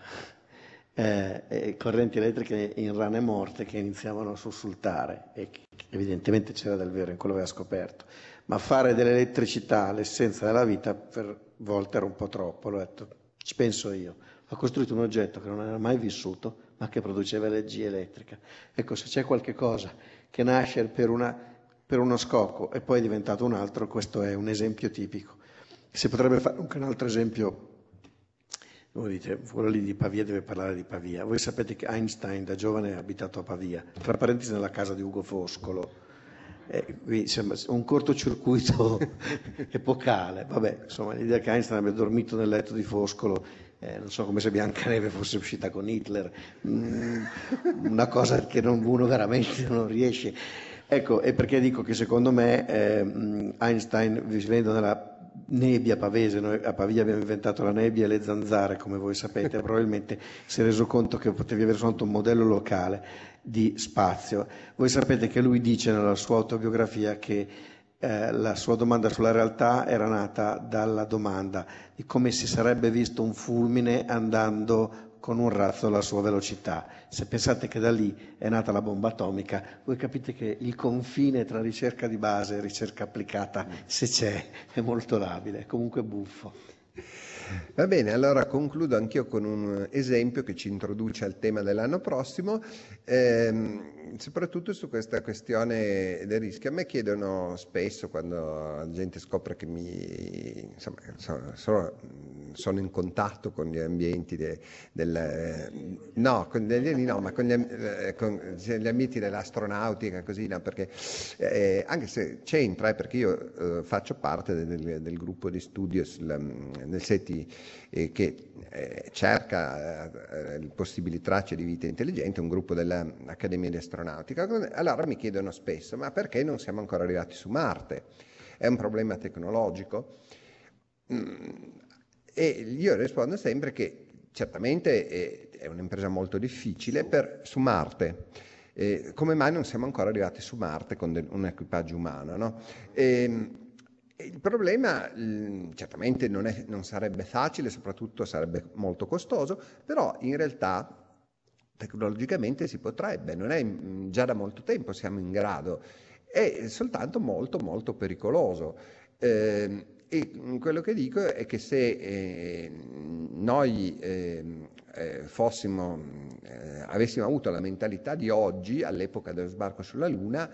eh, eh, correnti elettriche in rane morte che iniziavano a sussultare e evidentemente c'era del vero in quello che aveva scoperto, ma fare dell'elettricità l'essenza della vita per volte era un po' troppo, l'ho detto, ci penso io. Ho costruito un oggetto che non era mai vissuto, ma che produceva energia elettrica. Ecco, se c'è qualche cosa che nasce per, una, per uno scopo e poi è diventato un altro, questo è un esempio tipico. Si potrebbe fare anche un altro esempio uno dice, quello lì di Pavia deve parlare di Pavia. Voi sapete che Einstein da giovane ha abitato a Pavia, tra parentesi nella casa di Ugo Foscolo. Eh, qui sembra un cortocircuito [laughs] epocale. Vabbè, insomma, l'idea che Einstein abbia dormito nel letto di Foscolo, eh, non so come se Biancaneve fosse uscita con Hitler, mm, una cosa che non, uno veramente [laughs] non riesce. Ecco, e perché dico che secondo me eh, mm, Einstein, vivendo nella nebbia pavese, noi a Pavia abbiamo inventato la nebbia e le zanzare, come voi sapete, [laughs] probabilmente si è reso conto che potevi avere soltanto un modello locale di spazio. Voi sapete che lui dice nella sua autobiografia che eh, la sua domanda sulla realtà era nata dalla domanda di come si sarebbe visto un fulmine andando con un razzo la sua velocità. Se pensate che da lì è nata la bomba atomica, voi capite che il confine tra ricerca di base e ricerca applicata, se c'è, è molto labile, è comunque buffo. Va bene, allora concludo anch'io con un esempio che ci introduce al tema dell'anno prossimo, ehm, soprattutto su questa questione del rischio. A me chiedono spesso, quando la gente scopre che mi, insomma, so, sono in contatto con gli ambienti de, del... Eh, no, con gli alieni no, ma con gli, eh, con gli ambienti dell'astronautica, così, no, perché eh, anche se c'entra, eh, perché io eh, faccio parte del, del, gruppo di studio sul, nel SETI eh, che eh, cerca eh, possibili tracce di vita intelligente, un gruppo dell'Accademia di Astronautica. Allora mi chiedono spesso, ma perché non siamo ancora arrivati su Marte? È un problema tecnologico? Mm, e io rispondo sempre che certamente è, è un'impresa molto difficile per, su Marte. Eh, come mai non siamo ancora arrivati su Marte con de- un equipaggio umano? No? E, ehm, il problema mm, certamente non, è, non sarebbe facile, soprattutto sarebbe molto costoso, però in realtà tecnologicamente si potrebbe, non è mm, già da molto tempo siamo in grado, è soltanto molto molto pericoloso. Eh, e mm, quello che dico è che se eh, noi ehm, eh, fossimo, eh, avessimo avuto la mentalità di oggi, all'epoca dello sbarco sulla Luna,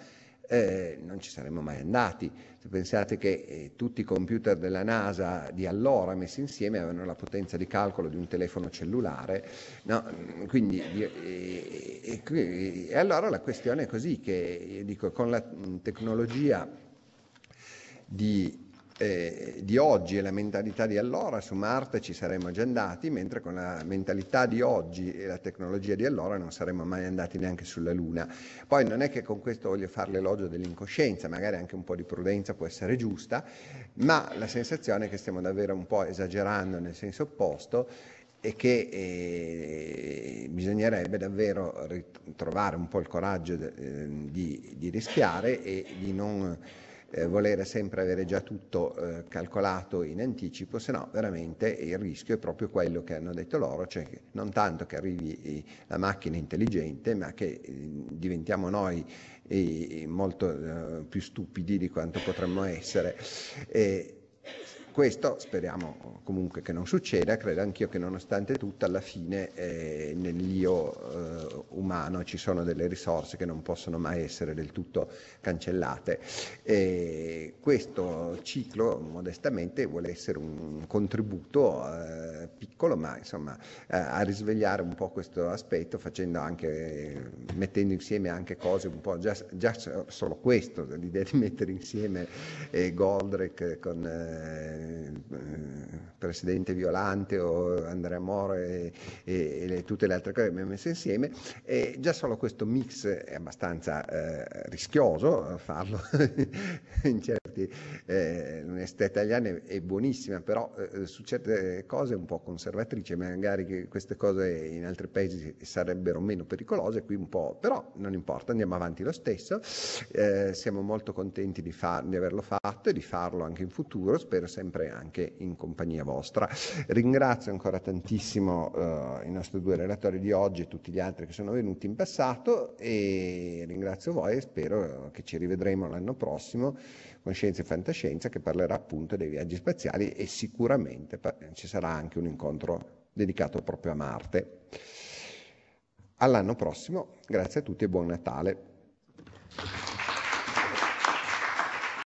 eh, non ci saremmo mai andati. Pensate che eh, tutti i computer della NASA di allora messi insieme avevano la potenza di calcolo di un telefono cellulare, no? Quindi, eh, eh, e, e, eh, e allora la questione è così, che dico, con la mm, tecnologia di eh, di oggi e la mentalità di allora, su Marte ci saremmo già andati, mentre con la mentalità di oggi e la tecnologia di allora non saremmo mai andati neanche sulla Luna. Poi non è che con questo voglio fare l'elogio dell'incoscienza, magari anche un po' di prudenza può essere giusta, ma la sensazione è che stiamo davvero un po' esagerando nel senso opposto e che eh, bisognerebbe davvero ritrovare un po' il coraggio de, eh, di, di rischiare e di non eh, volere sempre avere già tutto eh, calcolato in anticipo, se no veramente il rischio è proprio quello che hanno detto loro, cioè non tanto che arrivi eh, la macchina intelligente, ma che eh, diventiamo noi eh, molto più stupidi di quanto potremmo essere. E, questo speriamo comunque che non succeda, credo anch'io che nonostante tutto alla fine eh, nell'io eh, umano ci sono delle risorse che non possono mai essere del tutto cancellate. E questo ciclo modestamente vuole essere un contributo eh, piccolo ma insomma a risvegliare un po' questo aspetto facendo anche, mettendo insieme anche cose un po' già, già solo questo, l'idea di mettere insieme eh, Goldrake con eh, eh, presidente Violante o Andrea Moro e, e, e, tutte le altre cose che abbiamo messo insieme. E già solo questo mix è abbastanza eh, rischioso eh, farlo [laughs] in certi eh, l'università italiana è, buonissima, però eh, su certe cose è un po' conservatrice, magari queste cose in altri paesi sarebbero meno pericolose, qui un po', però non importa, andiamo avanti lo stesso. Eh, siamo molto contenti di, far, di averlo fatto e di farlo anche in futuro, spero sempre sempre anche in compagnia vostra. Ringrazio ancora tantissimo eh, i nostri due relatori di oggi e tutti gli altri che sono venuti in passato e ringrazio voi e spero eh, che ci rivedremo l'anno prossimo con Scienza e Fantascienza che parlerà appunto dei viaggi spaziali e sicuramente ci sarà anche un incontro dedicato proprio a Marte. All'anno prossimo, grazie a tutti e buon Natale.